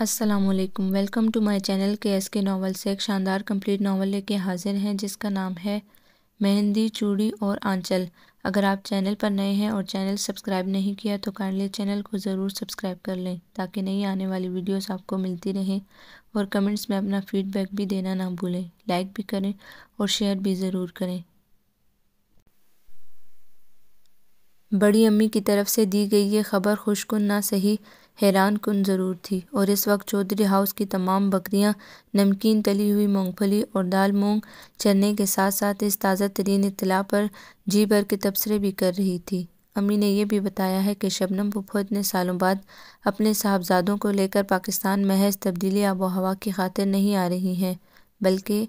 Aslam welcome to my channel K S K novel से एक शानदार कंप्लीट नावल लेके हाजिर हैं जिसका नाम है मेहंदी चूड़ी और आंचल अगर आप चैनल पर नए हैं और चैनल सब्सक्राइब नहीं किया तो काइंडली चैनल को ज़रूर सब्सक्राइब कर लें ताकि नई आने वाली वीडियोस आपको मिलती रहें और कमेंट्स में अपना फ़ीडबैक भी देना ना भूलें लाइक भी करें और शेयर भी ज़रूर करें बड़ी अम्मी की तरफ से दी गई ये खबर खुशकुन ना सही हैरान कन ज़रूर थी और इस वक्त चौधरी हाउस की तमाम बकरियां नमकीन तली हुई मूंगफली और दाल मूंग चने के साथ साथ इस ताज़ा तरीन इतला पर जी भर के तबसरे भी कर रही थी अम्मी ने यह भी बताया है कि शबनम फुफो ने सालों बाद अपने साहबजादों को लेकर पाकिस्तान महज तब्दीली आबो हवा की खातिर नहीं आ रही हैं बल्कि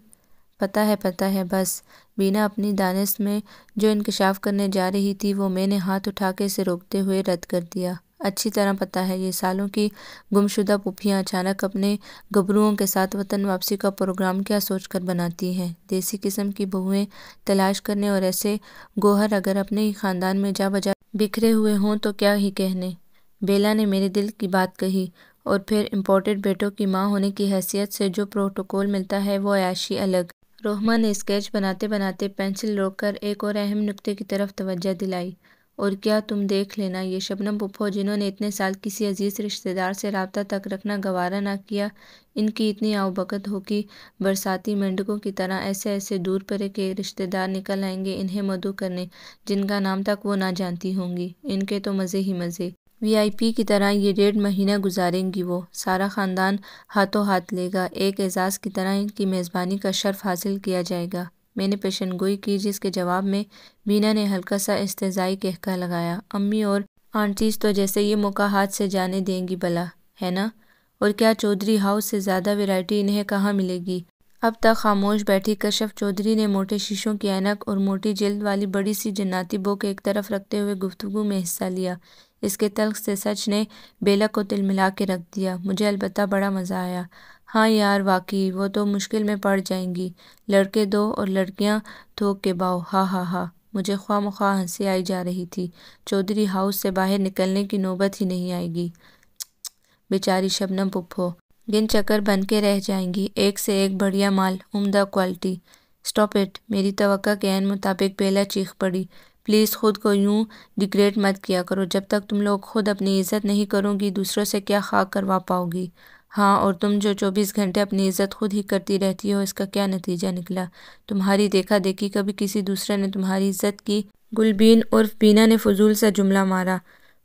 पता है पता है बस बीना अपनी दानस में जो इंकशाफ करने जा रही थी वो मैंने हाथ उठा के इसे रोकते हुए रद्द कर दिया अच्छी तरह पता है ये सालों की गुमशुदा पुफियाँ अचानक अपने गबरुओं के साथ वतन वापसी का प्रोग्राम क्या सोचकर बनाती हैं देसी किस्म की बहुएं तलाश करने और ऐसे गोहर अगर अपने ही ख़ानदान में जा बजा बिखरे हुए हों तो क्या ही कहने बेला ने मेरे दिल की बात कही और फिर इम्पोर्टेड बेटों की माँ होने की हैसियत से जो प्रोटोकॉल मिलता है वो अयाशी अलग रोहमा ने स्केच बनाते बनाते पेंसिल रोककर एक और अहम नुक्ते की तरफ तोज्जा दिलाई और क्या तुम देख लेना ये शबनम पुप्पो जिन्होंने इतने साल किसी अजीज़ रिश्तेदार से रबता तक रखना गवारा ना किया इनकी इतनी आवबकत हो कि बरसाती मेंढकों की तरह ऐसे ऐसे दूर परे के रिश्तेदार निकल आएंगे इन्हें मधु करने जिनका नाम तक वो ना जानती होंगी इनके तो मज़े ही मज़े वीआईपी की तरह ये डेढ़ महीना गुजारेंगी वो सारा ख़ानदान हाथों हाथ लेगा एक एजाज़ की तरह इनकी मेज़बानी का शर्फ हासिल किया जाएगा मैंने पेशन गोई की जिसके जवाब में बीना ने हल्का सा इस्तेजाई कहका लगाया अम्मी और आंटीज तो जैसे ये मौका हाथ से जाने देंगी भला है ना और क्या चौधरी हाउस से ज़्यादा वैरायटी इन्हें कहाँ मिलेगी अब तक खामोश बैठी कश्यप चौधरी ने मोटे शीशों की ऐनक और मोटी जल्द वाली बड़ी सी जन्नाती बो के एक तरफ रखते हुए गुफ्तगु में हिस्सा लिया इसके तल्ख से सच ने बेला को तिल मिला के रख दिया मुझे अलबत्ता बड़ा मज़ा आया हाँ यार वाकई वो तो मुश्किल में पड़ जाएंगी लड़के दो और लड़कियाँ थोक के बाओ हा हा हा मुझे ख्वा खा हंसी आई जा रही थी चौधरी हाउस से बाहर निकलने की नौबत ही नहीं आएगी बेचारी शबनम पुप्पो गिन चक्कर बन के रह जाएंगी एक से एक बढ़िया माल उम्दा क्वालिटी स्टॉप इट मेरी तवक्का के एन मुताबिक पहला चीख पड़ी प्लीज़ ख़ुद को यूं डिग्रेड मत किया करो जब तक तुम लोग खुद अपनी इज्जत नहीं करोगी दूसरों से क्या खाक करवा पाओगी हाँ और तुम जो चौबीस घंटे अपनी इज्जत खुद ही करती रहती हो इसका क्या नतीजा निकला तुम्हारी देखा देखी कभी किसी दूसरे ने तुम्हारी इज्जत की गुलबीन उर्फ बीना ने फजूल सा जुमला मारा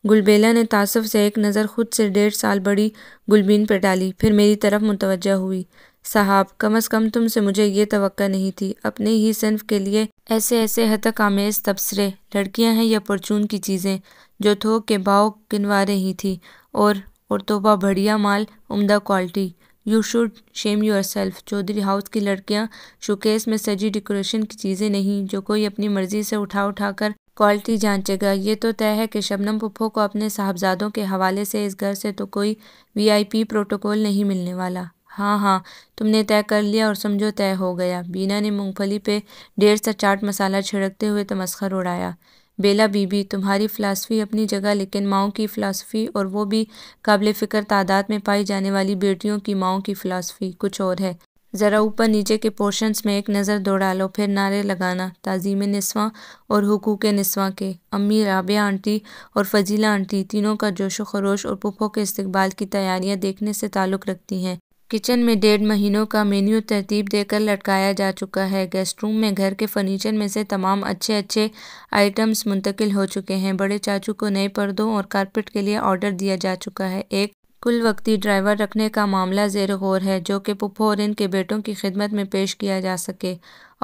गुलबेला ने तासफ़ से एक नज़र खुद से डेढ़ साल बड़ी गुलबीन पर डाली फिर मेरी तरफ मुतवजह हुई साहब कम अज़ कम तुम से मुझे ये तो नहीं थी अपने ही सिनफ के लिए ऐसे ऐसे हतक आमेज़ तबसरे लड़कियाँ हैं या परचून की चीज़ें जो थोक के भाव किनवा रही थी और और तोबा बढ़िया माल उम्दा quality you should shame yourself Chaudhry house की लड़कियां शोकेस में सजी डेकोरेशन की चीज़ें नहीं जो कोई अपनी मर्जी से उठा उठा कर क्वालिटी जांचेगा ये तो तय है कि शबनम पुप्पो को अपने साहबजादों के हवाले से इस घर से तो कोई वीआईपी प्रोटोकॉल नहीं मिलने वाला हाँ हाँ तुमने तय कर लिया और समझो तय हो गया बीना ने मूँगफली पे डेढ़ सा चाट मसाला छिड़कते हुए तमस्खर उड़ाया बेला बीबी तुम्हारी फ़िलासफ़ी अपनी जगह लेकिन माओ की फ़िलासफ़ी और वो भी काबिल फ़िक्र तादाद में पाई जाने वाली बेटियों की माओ की फ़िलासफ़ी कुछ और है ज़रा ऊपर नीचे के पोर्शंस में एक नज़र दौड़ा लो फिर नारे लगाना ताज़ीम नस्वा और हकूक़ नस्वा के अम्मी राबिया आंटी और फजीला आंटी तीनों का जोश खरोश और पुफों के इस्तबाल की तैयारियाँ देखने से ताल्लुक़ रखती हैं किचन में डेढ़ महीनों का मेन्यू तरतीब देकर लटकाया जा चुका है गेस्ट रूम में घर के फर्नीचर में से तमाम अच्छे अच्छे आइटम्स मुंतकिल हो चुके हैं बड़े चाचू को नए पर्दों और कारपेट के लिए ऑर्डर दिया जा चुका है एक कुल वक्ती ड्राइवर रखने का मामला जेर गौर है जो कि पुप्पो और इनके बेटों की खिदमत में पेश किया जा सके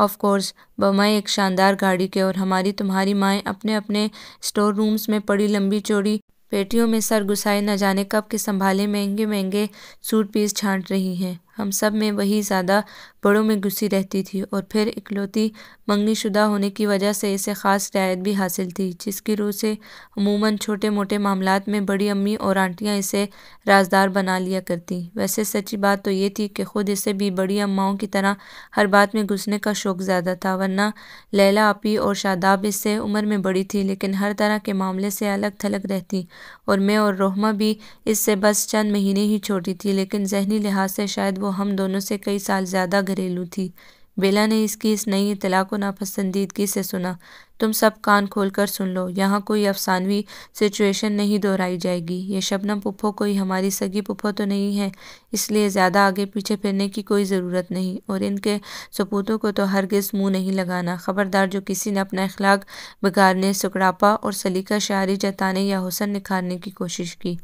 ऑफ कोर्स बमाए एक शानदार गाड़ी के और हमारी तुम्हारी माएँ अपने अपने स्टोर रूम्स में पड़ी लंबी चौड़ी पेटियों में सर घुसाए न जाने कब के संभाले महंगे महंगे सूट पीस छांट रही हैं हम सब में वही ज़्यादा बड़ों में घुसी रहती थी और फिर इकलौती मंगनीशुदा होने की वजह से इसे ख़ास रियायत भी हासिल थी जिसकी रूह से अमूमन छोटे मोटे मामला में बड़ी अम्मी और आंटियाँ इसे राजदार बना लिया करती वैसे सच्ची बात तो ये थी कि ख़ुद इसे भी बड़ी अम्माओं की तरह हर बात में घुसने का शौक़ ज़्यादा था वरना लैला आपी और शादाब इससे उम्र में बड़ी थी लेकिन हर तरह के मामले से अलग थलग रहती और मैं और रोहमा भी इससे बस चंद महीने ही छोटी थी लेकिन जहनी लिहाज से शायद वो हम दोनों से कई साल ज़्यादा घरेलू थी बेला ने इसकी इस नई इतला को नापसंदीदगी से सुना तुम सब कान खोल कर सुन लो यहाँ कोई अफसानवी सिचुएशन नहीं दोहराई जाएगी ये शबनम पुप्पो कोई हमारी सगी पुप्पो तो नहीं है इसलिए ज़्यादा आगे पीछे फिरने की कोई ज़रूरत नहीं और इनके सपूतों को तो हरगिज़ मुंह नहीं लगाना ख़बरदार जो किसी ने अपना अखलाक बिगाड़ने सुकड़ापा और सलीका शायरी जताने या हुसन निखारने की कोशिश की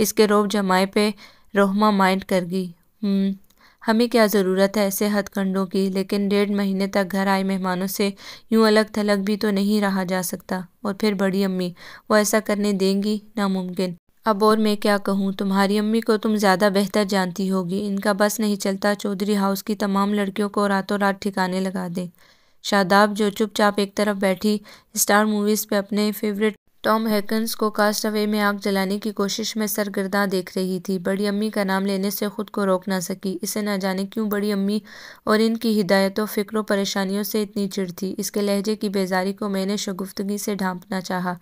इसके रोब जमाए पे रोहमा माइंड कर गई हम्म। हमें क्या ज़रूरत है ऐसे हथकंडों की लेकिन डेढ़ महीने तक घर आए मेहमानों से यूं अलग थलग भी तो नहीं रहा जा सकता और फिर बड़ी अम्मी वो ऐसा करने देंगी नामुमकिन अब और मैं क्या कहूँ तुम्हारी अम्मी को तुम ज़्यादा बेहतर जानती होगी इनका बस नहीं चलता चौधरी हाउस की तमाम लड़कियों को रातों रात ठिकाने लगा दें शादाब जो चुपचाप एक तरफ बैठी स्टार मूवीज़ पे अपने फेवरेट टॉम हैकन्स को कास्ट अवे में आग जलाने की कोशिश में सरगर्दा देख रही थी बड़ी अम्मी का नाम लेने से खुद को रोक ना सकी इसे न जाने क्यों बड़ी अम्मी और इनकी हिदायतों फिक्रों परेशानियों से इतनी चिड़ थी इसके लहजे की बेजारी को मैंने शगुफ्तगी से ढांपना चाहा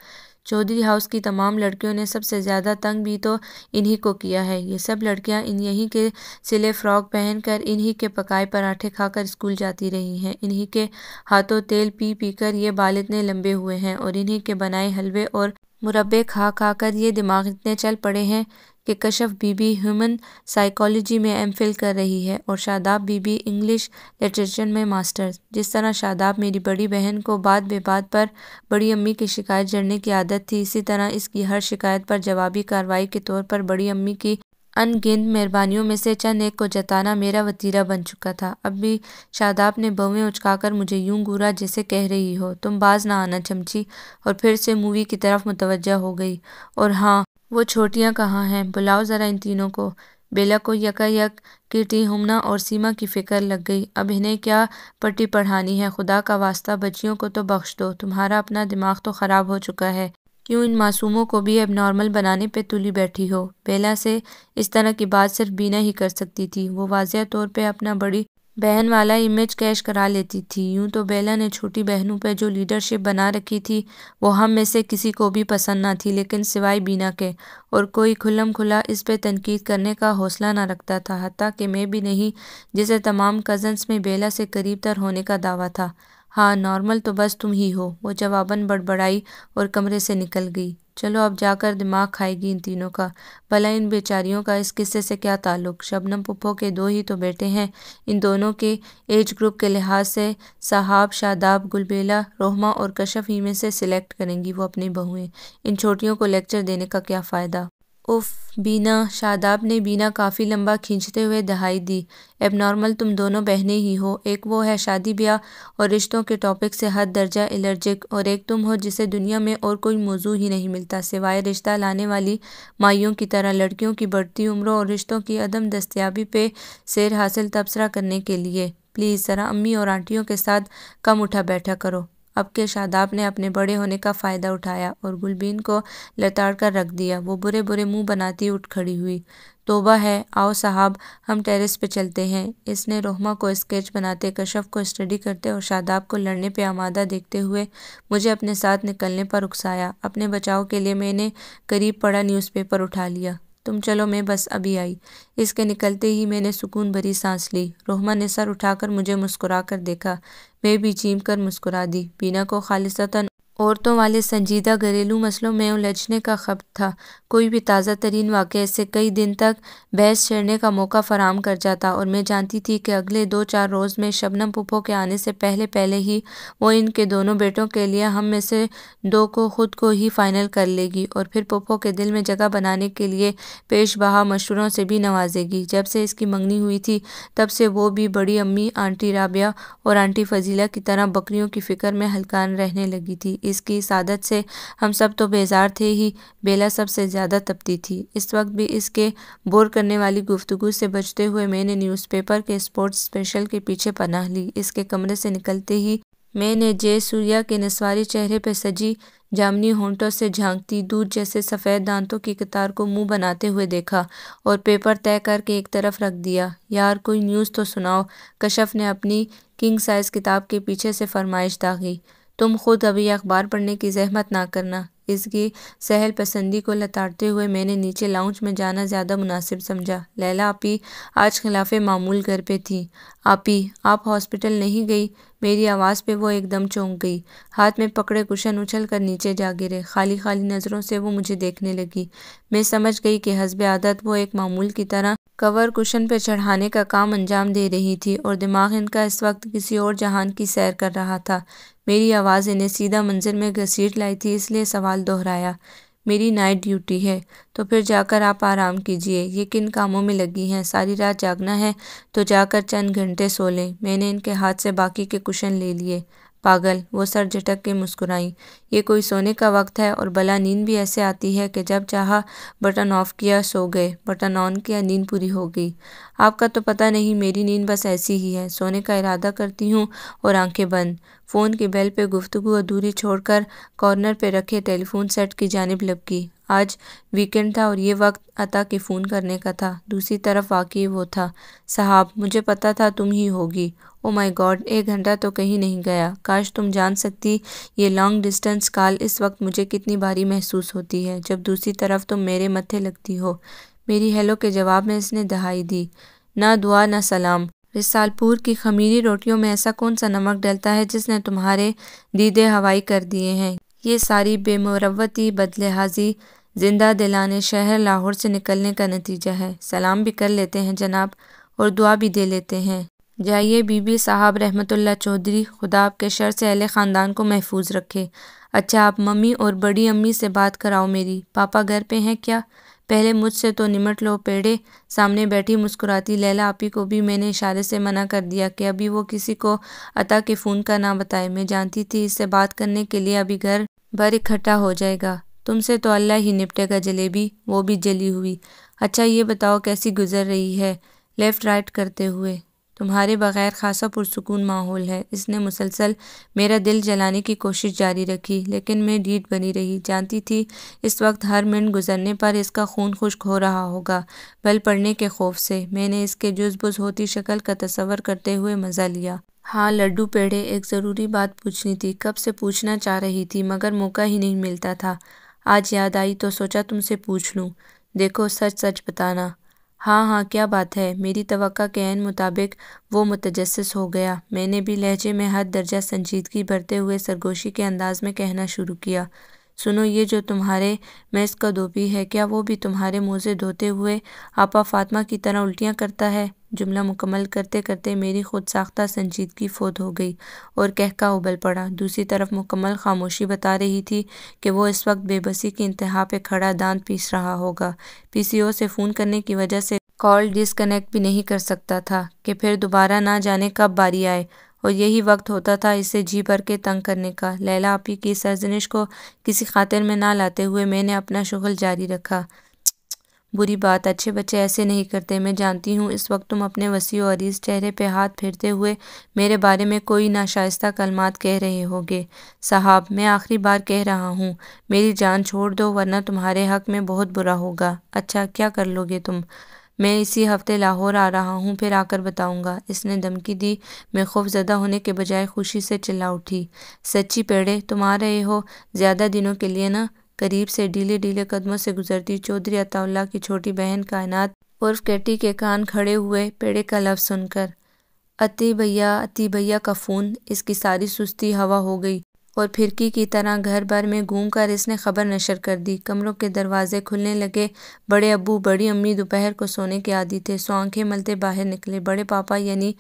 चौधरी हाउस की तमाम लड़कियों ने सबसे ज़्यादा तंग भी तो इन्हीं को किया है ये सब लड़कियां इन यहीं के सिले फ्रॉक पहनकर इन्हीं के पकाए पराठे खाकर स्कूल जाती रही हैं इन्हीं के हाथों तेल पी पी कर ये बाल इतने लंबे हुए हैं और इन्हीं के बनाए हलवे और मुरब्बे खा खा कर ये दिमाग इतने चल पड़े हैं कि कशफ बीबी ह्यूमन साइकोलॉजी में एम फिल कर रही है और शादाब बीबी इंग्लिश लिटरेचर में मास्टर्स जिस तरह शादाब मेरी बड़ी बहन को बाद बेबाद पर बड़ी अम्मी की शिकायत जड़ने की आदत थी इसी तरह इसकी हर शिकायत पर जवाबी कार्रवाई के तौर पर बड़ी अम्मी की अनगिनत मेहरबानियों में से चंद एक को जताना मेरा वतीरा बन चुका था अब भी शादाब ने बवें उचकाकर मुझे यूं घूरा जैसे कह रही हो तुम बाज ना आना चमची और फिर से मूवी की तरफ मुतवजा हो गई और हाँ वो छोटियाँ कहाँ हैं बुलाओ ज़रा इन तीनों को बेला को यकायक किटी हमना और सीमा की फ़िक्र लग गई अब इन्हें क्या पट्टी पढ़ानी है खुदा का वास्ता बच्चियों को तो बख्श दो तुम्हारा अपना दिमाग तो ख़राब हो चुका है क्यों इन मासूमों को भी अब नॉर्मल बनाने पे तुली बैठी हो बेला से इस तरह की बात सिर्फ बीना ही कर सकती थी वो वाजिया तौर पे अपना बड़ी बहन वाला इमेज कैश करा लेती थी यूं तो बेला ने छोटी बहनों पर जो लीडरशिप बना रखी थी वो हम में से किसी को भी पसंद ना थी लेकिन सिवाय बीना के और कोई खुलम खुला इस पे तनकीद करने का हौसला ना रखता था हती कि मैं भी नहीं जिसे तमाम कज़न्स में बेला से करीब तर होने का दावा था हाँ नॉर्मल तो बस तुम ही हो वो जवाबन बड़बड़ाई और कमरे से निकल गई चलो अब जाकर दिमाग खाएगी इन तीनों का भला इन बेचारियों का इस किस्से से क्या ताल्लुक शबनम पुप्पो के दो ही तो बेटे हैं इन दोनों के एज ग्रुप के लिहाज से साहब शादाब गुलबेला रोहमा और कशफ ही में से सिलेक्ट करेंगी वो अपनी बहुएं इन छोटियों को लेक्चर देने का क्या फ़ायदा उफ़ बीना शादाब ने बीना काफ़ी लंबा खींचते हुए दहाई दी एबनॉर्मल तुम दोनों बहनें ही हो एक वो है शादी ब्याह और रिश्तों के टॉपिक से हद दर्जा एलर्जिक और एक तुम हो जिसे दुनिया में और कोई मौजू ही नहीं मिलता सिवाय रिश्ता लाने वाली माइयों की तरह लड़कियों की बढ़ती उम्रों और रिश्तों की अदम दस्तियाबी पे सैर हासिल तबसरा करने के लिए प्लीज़ ज़रा अम्मी और आंटियों के साथ कम उठा बैठा करो अब के शादाब ने अपने बड़े होने का फ़ायदा उठाया और गुलबीन को लताड़ कर रख दिया वो बुरे बुरे मुंह बनाती उठ खड़ी हुई तोबा है आओ साहब हम टेरेस पे चलते हैं इसने रोहमा को स्केच बनाते कशफ को स्टडी करते और शादाब को लड़ने पे आमादा देखते हुए मुझे अपने साथ निकलने पर उकसाया अपने बचाव के लिए मैंने करीब पड़ा न्यूज़पेपर उठा लिया तुम चलो मैं बस अभी आई इसके निकलते ही मैंने सुकून भरी सांस ली रोहमा ने सर उठाकर मुझे मुस्कुरा कर देखा मैं भी चीम कर मुस्कुरा दी बीना को खालिस्तन औरतों वाले संजीदा घरेलू मसलों में उलझने का खब था कोई भी ताज़ा तरीन वाक़ से कई दिन तक बहस छेड़ने का मौका फराम कर जाता और मैं जानती थी कि अगले दो चार रोज़ में शबनम पुपो के आने से पहले पहले ही वो इनके दोनों बेटों के लिए हम में से दो को ख़ुद को ही फ़ाइनल कर लेगी और फिर पुपो के दिल में जगह बनाने के लिए पेश बहा मशहूरों से भी नवाजेगी जब से इसकी मंगनी हुई थी तब से वो भी बड़ी अम्मी आंटी राबिया और आंटी फजीला की तरह बकरियों की फ़िक्र में हलकान रहने लगी थी इसकी इसादत से हम सब तो बेजार थे ही बेला सबसे ज़्यादा तपती थी इस वक्त भी इसके बोर करने वाली गुफ्तगु से बचते हुए मैंने न्यूज़पेपर के स्पोर्ट्स स्पेशल के पीछे पनाह ली इसके कमरे से निकलते ही मैंने जय सूर्या के नस्वारी चेहरे पर सजी जामनी होंटों से झांकती दूध जैसे सफ़ेद दांतों की कतार को मुंह बनाते हुए देखा और पेपर तय करके एक तरफ रख दिया यार कोई न्यूज़ तो सुनाओ कशफ ने अपनी किंग साइज़ किताब के पीछे से फरमाइश दागी तुम खुद अभी अखबार पढ़ने की जहमत ना करना इसकी सहल पसंदी को लताड़ते हुए मैंने नीचे लाउंज में जाना ज़्यादा मुनासिब समझा लैला आपी आज खिलाफ मामूल घर पे थी आपी आप हॉस्पिटल नहीं गई मेरी आवाज़ पे वो एकदम चौंक गई हाथ में पकड़े कुशन उछल कर नीचे जा गिरे खाली खाली नज़रों से वो मुझे देखने लगी मैं समझ गई कि हसब आदत वो एक मामूल की तरह कवर कुशन पर चढ़ाने का काम अंजाम दे रही थी और दिमाग इनका इस वक्त किसी और जहान की सैर कर रहा था मेरी आवाज़ इन्हें सीधा मंजिल में घसीट लाई थी इसलिए सवाल दोहराया मेरी नाइट ड्यूटी है तो फिर जाकर आप आराम कीजिए ये किन कामों में लगी हैं सारी रात जागना है तो जाकर चंद घंटे सो लें मैंने इनके हाथ से बाकी के कुशन ले लिए पागल वो सर झटक के मुस्कुराई ये कोई सोने का वक्त है और भला नींद भी ऐसे आती है कि जब चाहा बटन ऑफ़ किया सो गए बटन ऑन किया नींद पूरी हो गई आपका तो पता नहीं मेरी नींद बस ऐसी ही है सोने का इरादा करती हूँ और आंखें बंद फ़ोन के बेल पे और अधूरी छोड़कर कॉर्नर पे रखे टेलीफोन सेट की जानब लपकी आज वीकेंड था और ये वक्त अता के फ़ोन करने का था दूसरी तरफ वाकई वो था साहब मुझे पता था तुम ही होगी ओ माय गॉड एक घंटा तो कहीं नहीं गया काश तुम जान सकती ये लॉन्ग डिस्टेंस कॉल इस वक्त मुझे कितनी भारी महसूस होती है जब दूसरी तरफ तुम मेरे मत्थे लगती हो मेरी हेलो के जवाब में इसने दहाई दी ना दुआ ना सलाम रिसालपुर की खमीरी रोटियों में ऐसा कौन सा नमक डलता है जिसने तुम्हारे दीदे हवाई कर दिए हैं ये सारी बेमरवती बदलहाजी जिंदा दिलाने शहर लाहौर से निकलने का नतीजा है सलाम भी कर लेते हैं जनाब और दुआ भी दे लेते हैं जाइए बीबी साहब रहमतुल्लाह चौधरी खुदा आपके शर से अहले ख़ानदान को महफूज रखे अच्छा आप मम्मी और बड़ी अम्मी से बात कराओ मेरी पापा घर पे हैं क्या पहले मुझसे तो निमट लो पेड़े सामने बैठी मुस्कुराती लैला आपी को भी मैंने इशारे से मना कर दिया कि अभी वो किसी को अता के फ़ोन का ना बताए मैं जानती थी इससे बात करने के लिए अभी घर भर इकट्ठा हो जाएगा तुमसे तो अल्लाह ही निपटेगा जलेबी वो भी जली हुई अच्छा ये बताओ कैसी गुजर रही है लेफ़्ट राइट करते हुए तुम्हारे बगैर खासा पुरसकून माहौल है इसने मुसलसल मेरा दिल जलाने की कोशिश जारी रखी लेकिन मैं डीट बनी रही जानती थी इस वक्त हर मिनट गुजरने पर इसका खून खुश्क हो रहा होगा बल पड़ने के खौफ से मैंने इसके जुजबुज होती शक्ल का तस्वर करते हुए मज़ा लिया हाँ लड्डू पेड़े एक ज़रूरी बात पूछनी थी कब से पूछना चाह रही थी मगर मौका ही नहीं मिलता था आज याद आई तो सोचा तुमसे पूछ लूँ देखो सच सच बताना हाँ हाँ क्या बात है मेरी तवक्का के मुताबिक वो मुतजस हो गया मैंने भी लहजे में हद दर्जा संजीदगी भरते हुए सरगोशी के अंदाज में कहना शुरू किया सुनो ये जो तुम्हारे मैस का धोबी है क्या वो भी तुम्हारे मोज़े धोते हुए आपा फातमा की तरह उल्टियाँ करता है जुमला मुकम्मल करते करते मेरी खुद साख्ता संजीदगी फोत हो गई और कहका उबल पड़ा दूसरी तरफ मुकम्मल खामोशी बता रही थी कि वो इस वक्त बेबसी की इंतहा पे खड़ा दांत पीस रहा होगा पीसीओ से फ़ोन करने की वजह से कॉल डिसकनेक्ट भी नहीं कर सकता था कि फिर दोबारा ना जाने कब बारी आए और यही वक्त होता था इसे जी भर के तंग करने का लैला आपी की सरजनिश को किसी खातिर में ना लाते हुए मैंने अपना शुगल जारी रखा बुरी बात अच्छे बच्चे ऐसे नहीं करते मैं जानती हूँ इस वक्त तुम अपने वसी और इस चेहरे पे हाथ फेरते हुए मेरे बारे में कोई नाशाइस्ता कलमात कह रहे होगे साहब मैं आखिरी बार कह रहा हूँ मेरी जान छोड़ दो वरना तुम्हारे हक में बहुत बुरा होगा अच्छा क्या कर लोगे तुम मैं इसी हफ्ते लाहौर आ रहा हूँ फिर आकर बताऊँगा इसने धमकी दी मैं ज़्यादा होने के बजाय खुशी से चिल्ला उठी सच्ची पेड़े तुम आ रहे हो ज़्यादा दिनों के लिए ना करीब से ढीले ढीले कदमों से गुजरती चौधरी अताउल्ला की छोटी बहन कायनात उर्फ कैटी के कान खड़े हुए पेड़े का लफ्ज़ सुनकर अति भैया अति भैया का फ़ोन इसकी सारी सुस्ती हवा हो गई और फिरकी की तरह घर भर में घूमकर इसने खबर नशर कर दी कमरों के दरवाजे खुलने लगे बड़े अबू बड़ी अम्मी दोपहर को सोने के आदि थे सो आंखें मलते बाहर निकले बड़े पापा यानी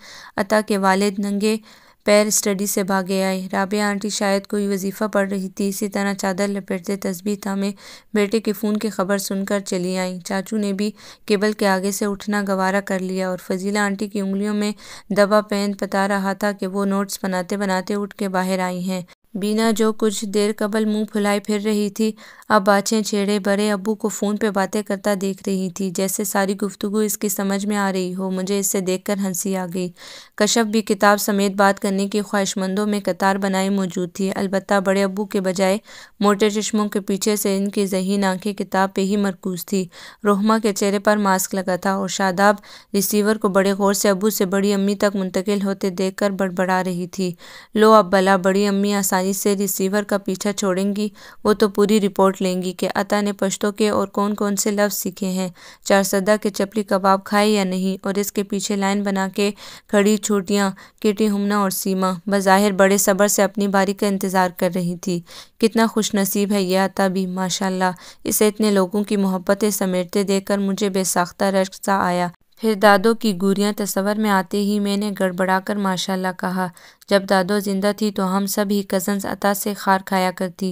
अता के वालिद नंगे पैर स्टडी से भागे आए राबिया आंटी शायद कोई वजीफ़ा पढ़ रही थी इसी तरह चादर लपेटते तस्बी थामे बेटे के फ़ोन की खबर सुनकर चली आई चाचू ने भी केबल के आगे से उठना गवारा कर लिया और फजीला आंटी की उंगलियों में दबा पेन बता रहा था कि वो नोट्स बनाते बनाते उठ के बाहर आई हैं बीना जो कुछ देर कबल मुंह फुलाए फिर रही थी अब बाछें छेड़े बड़े अबू को फ़ोन पे बातें करता देख रही थी जैसे सारी गुफ्तु इसकी समझ में आ रही हो मुझे इसे देखकर हंसी आ गई कश्यप भी किताब समेत बात करने की ख्वाहिशमंदों में कतार बनाए मौजूद थी अलबत् बड़े अबू के बजाय मोटे चश्मों के पीछे से इनकी जहीन आंखें किताब पर ही मरकूज थी रोहमा के चेहरे पर मास्क लगा था और शादाब रिसीवर को बड़े गौर से अबू से बड़ी अम्मी तक मुंतकिल होते देख कर बड़बड़ा रही थी लो अब बड़ी अम्मी आसानी आसानी से रिसीवर का पीछा छोड़ेंगी वो तो पूरी रिपोर्ट लेंगी कि अता ने पश्तों के और कौन कौन से लफ्ज़ सीखे हैं चारसदा के चपली कबाब खाए या नहीं और इसके पीछे लाइन बना के खड़ी छोटियाँ केटी हमना और सीमा बज़ाहिर बड़े सब्र से अपनी बारी का इंतज़ार कर रही थी कितना खुशनसीब है यह अता भी माशाल्लाह इसे इतने लोगों की मोहब्बतें समेटते देखकर मुझे बेसाख्ता रश्क सा आया फिर दादो की गूरियाँ तस्वर में आते ही मैंने गड़बड़ाकर माशाल्लाह कहा जब दादो ज़िंदा थी तो हम सब ही कज़न्स अता से खार खाया करती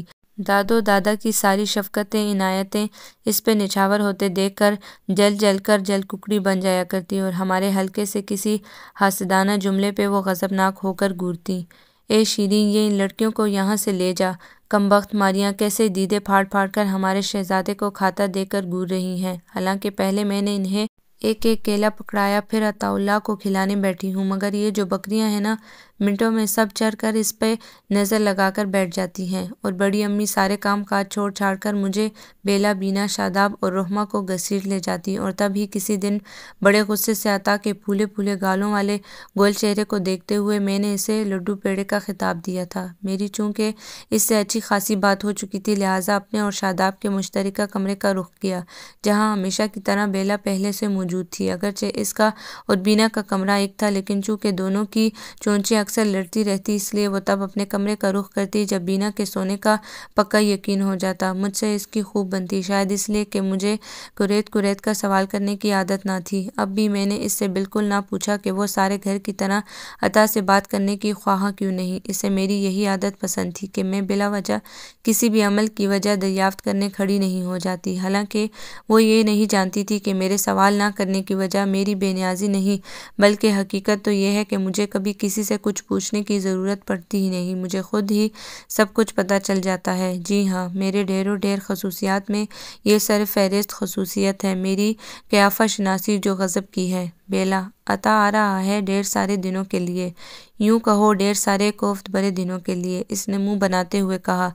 दादो दादा की सारी शफकतें इनायतें इस पे निछावर होते देख कर जल जल कर जल कुकड़ी बन जाया करती और हमारे हल्के से किसी हासदाना जुमले पे वो गज़बनाक होकर घूरती ए शीरीन ये इन लड़कियों को यहाँ से ले जा कम वक्त मारियाँ कैसे दीदे फाड़ फाड़ कर हमारे शहजादे को खाता देकर घूर रही हैं हालांकि पहले मैंने इन्हें एक एक केला पकड़ाया फिर अताउल्लाह को खिलाने बैठी हूँ मगर ये जो बकरियाँ हैं ना मिनटों में सब चढ़ कर इस पर नज़र लगाकर बैठ जाती हैं और बड़ी अम्मी सारे काम काज छोड़ छाड़ कर मुझे बेला बीना शादाब और रोहमा को घसीट ले जाती और तब ही किसी दिन बड़े गुस्से से आता के फूले फूले गालों वाले गोल चेहरे को देखते हुए मैंने इसे लड्डू पेड़े का खिताब दिया था मेरी चूँकि इससे अच्छी खासी बात हो चुकी थी लिहाजा अपने और शादाब के मुश्तरका कमरे का रुख किया जहाँ हमेशा की तरह बेला पहले से मौजूद थी अगरचे इसका और बीना का कमरा एक था लेकिन चूँकि दोनों की चोंचें अक्सर लड़ती रहती इसलिए वो तब अपने कमरे का रुख करती जब बीना के सोने का पक्का यकीन हो जाता मुझसे इसकी खूब बनती शायद इसलिए कि मुझे कुरेत कुरेत का सवाल करने की आदत ना थी अब भी मैंने इससे बिल्कुल ना पूछा कि वो सारे घर की तरह अता से बात करने की ख्वाह क्यों नहीं इसे मेरी यही आदत पसंद थी कि मैं बिला वजह किसी भी अमल की वजह दरियाफ्त करने खड़ी नहीं हो जाती हालांकि वो ये नहीं जानती थी कि मेरे सवाल ना करने की वजह मेरी बेनियाजी नहीं बल्कि हकीकत तो यह है कि मुझे कभी किसी से कुछ कुछ पूछने की ज़रूरत पड़ती ही नहीं मुझे ख़ुद ही सब कुछ पता चल जाता है जी हाँ मेरे ढेरों ढेर खसूसियात में ये सर फहरिस्त खसूसियत है मेरी क्याफा शनासी जो गज़ब की है बेला अता आ रहा है ढेर सारे दिनों के लिए यूं कहो ढेर सारे कोफ्त बड़े दिनों के लिए इसने मुंह बनाते हुए कहा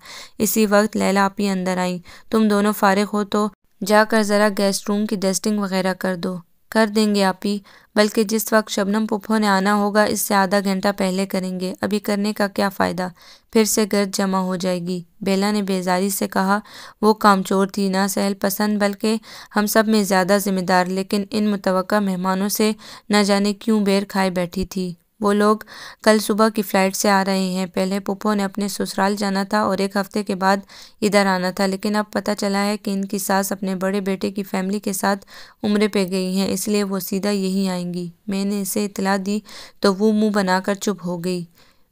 इसी वक्त लैला ही अंदर आई तुम दोनों फारिग हो तो जाकर ज़रा गेस्ट रूम की डस्टिंग वगैरह कर दो कर देंगे आप ही बल्कि जिस वक्त शबनम पुप्पो ने आना होगा इससे आधा घंटा पहले करेंगे अभी करने का क्या फ़ायदा फिर से गर्द जमा हो जाएगी बेला ने बेजारी से कहा वो कामचोर थी ना सहल पसंद बल्कि हम सब में ज़्यादा जिम्मेदार लेकिन इन मुतव मेहमानों से न जाने क्यों बेर खाए बैठी थी वो लोग कल सुबह की फ़्लाइट से आ रहे हैं पहले पुप्पो ने अपने ससुराल जाना था और एक हफ़्ते के बाद इधर आना था लेकिन अब पता चला है कि इनकी सास अपने बड़े बेटे की फैमिली के साथ उम्र पे गई हैं इसलिए वो सीधा यहीं आएंगी मैंने इसे इतला दी तो वो मुंह बनाकर चुप हो गई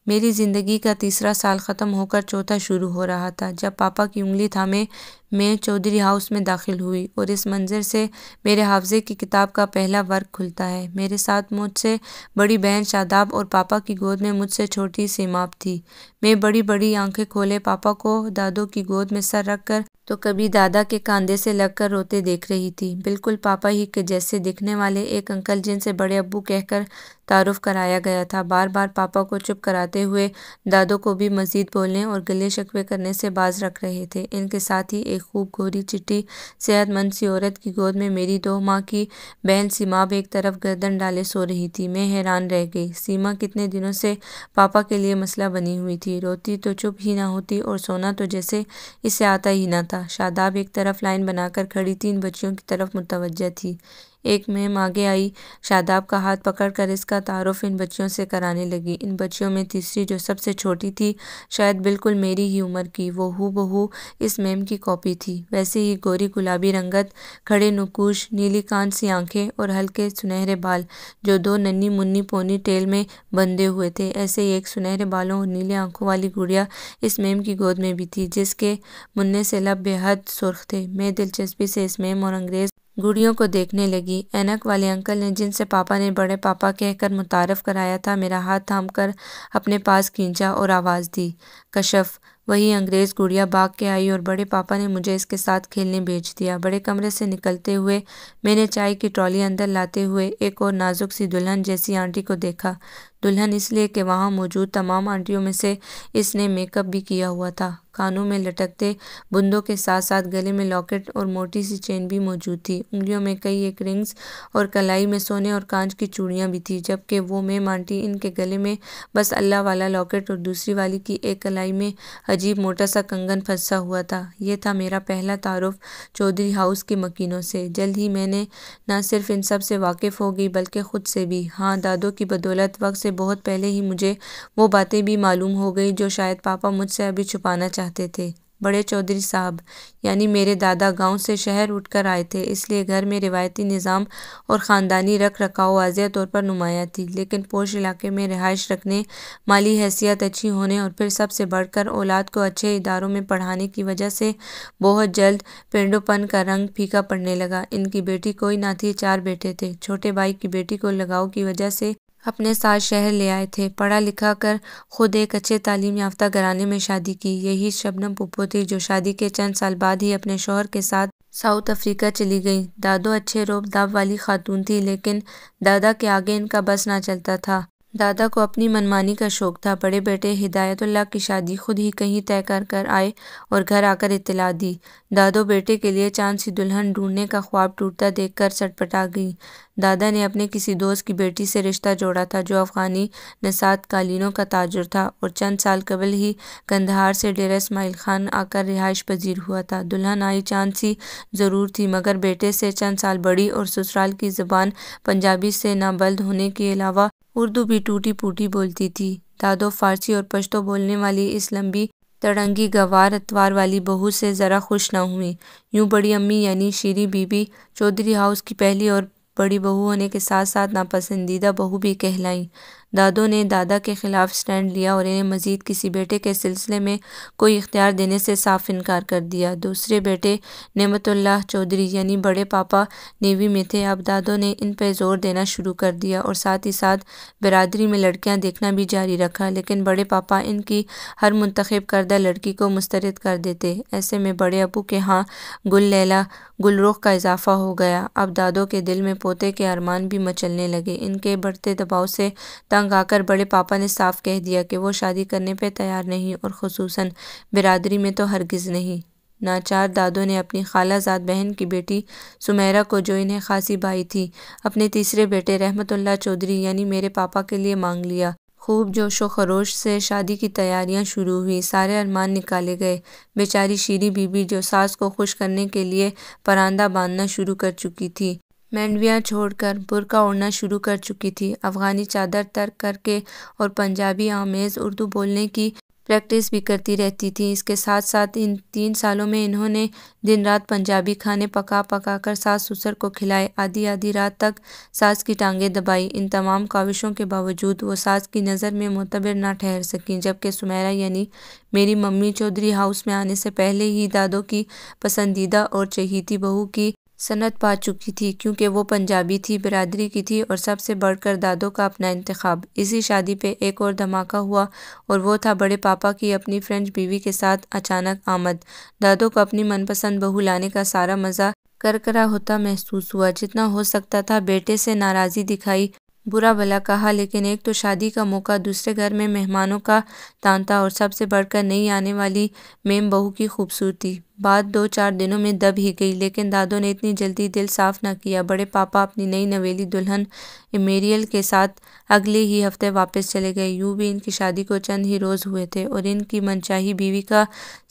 मेरी ज़िंदगी का तीसरा साल ख़त्म होकर चौथा शुरू हो रहा था जब पापा की उंगली थामे मैं चौधरी हाउस में दाखिल हुई और इस मंज़र से मेरे हाफ़ज़े की किताब का पहला वर्क खुलता है मेरे साथ मुझसे बड़ी बहन शादाब और पापा की गोद में मुझसे छोटी सीमाप थी मैं बड़ी बड़ी आंखें खोले पापा को दादों की गोद में सर रख कर तो कभी दादा के कांधे से लगकर रोते देख रही थी बिल्कुल पापा ही के जैसे दिखने वाले एक अंकल जिनसे बड़े अब्बू कहकर तारुफ कराया गया था बार बार पापा को चुप कराते हुए दादों को भी मज़ीद बोलने और गले शक्वे करने से बाज रख रहे थे इनके साथ ही एक खूब गोरी चिट्टी सेहतमंद सी औरत की गोद में मेरी दो माँ की बहन सीमा भी एक तरफ गर्दन डाले सो रही थी मैं हैरान रह गई सीमा कितने दिनों से पापा के लिए मसला बनी हुई थी रोती तो चुप ही ना होती और सोना तो जैसे इसे आता ही ना था शादाब एक तरफ लाइन बनाकर खड़ी तीन बच्चियों की तरफ मुतवजह थी एक मैम आगे आई शादाब का हाथ पकड़कर इसका तारफ़ इन बच्चियों से कराने लगी इन बच्चियों में तीसरी जो सबसे छोटी थी शायद बिल्कुल मेरी ही उम्र की वो हु बहू इस मैम की कॉपी थी वैसे ही गोरी गुलाबी रंगत खड़े नकुश नीली कान सी आंखें और हल्के सुनहरे बाल जो दो नन्नी मुन्नी पोनी टेल में बंधे हुए थे ऐसे एक सुनहरे बालों और नीले आंखों वाली गुड़िया इस मैम की गोद में भी थी जिसके मुन्ने से लब बेहद सुर्ख थे मैं दिलचस्पी से इस मैम और अंग्रेज़ गुड़ियों को देखने लगी। ऐनक वाले अंकल ने जिनसे पापा ने बड़े पापा कहकर मुतारफ कराया था मेरा हाथ थाम कर अपने पास खींचा और आवाज़ दी, कशफ वही अंग्रेज़ गुड़िया भाग के आई और बड़े पापा ने मुझे इसके साथ खेलने भेज दिया। बड़े कमरे से निकलते हुए मैंने चाय की ट्रॉली अंदर लाते हुए एक और नाजुक सी दुल्हन जैसी आंटी को देखा दुल्हन इसलिए कि वहाँ मौजूद तमाम आंटियों में से इसने मेकअप भी किया हुआ था कानों में लटकते बुंदों के साथ साथ गले में लॉकेट और मोटी सी चेन भी मौजूद थी उंगलियों में कई एक रिंग्स और कलाई में सोने और कांच की चूड़ियाँ भी थी जबकि वो मेम आंटी इनके गले में बस अल्लाह वाला लॉकेट और दूसरी वाली की एक कलाई में अजीब मोटा सा कंगन फंसा हुआ था यह था मेरा पहला तारुफ चौधरी हाउस के मकीनों से जल्द ही मैंने न सिर्फ इन सब से वाकिफ़ हो गई बल्कि ख़ुद से भी हाँ दादों की बदौलत वक्त से बहुत पहले ही मुझे वो बातें भी मालूम हो गई जो शायद पापा मुझसे अभी छुपाना चाहते थे बड़े चौधरी साहब यानी मेरे दादा गांव से शहर उठकर आए थे इसलिए घर में रिवायती निज़ाम और ख़ानदानी रख रखाव वाजिया तौर पर नुमाया थी लेकिन पोश इलाके में रिहाइश रखने माली हैसियत अच्छी होने और फिर सबसे बढ़कर औलाद को अच्छे इदारों में पढ़ाने की वजह से बहुत जल्द पेंडोपन का रंग फीका पड़ने लगा इनकी बेटी कोई ना थी चार बेटे थे छोटे भाई की बेटी को लगाव की वजह से अपने साथ शहर ले आए थे पढ़ा लिखा कर ख़ुद एक अच्छे तालीम याफ्ता घराने में शादी की यही शबनम पुप्पो थी जो शादी के चंद साल बाद ही अपने शोहर के साथ साउथ अफ्रीका चली गई दादो अच्छे रोब दाब वाली खातून थी लेकिन दादा के आगे इनका बस ना चलता था दादा को अपनी मनमानी का शौक था बड़े बेटे हिदायतुल्ला की शादी खुद ही कहीं तय कर कर आए और घर आकर इतला दी दादो बेटे के लिए चांद सी दुल्हन ढूंढने का ख्वाब टूटता देख कर सटपटा गई दादा ने अपने किसी दोस्त की बेटी से रिश्ता जोड़ा था जो अफ़गानी नसात कालीनों का ताजर था और चंद साल कबल ही कंधार से डेरा इसमाइल खान आकर रिहाइश पजीर हुआ था दुल्हन आई चांद सी ज़रूर थी मगर बेटे से चंद साल बड़ी और ससुराल की ज़बान पंजाबी से नाबल्द होने के अलावा उर्दू भी टूटी फूटी बोलती थी दादो फारसी और पश्तो बोलने वाली इस लंबी तड़ंगी गवार अतवार वाली बहू से ज़रा खुश ना हुई यूं बड़ी अम्मी यानी शीरी बीबी चौधरी हाउस की पहली और बड़ी बहू होने के साथ साथ नापसंदीदा बहू भी कहलाई दादों ने दादा के ख़िलाफ़ स्टैंड लिया और इन्हें मज़ीद किसी बेटे के सिलसिले में कोई इख्तियार देने से साफ इनकार कर दिया दूसरे बेटे नेमतुल्लाह चौधरी यानी बड़े पापा नेवी में थे अब दादों ने इन पर ज़ोर देना शुरू कर दिया और साथ ही साथ बरदरी में लड़कियाँ देखना भी जारी रखा लेकिन बड़े पापा इनकी हर मंतखब करदा लड़की को मुस्तरद कर देते ऐसे में बड़े अबू के यहाँ गुल लैला गुलरुख का इजाफा हो गया अब दादों के दिल में पोते के अरमान भी मचलने लगे इनके बढ़ते दबाव से तंग आकर बड़े पापा ने साफ कह दिया कि वो शादी करने पे तैयार नहीं और खसूस बिरादरी में तो हरगिज़ नहीं नाचार दादो ने अपनी खालाजाद बहन की बेटी सुमेरा को जो इन्हें खासी भाई थी अपने तीसरे बेटे रहमतुल्ला चौधरी यानी मेरे पापा के लिए मांग लिया खूब जोश व खरोश से शादी की तैयारियां शुरू हुई सारे अरमान निकाले गए बेचारी शीरी बीबी जो सास को खुश करने के लिए परांदा बांधना शुरू कर चुकी थी मैंडलियाँ छोड़कर बुरका ओढ़ना शुरू कर चुकी थी अफ़गानी चादर तर्क करके और पंजाबी आमेज़ उर्दू बोलने की प्रैक्टिस भी करती रहती थी इसके साथ साथ इन तीन सालों में इन्होंने दिन रात पंजाबी खाने पका पका कर सास ससुर को खिलाए आधी आधी रात तक सास की टांगें दबाई इन तमाम काविशों के बावजूद वो सास की नज़र में मोतबर ना ठहर सकी जबकि सुमेरा यानी मेरी मम्मी चौधरी हाउस में आने से पहले ही दादों की पसंदीदा और चहेती बहू की सनत पा चुकी थी क्योंकि वो पंजाबी थी बरदरी की थी और सबसे बढ़कर दादों का अपना इंतखब इसी शादी पे एक और धमाका हुआ और वो था बड़े पापा की अपनी फ्रेंच बीवी के साथ अचानक आमद दादों को अपनी मनपसंद बहू लाने का सारा मज़ा करकरा होता महसूस हुआ जितना हो सकता था बेटे से नाराज़ी दिखाई बुरा भला कहा लेकिन एक तो शादी का मौका दूसरे घर में मेहमानों का तांता और सबसे बढ़कर नई आने वाली मेम बहू की खूबसूरती बात दो चार दिनों में दब ही गई लेकिन दादो ने इतनी जल्दी दिल साफ ना किया बड़े पापा अपनी नई नवेली दुल्हन इमेरियल के साथ अगले ही हफ्ते वापस चले गए यूं भी इनकी शादी को चंद ही रोज़ हुए थे और इनकी मनचाही बीवी का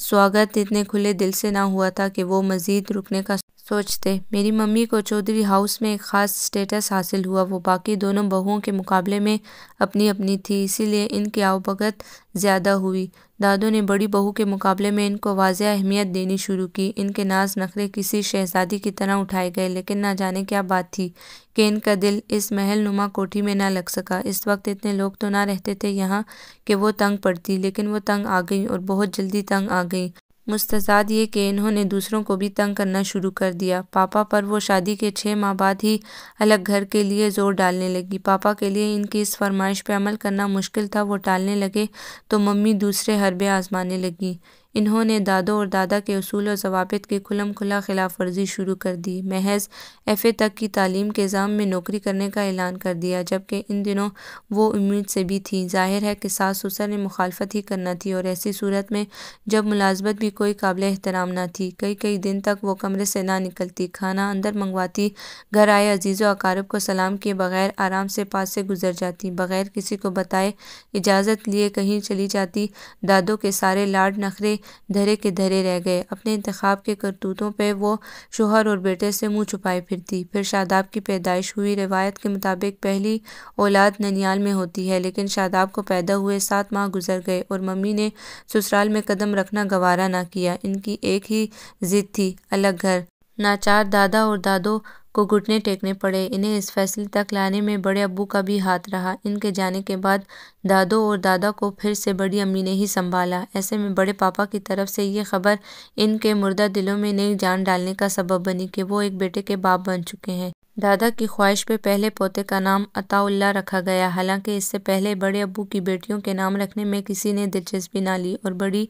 स्वागत इतने खुले दिल से ना हुआ था कि वो मज़ीद रुकने का सोचते मेरी मम्मी को चौधरी हाउस में एक ख़ास स्टेटस हासिल हुआ वो बाकी दोनों बहुओं के मुकाबले में अपनी अपनी थी इसीलिए इनकी आवभगत ज़्यादा हुई दादू ने बड़ी बहू के मुकाबले में इनको वाजह अहमियत देनी शुरू की इनके नाज नखरे किसी शहजादी की तरह उठाए गए लेकिन ना जाने क्या बात थी कि इनका दिल इस महल नुमा कोठी में ना लग सका इस वक्त इतने लोग तो ना रहते थे यहाँ कि वो तंग पड़ती लेकिन वो तंग आ गई और बहुत जल्दी तंग आ गई मुस्तजाद ये कि इन्होंने दूसरों को भी तंग करना शुरू कर दिया पापा पर वो शादी के छः माह बाद ही अलग घर के लिए ज़ोर डालने लगी पापा के लिए इनकी इस फरमाइश पर अमल करना मुश्किल था वो टालने लगे तो मम्मी दूसरे हरबे आजमाने लगी इन्होंने दादो और दादा के असूल और जवाबित की खुलम खुला खिलाफ वर्जी शुरू कर दी महज एफ़ ए तक की तालीम के इज़ाम में नौकरी करने का ऐलान कर दिया जबकि इन दिनों वो उम्मीद से भी थी जाहिर है कि सास ससुर ने मुखालफत ही करना थी और ऐसी सूरत में जब मुलाजमत भी कोई काबिल एहतराम ना थी कई कई दिन तक वो कमरे से ना निकलती खाना अंदर मंगवाती घर आए अजीज़ अकारब को सलाम किए बगैर आराम से पास से गुजर जाती बगैर किसी को बताए इजाज़त लिए कहीं चली जाती दादों के सारे लाड नखरे धरे के धरे रह गए अपने इंतखाब के करतूतों पर वो शोहर और बेटे से मुँह छुपाए फिरती फिर शादाब की पैदाइश हुई रिवायत के मुताबिक पहली औलाद ननियाल में होती है लेकिन शादाब को पैदा हुए सात माह गुजर गए और मम्मी ने ससुराल में कदम रखना गवारा ना किया इनकी एक ही जिद थी अलग घर नाचार दादा और दादो को घुटने टेकने पड़े इन्हें इस फैसले तक लाने में बड़े अबू का भी हाथ रहा इनके जाने के बाद दादो और दादा को फिर से बड़ी अम्मी ने ही संभाला ऐसे में बड़े पापा की तरफ से ये खबर इनके मुर्दा दिलों में नई जान डालने का सबब बनी कि वो एक बेटे के बाप बन चुके हैं दादा की ख्वाहिश पे पहले पोते का नाम अताउल्ला रखा गया हालांकि इससे पहले बड़े अबू की बेटियों के नाम रखने में किसी ने दिलचस्पी ना ली और बड़ी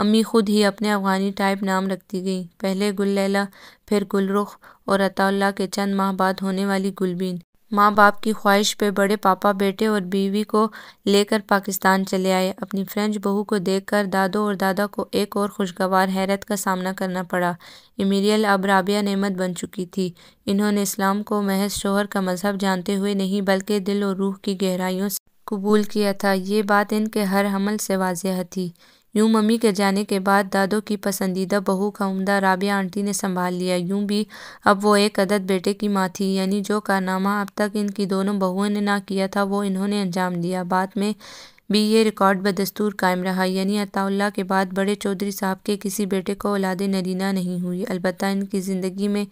अम्मी खुद ही अपने अफ़गानी टाइप नाम रखती गई पहले गुल फिर गुलरुख और अताउल्ला के चंद माह बाद होने वाली गुलबीन माँ बाप की ख्वाहिश पे बड़े पापा बेटे और बीवी को लेकर पाकिस्तान चले आए अपनी फ्रेंच बहू को देखकर दादो और दादा को एक और खुशगवार हैरत का सामना करना पड़ा इमीरियल अब राबिया नेमत बन चुकी थी इन्होंने इस्लाम को महज शोहर का मजहब जानते हुए नहीं बल्कि दिल और रूह की गहराइयों से कबूल किया था ये बात इनके हर हमल से वाजह थी यूं मम्मी के जाने के बाद दादो की पसंदीदा बहू का उमदा राबिया आंटी ने संभाल लिया यूं भी अब वो एक अदद बेटे की माँ थी यानी जो कारनामा अब तक इनकी दोनों बहुओं ने ना किया था वो इन्होंने अंजाम दिया बाद में भी ये रिकॉर्ड बदस्तूर कायम रहा यानी अताउल्ला के बाद बड़े चौधरी साहब के किसी बेटे को औलाद नरीना नहीं हुई अलबत् इनकी ज़िंदगी में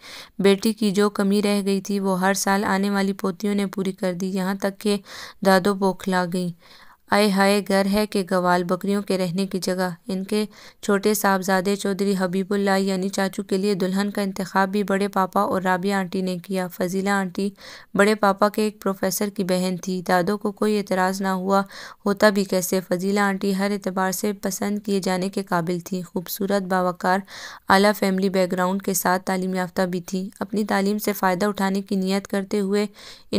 बेटी की जो कमी रह गई थी वो हर साल आने वाली पोतियों ने पूरी कर दी यहाँ तक कि दादो बोखला गई आए हाय घर है कि गवाल बकरियों के रहने की जगह इनके छोटे साहबजादे चौधरी हबीबुल्ला यानी चाचू के लिए दुल्हन का इंतखब भी बड़े पापा और राबिया आंटी ने किया फजीला आंटी बड़े पापा के एक प्रोफेसर की बहन थी दादों को कोई एतराज़ ना हुआ होता भी कैसे फजीला आंटी हर एतबार से पसंद किए जाने के काबिल थी खूबसूरत बावकार आला फैमिली बैकग्राउंड के साथ तालीम याफ्ता भी थी अपनी तालीम से फ़ायदा उठाने की नीयत करते हुए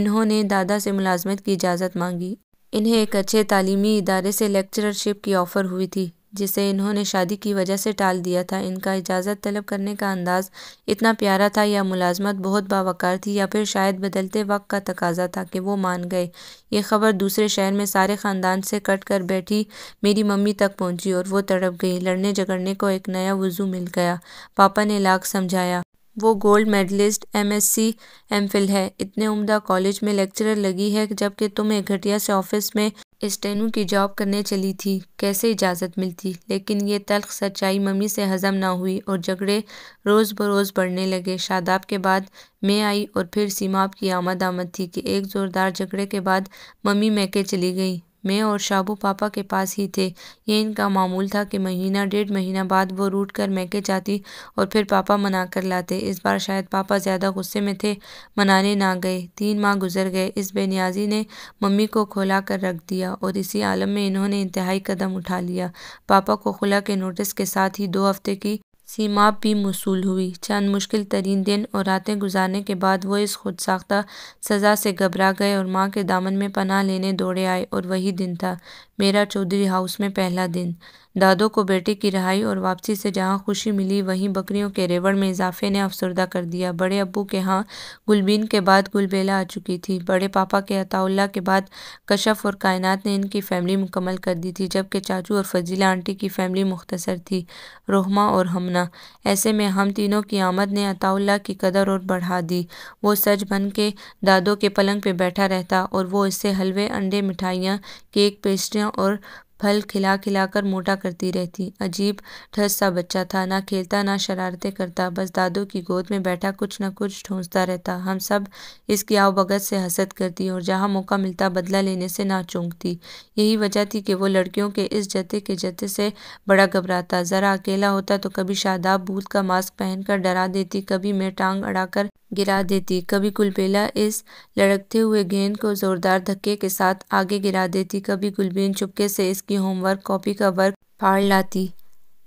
इन्होंने दादा से मुलाजमत की इजाज़त मांगी इन्हें एक अच्छे तालीमी इदारे से लेक्चरशिप की ऑफ़र हुई थी जिसे इन्होंने शादी की वजह से टाल दिया था इनका इजाज़त तलब करने का अंदाज़ इतना प्यारा था या मुलाजमत बहुत बावकार थी या फिर शायद बदलते वक्त का तकाजा था कि वो मान गए ये खबर दूसरे शहर में सारे ख़ानदान से कट कर बैठी मेरी मम्मी तक पहुंची और वो तड़प गई लड़ने झगड़ने को एक नया वज़ू मिल गया पापा ने लाख समझाया वो गोल्ड मेडलिस्ट एमएससी एमफिल है इतने उम्दा कॉलेज में लेक्चरर लगी है जबकि तुम एक घटिया से ऑफिस में स्टेनू की जॉब करने चली थी कैसे इजाज़त मिलती लेकिन ये तल्ख सच्चाई मम्मी से हजम ना हुई और झगड़े रोज़ बरोज़ बढ़ने लगे शादाब के बाद मैं आई और फिर सीमाब की आमद आमद थी कि एक ज़ोरदार झगड़े के बाद मम्मी मैके चली गई मैं और शाबू पापा के पास ही थे ये इनका मामूल था कि महीना डेढ़ महीना बाद वो रूट कर मैके जाती और फिर पापा मना कर लाते इस बार शायद पापा ज़्यादा गुस्से में थे मनाने ना गए तीन माह गुजर गए इस बेनियाजी ने मम्मी को खोला कर रख दिया और इसी आलम में इन्होंने इंतहाई कदम उठा लिया पापा को खुला के नोटिस के साथ ही दो हफ्ते की सीमा भी मौसूल हुई चंद मुश्किल तरीन दिन और रातें गुजारने के बाद वो इस खुद साख्ता सज़ा से घबरा गए और माँ के दामन में पनाह लेने दौड़े आए और वही दिन था मेरा चौधरी हाउस में पहला दिन दादो को बेटे की रहाई और वापसी से जहां खुशी मिली वहीं बकरियों के रेवड़ में इजाफे ने अफसरदा कर दिया बड़े अबू के यहाँ गुलबीन के बाद गुलबेला आ चुकी थी बड़े पापा के अताउल्ला के बाद कशफ और कायनात ने इनकी फ़ैमिली मुकम्मल कर दी थी जबकि चाचू और फजीला आंटी की फ़ैमिली मुख्तसर थी रोहमा और हमना ऐसे में हम तीनों की आमद ने अताउल्ला की कदर और बढ़ा दी वो सच बन के दादो के पलंग पर बैठा रहता और वो इससे हलवे अंडे मिठाइयाँ केक पेस्ट्रियाँ सब्जियां और फल खिला खिलाकर मोटा करती रहती अजीब ठस सा बच्चा था ना खेलता ना शरारतें करता बस दादू की गोद में बैठा कुछ ना कुछ ठूंसता रहता हम सब इसकी आव भगत से हसद करती और जहां मौका मिलता बदला लेने से ना चूंकती यही वजह थी कि वो लड़कियों के इस जते के जते से बड़ा घबराता ज़रा अकेला होता तो कभी शादाब भूत का मास्क पहनकर डरा देती कभी मैं टांग अड़ाकर गिरा देती कभी कुलबेला इस लड़कते हुए गेंद को जोरदार धक्के के साथ आगे गिरा देती कभी गुलबीन चुपके से इसकी होमवर्क कॉपी का वर्क फाड़ लाती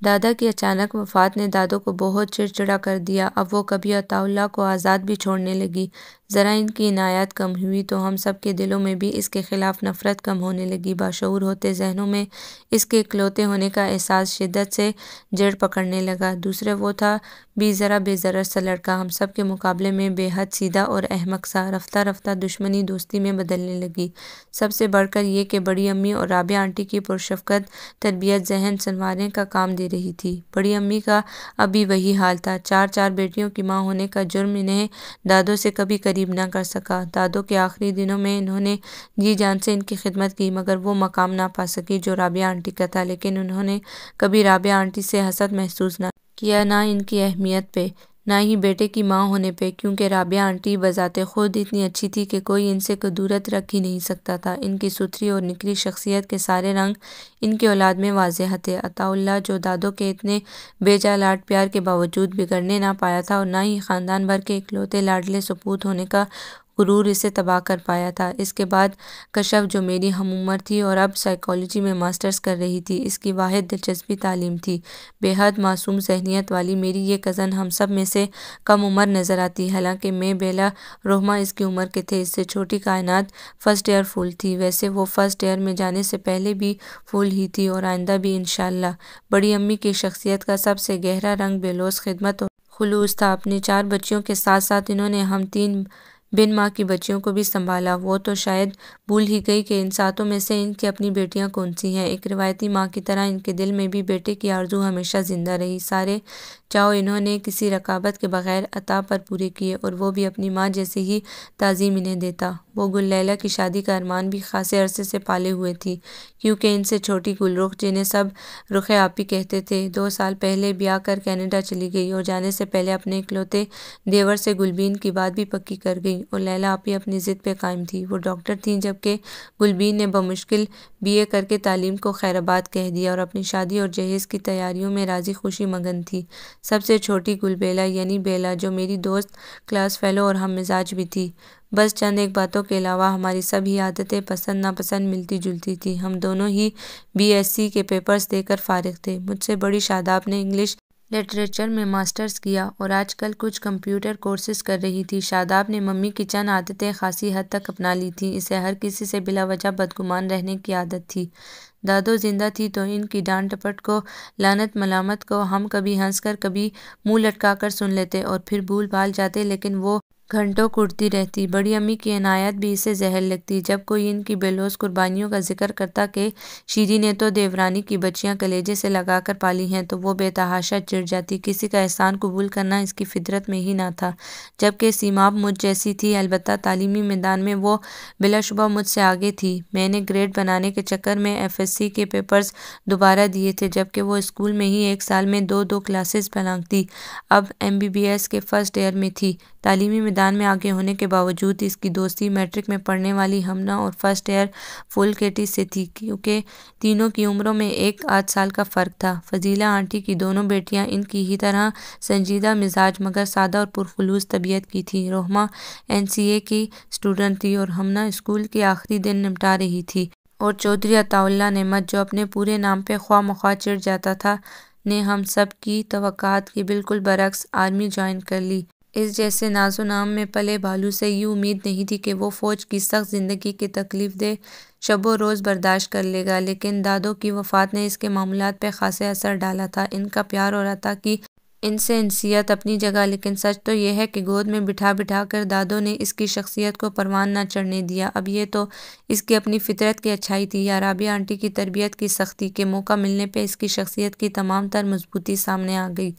दादा की अचानक वफात ने दादो को बहुत चिड़चिड़ा कर दिया अब वो कभी अताउल्ला को आज़ाद भी छोड़ने लगी ज़रा इनकी इनायत कम हुई तो हम सब के दिलों में भी इसके ख़िलाफ़ नफ़रत कम होने लगी बाशूर होते जहनों में इसके इकलौते होने का एहसास शिद्दत से जड़ पकड़ने लगा दूसरे वो था भी ज़रा बेज़र सा लड़का हम सब के मुकाबले में बेहद सीधा और अहमक सा रफ्ता रफ्ता दुश्मनी दोस्ती में बदलने लगी सबसे बढ़कर ये कि बड़ी अम्मी और राबिया आंटी की पुरशफ़त तरबियत जहन सुनवाने का काम दे रही थी बड़ी अम्मी का अभी वही हाल था चार चार बेटियों की माँ होने का जुर्म इन्हें दादों से कभी करीब ना कर सका दादो के आखिरी दिनों में इन्होंने जी जान से इनकी खिदमत की मगर वो मकाम ना पा सकी जो राबिया आंटी का था लेकिन उन्होंने कभी राबिया आंटी से हसद महसूस ना किया ना इनकी अहमियत पे ना ही बेटे की माँ होने पे क्योंकि राबिया आंटी बजाते खुद इतनी अच्छी थी कि कोई इनसे कदूरत रख ही नहीं सकता था इनकी सुथरी और निकली शख्सियत के सारे रंग इनके औलाद में वाजह थे अताउल्ला जो दादों के इतने बेजा लाड प्यार के बावजूद बिगड़ने ना पाया था और ना ही ख़ानदान भर के इकलौते लाडले सपूत होने का गुरूर इसे तबाह कर पाया था इसके बाद कशव जो मेरी हम उम्र थी और अब साइकोलॉजी में मास्टर्स कर रही थी इसकी वाद दिलचस्पी तालीम थी बेहद मासूम जहनीत वाली मेरी ये कज़न हम सब में से कम उम्र नज़र आती हालांकि मैं बेला रोहमा इसकी उम्र के थे इससे छोटी कायनात फ़र्स्ट ईयर फूल थी वैसे वो फ़र्स्ट ईयर में जाने से पहले भी फूल ही थी और आइंदा भी इन बड़ी अम्मी की शख्सियत का सबसे गहरा रंग बेलोस खिदमत और था अपने चार बच्चियों के साथ साथ इन्होंने हम तीन बिन माँ की बच्चियों को भी संभाला वो तो शायद भूल ही गई कि इन सातों में से इनकी अपनी बेटियाँ कौन सी हैं एक रिवायती माँ की तरह इनके दिल में भी बेटे की आरजू हमेशा ज़िंदा रही सारे चाओ इन्होंने किसी रकाबत के बगैर अता पर पूरे किए और वो भी अपनी माँ जैसे ही ताज़ीम इन्हें देता वो गुल की शादी का अरमान भी खासे अरसे से पाले हुए थी क्योंकि इनसे छोटी गुलरुख जिन्हें सब रुख ही कहते थे दो साल पहले ब्याह कर कैनेडा चली गई और जाने से पहले अपने इकलौते देवर से गुलबीन की बात भी पक्की कर गई गई और लैला आप ही अपनी ज़िद पे कायम थी वो डॉक्टर थी जबकि गुलबीन ने बमुश्किल बीए करके तालीम को खैराबाद कह दिया और अपनी शादी और जहेज़ की तैयारियों में राज़ी खुशी मगन थी सबसे छोटी गुलबेला यानी बेला जो मेरी दोस्त क्लास फेलो और हम मिजाज भी थी बस चंद एक बातों के अलावा हमारी सभी आदतें पसंद नापसंद मिलती जुलती थी हम दोनों ही सी के पेपर्स देकर फारिग थे मुझसे बड़ी शादाब ने इंग्लिश लिटरेचर में मास्टर्स किया और आजकल कुछ कंप्यूटर कोर्सेज कर रही थी शादाब ने मम्मी की चंद आदतें खासी हद तक अपना ली थीं इसे हर किसी से बिलावजह बदगुमान रहने की आदत थी दादो जिंदा थी तो इनकी डांट टपट को लानत मलामत को हम कभी हंसकर कभी मुंह लटकाकर सुन लेते और फिर भूल भाल जाते लेकिन वो घंटों कुटती रहती बड़ी अम्मी की अनायत भी इसे जहर लगती जब कोई इनकी बेलोस कुर्बानियों का जिक्र करता कि शीरी ने तो देवरानी की बच्चियां कलेजे से लगाकर पाली हैं तो वो बेतहाशा चिड़ जाती किसी का एहसान कबूल करना इसकी फितरत में ही ना था जबकि सीमाब मुझ जैसी थी अलबत् तालीमी मैदान में वो बिलाशुबा मुझसे आगे थी मैंने ग्रेड बनाने के चक्कर में एफ एस सी के पेपर्स दोबारा दिए थे जबकि वो स्कूल में ही एक साल में दो दो क्लासेस बनाती अब एम बी बी एस के फ़र्स्ट ईयर में थी तालीमी मैदान में आगे होने के बावजूद इसकी दोस्ती मैट्रिक में पढ़ने वाली हमना और फर्स्ट ईयर फुल केटी से थी क्योंकि तीनों की उम्रों में एक आध साल का फ़र्क था फजीला आंटी की दोनों बेटियां इनकी ही तरह संजीदा मिजाज मगर सादा और पुरखलूस तबीयत की थी रोहमा एनसीए की स्टूडेंट थी और हमना स्कूल के आखिरी दिन निपटा रही थी और चौधरी अताउल्ला नमत जो अपने पूरे नाम पर ख्वा मख्वा चिड़ जाता था ने हम सब की तो के बिल्कुल बरक्स आर्मी ज्वाइन कर ली इस जैसे नाम में पले भालू से यूँ उम्मीद नहीं थी कि वो फ़ौज की सख्त ज़िंदगी की तकलीफ दे शबो रोज़ बर्दाश्त कर लेगा लेकिन दादो की वफ़ात ने इसके मामलों पर खासे असर डाला था इनका प्यार और अता की इनसे इंसियत अपनी जगह लेकिन सच तो यह है कि गोद में बिठा बिठा कर दादो ने इसकी शख्सियत को परवान न चढ़ने दिया अब ये तो इसकी अपनी फितरत की अच्छाई थी या राबिया आंटी की तरबियत की सख्ती के मौका मिलने पर इसकी शख्सियत की तमाम तर मजबूती सामने आ गई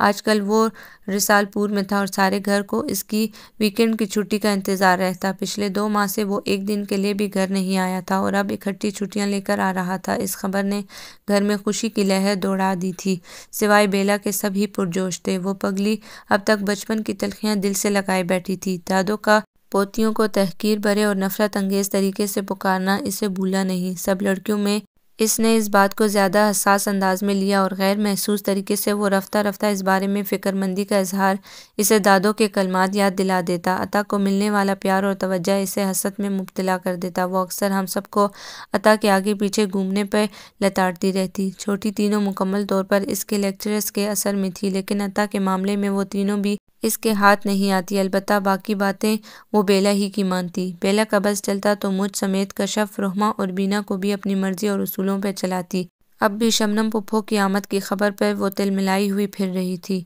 आजकल वो रिसालपुर में था और सारे घर को इसकी वीकेंड की छुट्टी का इंतज़ार रहता पिछले दो माह से वो एक दिन के लिए भी घर नहीं आया था और अब इकट्ठी छुट्टियाँ लेकर आ रहा था इस खबर ने घर में खुशी की लहर दौड़ा दी थी सिवाय बेला के सभी पुरजोश थे वो पगली अब तक बचपन की तलखियाँ दिल से लगाए बैठी थी दादों का पोतियों को तहकीर भरे और नफरत अंगेज तरीके से पुकारना इसे भूला नहीं सब लड़कियों में इसने इस बात को ज़्यादा हसास अंदाज में लिया और गैर महसूस तरीके से वो रफ्ता रफ्ता इस बारे में फ़िक्रमंदी का इजहार इसे दादों के कलमात याद दिला देता अता को मिलने वाला प्यार और तवज्जह इसे हसत में मुब्तला कर देता वो अक्सर हम सबको अता के आगे पीछे घूमने पर लताड़ती रहती छोटी तीनों मुकम्मल तौर पर इसके लेक्चरर्स के असर में थी लेकिन अता के मामले में वो तीनों भी इसके हाथ नहीं आती अलबत् बाकी बातें वो बेला ही की मानती बेला का बस चलता तो मुझ समेत कशफ रहमा और बीना को भी अपनी मर्ज़ी और उसूल बुलबुलों पर चलाती अब भी शबनम पुप्पो की आमद की खबर पर वो तिलमिलाई हुई फिर रही थी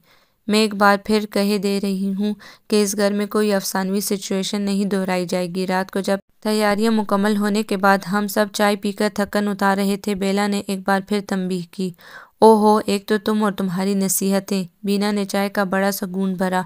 मैं एक बार फिर कह दे रही हूँ कि इस घर में कोई अफसानवी सिचुएशन नहीं दोहराई जाएगी रात को जब तैयारियां मुकम्मल होने के बाद हम सब चाय पीकर थकन उतार रहे थे बेला ने एक बार फिर तंबीह की ओहो एक तो तुम और तुम्हारी नसीहतें बीना ने चाय का बड़ा गूंद भरा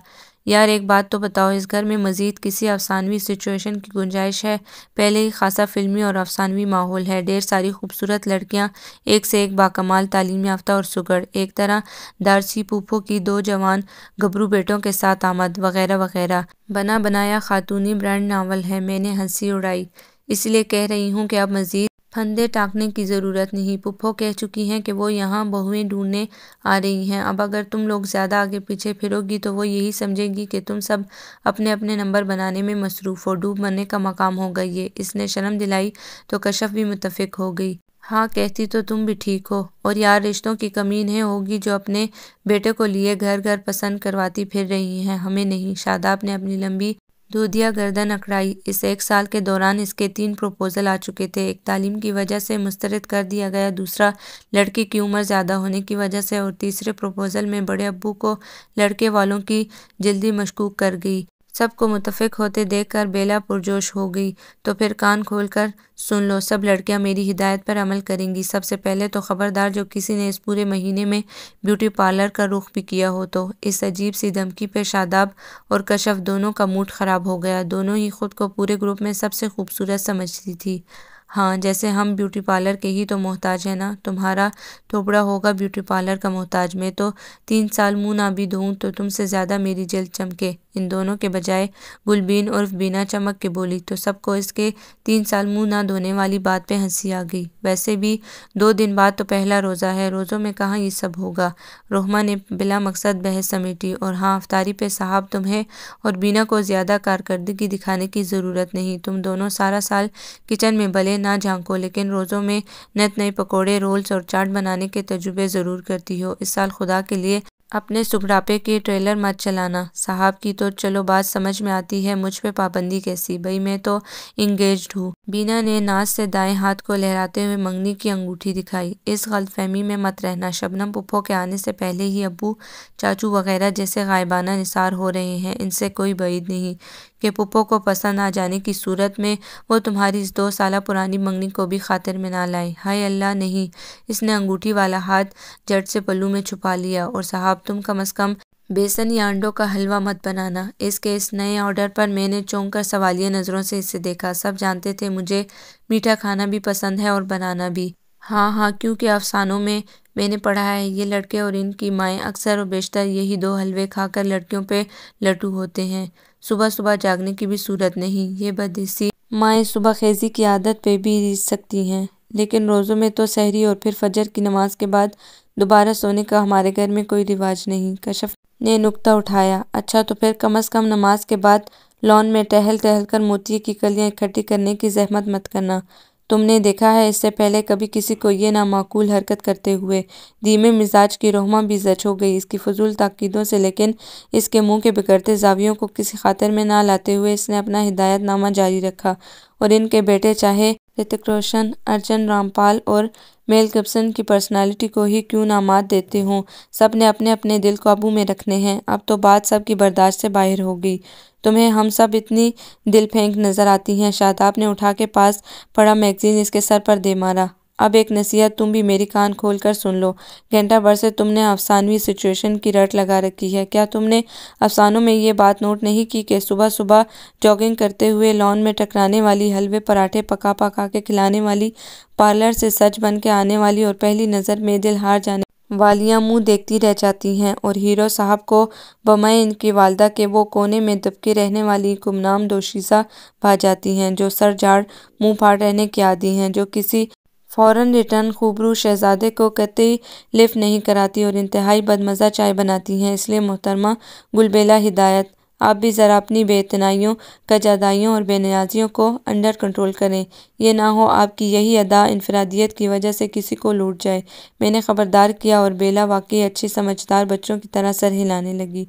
यार एक बात तो बताओ इस घर में मज़ीद किसी अफसानवी सिचुएशन की गुंजाइश है पहले ही खासा फिल्मी और अफसानवी माहौल है ढेर सारी खूबसूरत लड़कियां एक से एक बाकमाल तालीम याफ्ता और सुगड़ एक तरह दारसी पुपो की दो जवान गबरू बेटों के साथ आमद वगैरह वगैरह बना बनाया खातूनी ब्रांड नावल है मैंने हंसी उड़ाई इसलिए कह रही हूँ कि अब मज़ीद फंदे टाँगने की ज़रूरत नहीं पुप्पो कह चुकी हैं कि वो यहाँ बहुएं ढूंढने आ रही हैं अब अगर तुम लोग ज़्यादा आगे पीछे फिरोगी तो वो यही समझेगी कि तुम सब अपने अपने नंबर बनाने में मसरूफ़ हो डूब मरने का मकाम हो गई ये इसने शर्म दिलाई तो कशफ भी मुतफिक हो गई हाँ कहती तो तुम भी ठीक हो और यार रिश्तों की कमी नहीं होगी जो अपने बेटे को लिए घर घर पसंद करवाती फिर रही हैं हमें नहीं शादाब ने अपनी लंबी दूधिया गर्दन अकड़ाई इस एक साल के दौरान इसके तीन प्रपोजल आ चुके थे एक तालीम की वजह से मुस्तरद कर दिया गया दूसरा लड़की की उम्र ज़्यादा होने की वजह से और तीसरे प्रपोजल में बड़े अबू को लड़के वालों की जल्दी मशकूक कर गई सबको मुतफ़िक होते देख कर बेला पुरजोश हो गई तो फिर कान खोल कर सुन लो सब लड़कियां मेरी हिदायत पर अमल करेंगी सबसे पहले तो ख़बरदार जो किसी ने इस पूरे महीने में ब्यूटी पार्लर का रुख भी किया हो तो इस अजीब सी धमकी पर शादाब और कशफ दोनों का मूड ख़राब हो गया दोनों ही खुद को पूरे ग्रुप में सबसे खूबसूरत समझती थी हाँ जैसे हम ब्यूटी पार्लर के ही तो मोहताज है ना तुम्हारा थोपड़ा तो होगा ब्यूटी पार्लर का मोहताज मैं तो तीन साल मुंह ना भी धोऊँ तो तुमसे ज़्यादा मेरी जल्द चमके इन दोनों के बजाय गुलबीन उर्फ बिना चमक के बोली तो सबको इसके तीन साल मुंह ना धोने वाली बात पे हंसी आ गई वैसे भी दो दिन बाद तो पहला रोज़ा है रोज़ों में कहाँ ये सब होगा रोहमा ने बिला मकसद बहस समेटी और हाँ अफ्तारी पे साहब तुम्हें और बीना को ज़्यादा कारकर्दगी दिखाने की ज़रूरत नहीं तुम दोनों सारा साल किचन में भले ना झांको लेकिन रोज़ों में नत नए पकौड़े रोल्स और चाट बनाने के तजुर्बे ज़रूर करती हो इस साल खुदा के लिए अपने सुखड़ापे के ट्रेलर मत चलाना साहब की तो चलो बात समझ में आती है मुझ पे पाबंदी कैसी भई मैं तो इंगेज हूँ बीना ने नाज से दाएं हाथ को लहराते हुए मंगनी की अंगूठी दिखाई इस गलतफहमी में मत रहना शबनम पुप्पो के आने से पहले ही अबू चाचू वगैरह जैसे गायबाना निसार हो रहे हैं इनसे कोई बैद नहीं कि पुप्पो को पसंद आ जाने की सूरत में वो तुम्हारी इस दो साल पुरानी मंगनी को भी खातिर में ना लाए हाय अल्लाह नहीं इसने अंगूठी वाला हाथ जट से पल्लू में छुपा लिया और साहब तुम कम अज़ कम बेसन या अंडों का हलवा मत बनाना इसके इस नए ऑर्डर पर मैंने चौंक कर सवालिया नज़रों से इसे देखा सब जानते थे मुझे मीठा खाना भी पसंद है और बनाना भी हाँ हाँ क्योंकि अफसानों में मैंने पढ़ा है ये लड़के और इनकी माएँ अक्सर और बेशतर यही दो हलवे खाकर लड़कियों पर लटू होते हैं सुबह सुबह जागने की भी सूरत नहीं ये बदसी माएँ सुबह खेजी की आदत पे भी रीझ सकती हैं लेकिन रोज़ों में तो सहरी और फिर फजर की नमाज के बाद दोबारा सोने का हमारे घर में कोई रिवाज नहीं कशफ ने नुकता उठाया अच्छा तो फिर कम अज़ कम नमाज के बाद लॉन में टहल टहल कर मोती की कलियाँ इकट्ठी करने की जहमत मत करना तुमने देखा है इससे पहले कभी किसी को ये नामाकूल हरकत करते हुए धीमे मिजाज की रहमा भी जच हो गई इसकी फजूल ताकीदों से लेकिन इसके मुंह के बिगड़ते जावियों को किसी खातर में ना लाते हुए इसने अपना हिदायतनामा जारी रखा और इनके बेटे चाहे ऋतिक रोशन अर्जन रामपाल और मेल गिब्सन की पर्सनालिटी को ही क्यों ना मात देती हूँ सब ने अपने अपने दिल काबू में रखने हैं अब तो बात सब की बर्दाश्त से बाहर होगी तुम्हें हम सब इतनी दिल फेंक नज़र आती हैं शादाब ने उठा के पास पड़ा मैगज़ीन इसके सर पर दे मारा अब एक नसीहत तुम भी मेरी कान खोल कर सुन लो घंटा भर से तुमने अफसानवी सिचुएशन की रट लगा रखी है क्या तुमने अफसानों में ये बात नोट नहीं की कि सुबह सुबह जॉगिंग करते हुए लॉन में टकराने वाली हलवे पराठे पका पका के खिलाने वाली पार्लर से सच बन के आने वाली और पहली नज़र में दिल हार जाने वालियाँ मुंह देखती रह जाती हैं और हीरो साहब को बमाए इनकी वालदा के वो कोने में दबके रहने वाली गुमनाम दोशीसा भा जाती हैं जो सर झाड़ मुँह फाड़ रहने की आदि हैं जो किसी फ़ौरन रिटर्न खूबरू शहज़ादे को कतई लिफ्ट नहीं कराती और इंतहाई बदमज़ा चाय बनाती हैं इसलिए मोहतरमा गुलबेला हिदायत आप भी ज़रा अपनी बेतनाइयों कजादाइयों और बेनियाजियों को अंडर कंट्रोल करें यह ना हो आपकी यही अदा इनफरादियत की वजह से किसी को लूट जाए मैंने ख़बरदार किया और बेला वाकई अच्छी समझदार बच्चों की तरह सर हिलाने लगी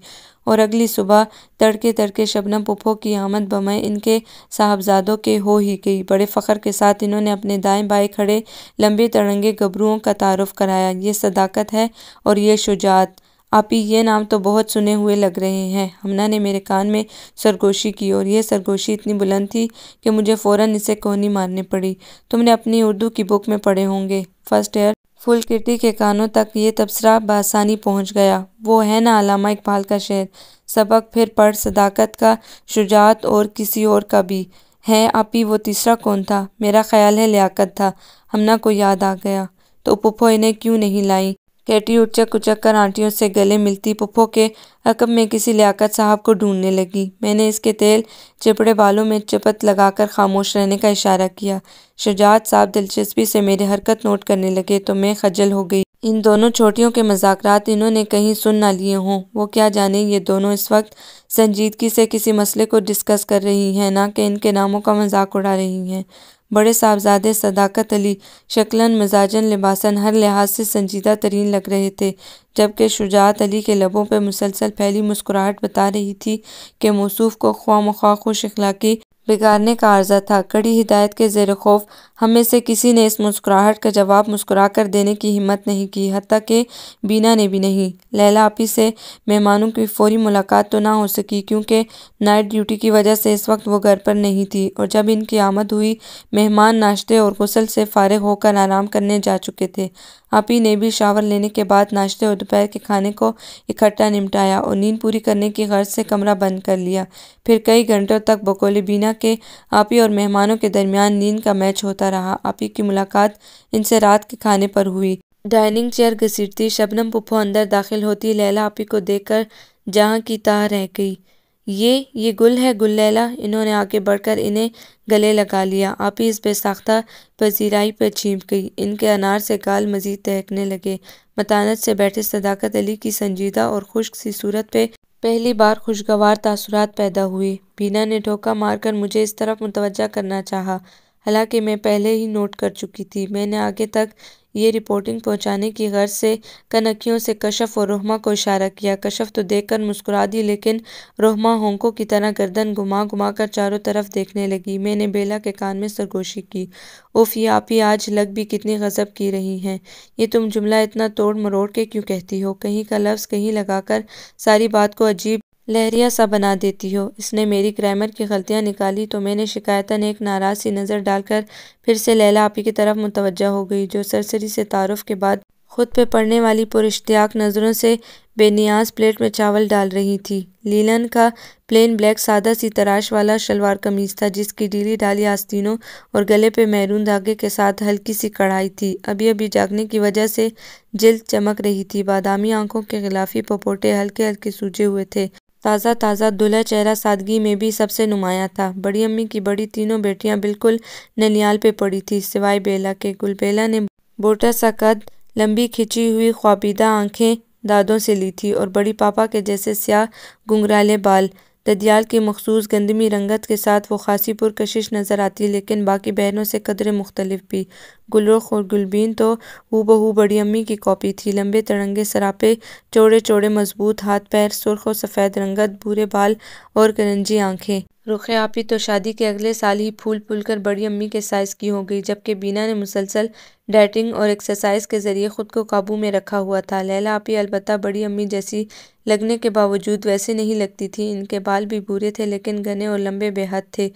और अगली सुबह तड़के तड़के शबनम पुप्पो की आमद बमय इनके साहबजादों के हो ही गई बड़े फ़ख्र के साथ इन्होंने अपने दाएँ बाएँ खड़े लंबे तड़ंगे गबरुओं का तारफ़ कराया ये सदाकत है और ये शुजात आप ही ये नाम तो बहुत सुने हुए लग रहे हैं हमना ने मेरे कान में सरगोशी की और यह सरगोशी इतनी बुलंद थी कि मुझे फ़ौरन इसे कोहनी मारने पड़ी तुमने अपनी उर्दू की बुक में पढ़े होंगे फर्स्ट ईयर फुलकिटी के कानों तक ये तबसरा बसानी पहुँच गया वो है ना अलामा इकबाल का शेर सबक फिर पढ़ सदाकत का शुजात और किसी और का भी है ही वो तीसरा कौन था मेरा ख्याल है लियाकत था हमना को याद आ गया तो पुप्पो इन्हें क्यों नहीं लाई कैटी उचक उचक कर आंटियों से गले मिलती पुप्पो के अकब में किसी लियाकत साहब को ढूंढने लगी मैंने इसके तेल चिपड़े बालों में चपत लगाकर खामोश रहने का इशारा किया शुजात साहब दिलचस्पी से मेरी हरकत नोट करने लगे तो मैं खजल हो गई इन दोनों छोटियों के मजाकरात इन्होंने कहीं सुन ना लिए हों वो क्या जाने ये दोनों इस वक्त संजीदगी से किसी मसले को डिस्कस कर रही हैं ना कि इनके नामों का मजाक उड़ा रही हैं बड़े साहबजादे सदाकत अली शक्लन मजाजन लिबासन हर लिहाज से संजीदा तरीन लग रहे थे जबकि शुजात अली के लबों पर मुसलसल फैली मुस्कुराहट बता रही थी कि मौसूफ को ख्वा मख्वा खुश अखलाक़ी बिगाड़ने का अर्जा था कड़ी हिदायत के जेर खौफ हमें से किसी ने इस मुस्कुराहट का जवाब मुस्कुरा कर देने की हिम्मत नहीं की हती कि बीना ने भी नहीं लैला आपी से मेहमानों की फौरी मुलाकात तो ना हो सकी क्योंकि नाइट ड्यूटी की वजह से इस वक्त वो घर पर नहीं थी और जब इनकी आमद हुई मेहमान नाश्ते और गसल से फारग होकर आराम करने जा चुके थे आपी ने भी शावर लेने के बाद नाश्ते और दोपहर के खाने को इकट्ठा निपटाया और नींद पूरी करने की गर्ज से कमरा बंद कर लिया फिर कई घंटों तक बकोले बीना के आपी और मेहमानों के दरमियान नींद का मैच होता रहा आपी की मुलाकात इनसे रात के खाने पर हुई डाइनिंग चेयर घसीटती शबनम पुप्पो अंदर दाखिल होती लैला आपी को कर जहाँ की ताह रह गई ये ये गुल है गुल लैला इन्होंने आगे बढ़कर इन्हें गले लगा लिया आप ही इस बेसाख्ता पजीराई पर छींप गई इनके अनार से गाल मजीद तहकने लगे मतानत से बैठे सदाकत अली की संजीदा और खुश्क सी सूरत पे पहली बार खुशगवार तासुरात पैदा हुए बीना ने ठोका मारकर मुझे इस तरफ मुतवजा करना चाहा हालांकि मैं पहले ही नोट कर चुकी थी मैंने आगे तक ये रिपोर्टिंग पहुंचाने की गर्ज से कनखियों से कशफ और रोहमा को इशारा किया कशफ तो देखकर मुस्कुरा दी लेकिन रोहमा होंकों की तरह गर्दन घुमा घुमा कर चारों तरफ देखने लगी मैंने बेला के कान में सरगोशी की उफ ये आप ही आज लग भी कितनी गज़ब की रही हैं ये तुम जुमला इतना तोड़ मरोड़ के क्यों कहती हो कहीं का लफ्ज़ कहीं लगाकर सारी बात को अजीब लहरिया सा बना देती हो इसने मेरी ग्रामर की गलतियाँ निकाली तो मैंने शिकायतन एक नाराज़ सी नज़र डालकर फिर से लैला आपी की तरफ मुतवजा हो गई जो सरसरी से तारफ़ के बाद खुद पे पड़ने वाली पुरश्तियाक नज़रों से बेनियाज प्लेट में चावल डाल रही थी लीलन का प्लेन ब्लैक सादा सी तराश वाला शलवार कमीज था जिसकी डीली डाली आस्तीनों और गले पे मैरून धागे के साथ हल्की सी कढ़ाई थी अभी अभी जागने की वजह से जिल्द चमक रही थी बादामी आंखों के खिलाफी पपोटे हल्के हल्के सूजे हुए थे ताज़ा ताज़ा दुल्हा चेहरा सादगी में भी सबसे नुमाया था बड़ी अम्मी की बड़ी तीनों बेटियां बिल्कुल ननियाल पे पड़ी थी सिवाय बेला के गुलबेला ने बोटा सा कद लंबी खिंची हुई ख्वाबीदा आंखें दादों से ली थी और बड़ी पापा के जैसे स्याह गुंगराले बाल ददियाल की मखसूस गंदमी रंगत के साथ वो खासी पुरकशिश नज़र आती लेकिन बाकी बहनों से कदर मुख्तलिफ भी गुलरुख और गुलबीन तो हु बहू बड़ी अम्मी की कॉपी थी लंबे तड़ंगे सरापे चौड़े चौड़े मजबूत हाथ पैर सुर्ख और सफ़ेद रंगत बुरे बाल और करंजी आँखें रुख़ आपी तो शादी के अगले साल ही फूल फूल कर बड़ी अम्मी के साइज़ की हो गई जबकि बीना ने मुसलसल डाइटिंग और एक्सरसाइज के ज़रिए ख़ुद को काबू में रखा हुआ था लैला आपी अलबत् बड़ी अम्मी जैसी लगने के बावजूद वैसे नहीं लगती थी इनके बाल भी बुरे थे लेकिन घने और लंबे बेहद थे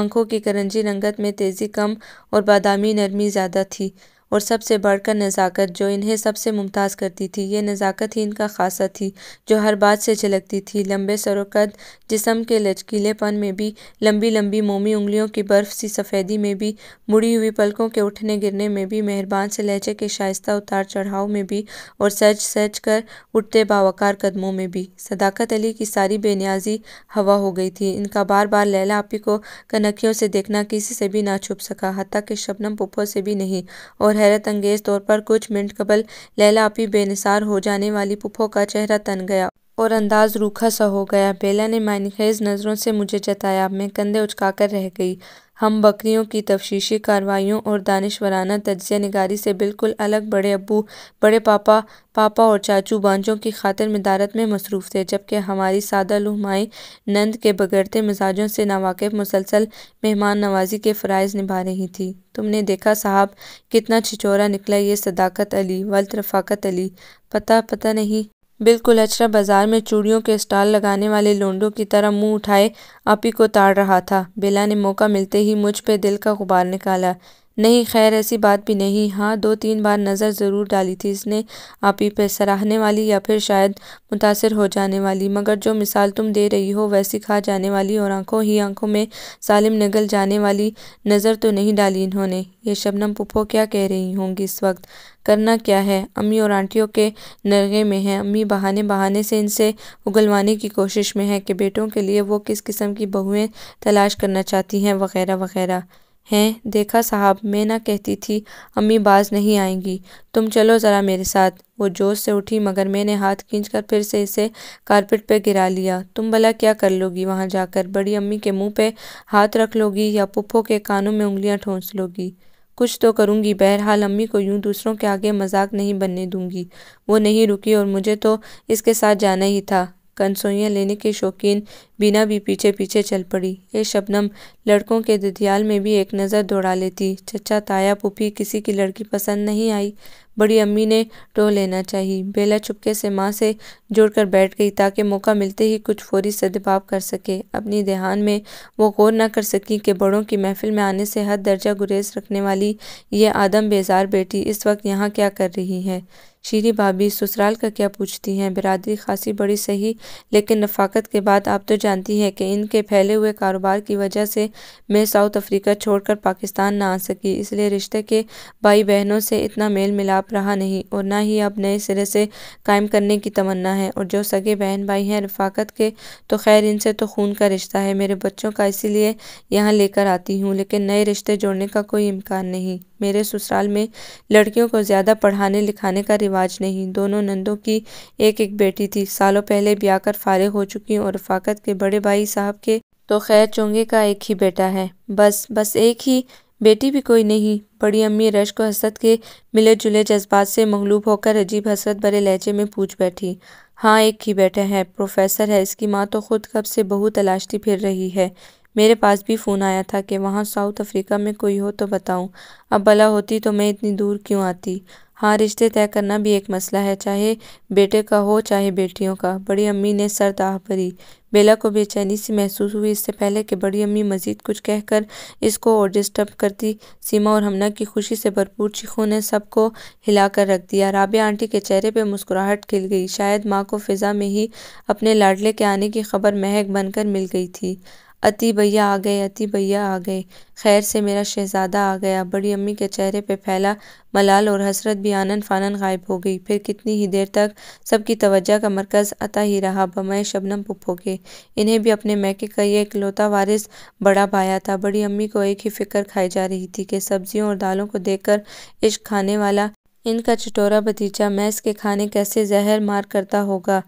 आंखों की करंजी रंगत में तेज़ी कम और बादामी नरमी ज़्यादा थी और सबसे बढ़कर नज़ाकत जो इन्हें सबसे मुमताज़ करती थी ये नज़ाकत ही इनका खासा थी जो हर बात से झलकती थी लंबे सरोकद जिसम के लचकीलेपन में भी लंबी लंबी मोमी उंगलियों की बर्फ़ सी सफ़ेदी में भी मुड़ी हुई पलकों के उठने गिरने में भी मेहरबान से लहजे के शायस्त उतार चढ़ाव में भी और सज सज कर उठते बावकार कदमों में भी सदाकत अली की सारी बेनियाजी हवा हो गई थी इनका बार बार लैला आपी को कनखियों से देखना किसी से भी ना छुप सका हती कि शबनम पुप्पो से भी नहीं और और अंगेज तौर पर कुछ मिनट कबल लैला अपनी बेनिसार हो जाने वाली पुप्पो का चेहरा तन गया और अंदाज़ रूखा सा हो गया बेला ने खेज नज़रों से मुझे जताया मैं कंधे उचकाकर रह गई हम बकरियों की तफशीशी कार्रवाइयों और दानिशवराना तजिया निगारी से बिल्कुल अलग बड़े अबू बड़े पापा पापा और चाचू बांझों की खातिर मदारत में मसरूफ़ थे जबकि हमारी सादा लुमाएँ नंद के बगैरते मिजाजों से नावाकफ़ मुसलसल मेहमान नवाजी के फ़रज़ निभा रही थी तुमने देखा साहब कितना छिचोरा निकला ये सदाकत अली वल्त रफ़ाकत अली पता पता नहीं बिल्कुल अचरा बाजार में चूड़ियों के स्टॉल लगाने वाले लोंडों की तरह मुंह उठाए अपी को ताड़ रहा था बेला ने मौका मिलते ही मुझ पर दिल का गुबार निकाला नहीं खैर ऐसी बात भी नहीं हाँ दो तीन बार नज़र ज़रूर डाली थी इसने आप ही पर सराहने वाली या फिर शायद मुतासर हो जाने वाली मगर जो मिसाल तुम दे रही हो वैसी खा जाने वाली और आंखों ही आंखों में सालिम निगल जाने वाली नज़र तो नहीं डाली इन्होंने ये शबनम पुप्पो क्या कह रही होंगी इस वक्त करना क्या है अम्मी और आंटियों के नरगे में है अम्मी बहाने बहाने से इनसे उगलवाने की कोशिश में है कि बेटों के लिए वो किस किस्म की बहुएँ तलाश करना चाहती हैं वगैरह वगैरह हैं देखा साहब मैं ना कहती थी अम्मी बाज नहीं आएंगी तुम चलो ज़रा मेरे साथ वो जोश से उठी मगर मैंने हाथ खींच कर फिर से इसे कारपेट पे गिरा लिया तुम भला क्या कर लोगी वहाँ जाकर बड़ी अम्मी के मुंह पे हाथ रख लोगी या पुप्पो के कानों में उंगलियाँ ठोंस लोगी कुछ तो करूँगी बहरहाल अम्मी को यूं दूसरों के आगे मजाक नहीं बनने दूंगी वो नहीं रुकी और मुझे तो इसके साथ जाना ही था कंसोइयाँ लेने के शौकीन बिना भी पीछे पीछे चल पड़ी ये शबनम लड़कों के ददियाल में भी एक नज़र दौड़ा लेती चचा ताया पुपी किसी की लड़की पसंद नहीं आई बड़ी अम्मी ने टो लेना चाहिए बेला चुपके से माँ से जुड़कर बैठ गई ताकि मौका मिलते ही कुछ फौरी सदभाव कर सके अपनी देहान में वो गौर ना कर सकी कि बड़ों की महफिल में आने से हद दर्जा गुरेज रखने वाली ये आदम बेजार बेटी इस वक्त यहाँ क्या कर रही है शीरी भाभी ससुराल का क्या पूछती हैं बिरादरी खासी बड़ी सही लेकिन नफाकत के बाद आप तो जानती हैं कि इनके फैले हुए कारोबार की वजह से मैं साउथ अफ्रीका छोड़कर पाकिस्तान ना आ सकी इसलिए रिश्ते के भाई बहनों से इतना मेल मिलाप रहा नहीं और ना ही अब नए सिरे से कायम करने की तमन्ना है और जो सगे बहन भाई हैं रफाकत के तो खैर इनसे तो खून का रिश्ता है मेरे बच्चों का इसीलिए यहाँ लेकर आती हूँ लेकिन नए रिश्ते जोड़ने का कोई इम्कान नहीं मेरे ससुराल में लड़कियों को ज़्यादा पढ़ाने लिखाने का रिवाज नहीं दोनों नंदों की एक एक बेटी थी सालों पहले ब्याह कर फारे हो चुकी और रफाकत के बड़े भाई साहब के तो खैर चोंगे का एक ही बेटा है बस बस एक ही बेटी भी कोई नहीं बड़ी अम्मी रश को हसरत के मिले जुले जज्बात से मगलूब होकर अजीब हसरत भरे लहजे में पूछ बैठी हाँ एक ही बेटा है प्रोफेसर है इसकी माँ तो खुद कब से बहुत तलाशती फिर रही है मेरे पास भी फ़ोन आया था कि वहाँ साउथ अफ्रीका में कोई हो तो बताऊँ अब भला होती तो मैं इतनी दूर क्यों आती हाँ रिश्ते तय करना भी एक मसला है चाहे बेटे का हो चाहे बेटियों का बड़ी अम्मी ने सर आह भरी बेला को बेचैनी सी महसूस हुई इससे पहले कि बड़ी अम्मी मज़ीद कुछ कहकर इसको और डिस्टर्ब करती सीमा और हमना की खुशी से भरपूर चीखों ने सबको हिला कर रख दिया राबिया आंटी के चेहरे पर मुस्कुराहट खिल गई शायद माँ को फिज़ा में ही अपने लाडले के आने की खबर महक बनकर मिल गई थी अति भैया आ गए अति भैया आ गए खैर से मेरा शहज़ादा आ गया बड़ी अम्मी के चेहरे पे फैला मलाल और हसरत भी आनन फानन गायब हो गई फिर कितनी ही देर तक सबकी तवज्जा का मरकज़ अता ही रहा बमाए शबनम पुप्पो के इन्हें भी अपने मैके का ये इकलौता वारिस बड़ा भाया था बड़ी अम्मी को एक ही फिक्र खाई जा रही थी कि सब्जियों और दालों को देखकर इश्क खाने वाला इनका चटोरा भतीजा मैस के खाने कैसे जहर मार करता होगा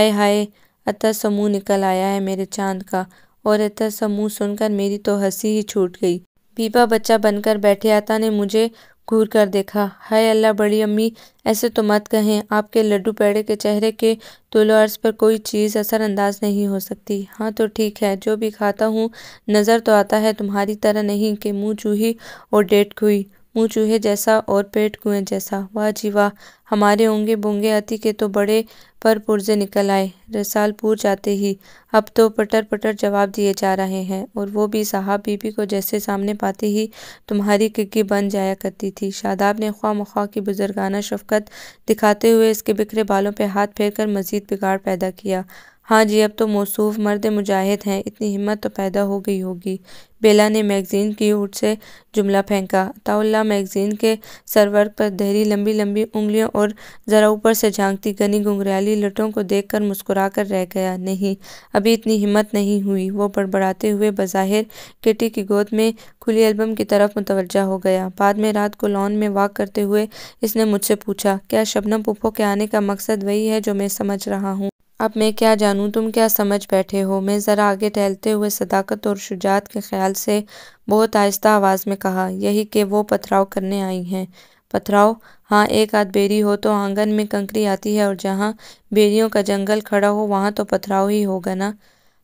आए हाय अतः समूह निकल आया है मेरे चांद का और अतः सा मुँह सुनकर मेरी तो हंसी ही छूट गई पीपा बच्चा बनकर बैठे आता ने मुझे घूर कर देखा हाय अल्लाह बड़ी अम्मी ऐसे तो मत कहें आपके लड्डू पेड़े के चेहरे के तुल अर्ज पर कोई चीज़ असरअंदाज नहीं हो सकती हाँ तो ठीक है जो भी खाता हूँ नज़र तो आता है तुम्हारी तरह नहीं कि मुँह चूही और डेट खुई मुँह चूहे जैसा और पेट कुएं जैसा वाह जी वाह हमारे होंगे बोंगे अति के तो बड़े पर पुर्जे निकल आए रसालपुर जाते ही अब तो पटर पटर जवाब दिए जा रहे हैं और वो भी साहब बीबी को जैसे सामने पाते ही तुम्हारी किक्की बन जाया करती थी शादाब ने ख्वा मख्वा की बुजुर्गाना शफकत दिखाते हुए इसके बिखरे बालों पर हाथ फेर कर मज़ीद बिगाड़ पैदा किया हाँ जी अब तो मौसू मर्द मुजाहिद हैं इतनी हिम्मत तो पैदा हो गई होगी बेला ने मैगज़ीन की ओर से जुमला फेंका ताउल्ला मैगज़ीन के सरवर पर दहरी लंबी लंबी उंगलियों और ज़रा ऊपर से झांकती गनी घुंघराली लटों को देखकर मुस्कुरा कर रह गया नहीं अभी इतनी हिम्मत नहीं हुई वो बड़बड़ाते हुए बज़ाहिर किटी की गोद में खुली एल्बम की तरफ मुतवजा हो गया बाद में रात को लॉन में वाक करते हुए इसने मुझसे पूछा क्या शबनम पुप्पो के आने का मकसद वही है जो मैं समझ रहा हूँ अब मैं क्या जानूँ तुम क्या समझ बैठे हो मैं ज़रा आगे टहलते हुए सदाकत और शुजात के ख्याल से बहुत आहिस्ता आवाज़ में कहा यही कि वो पथराव करने आई हैं पथराव हाँ एक आध बेरी हो तो आंगन में कंकरी आती है और जहाँ बेरियों का जंगल खड़ा हो वहाँ तो पथराव ही होगा ना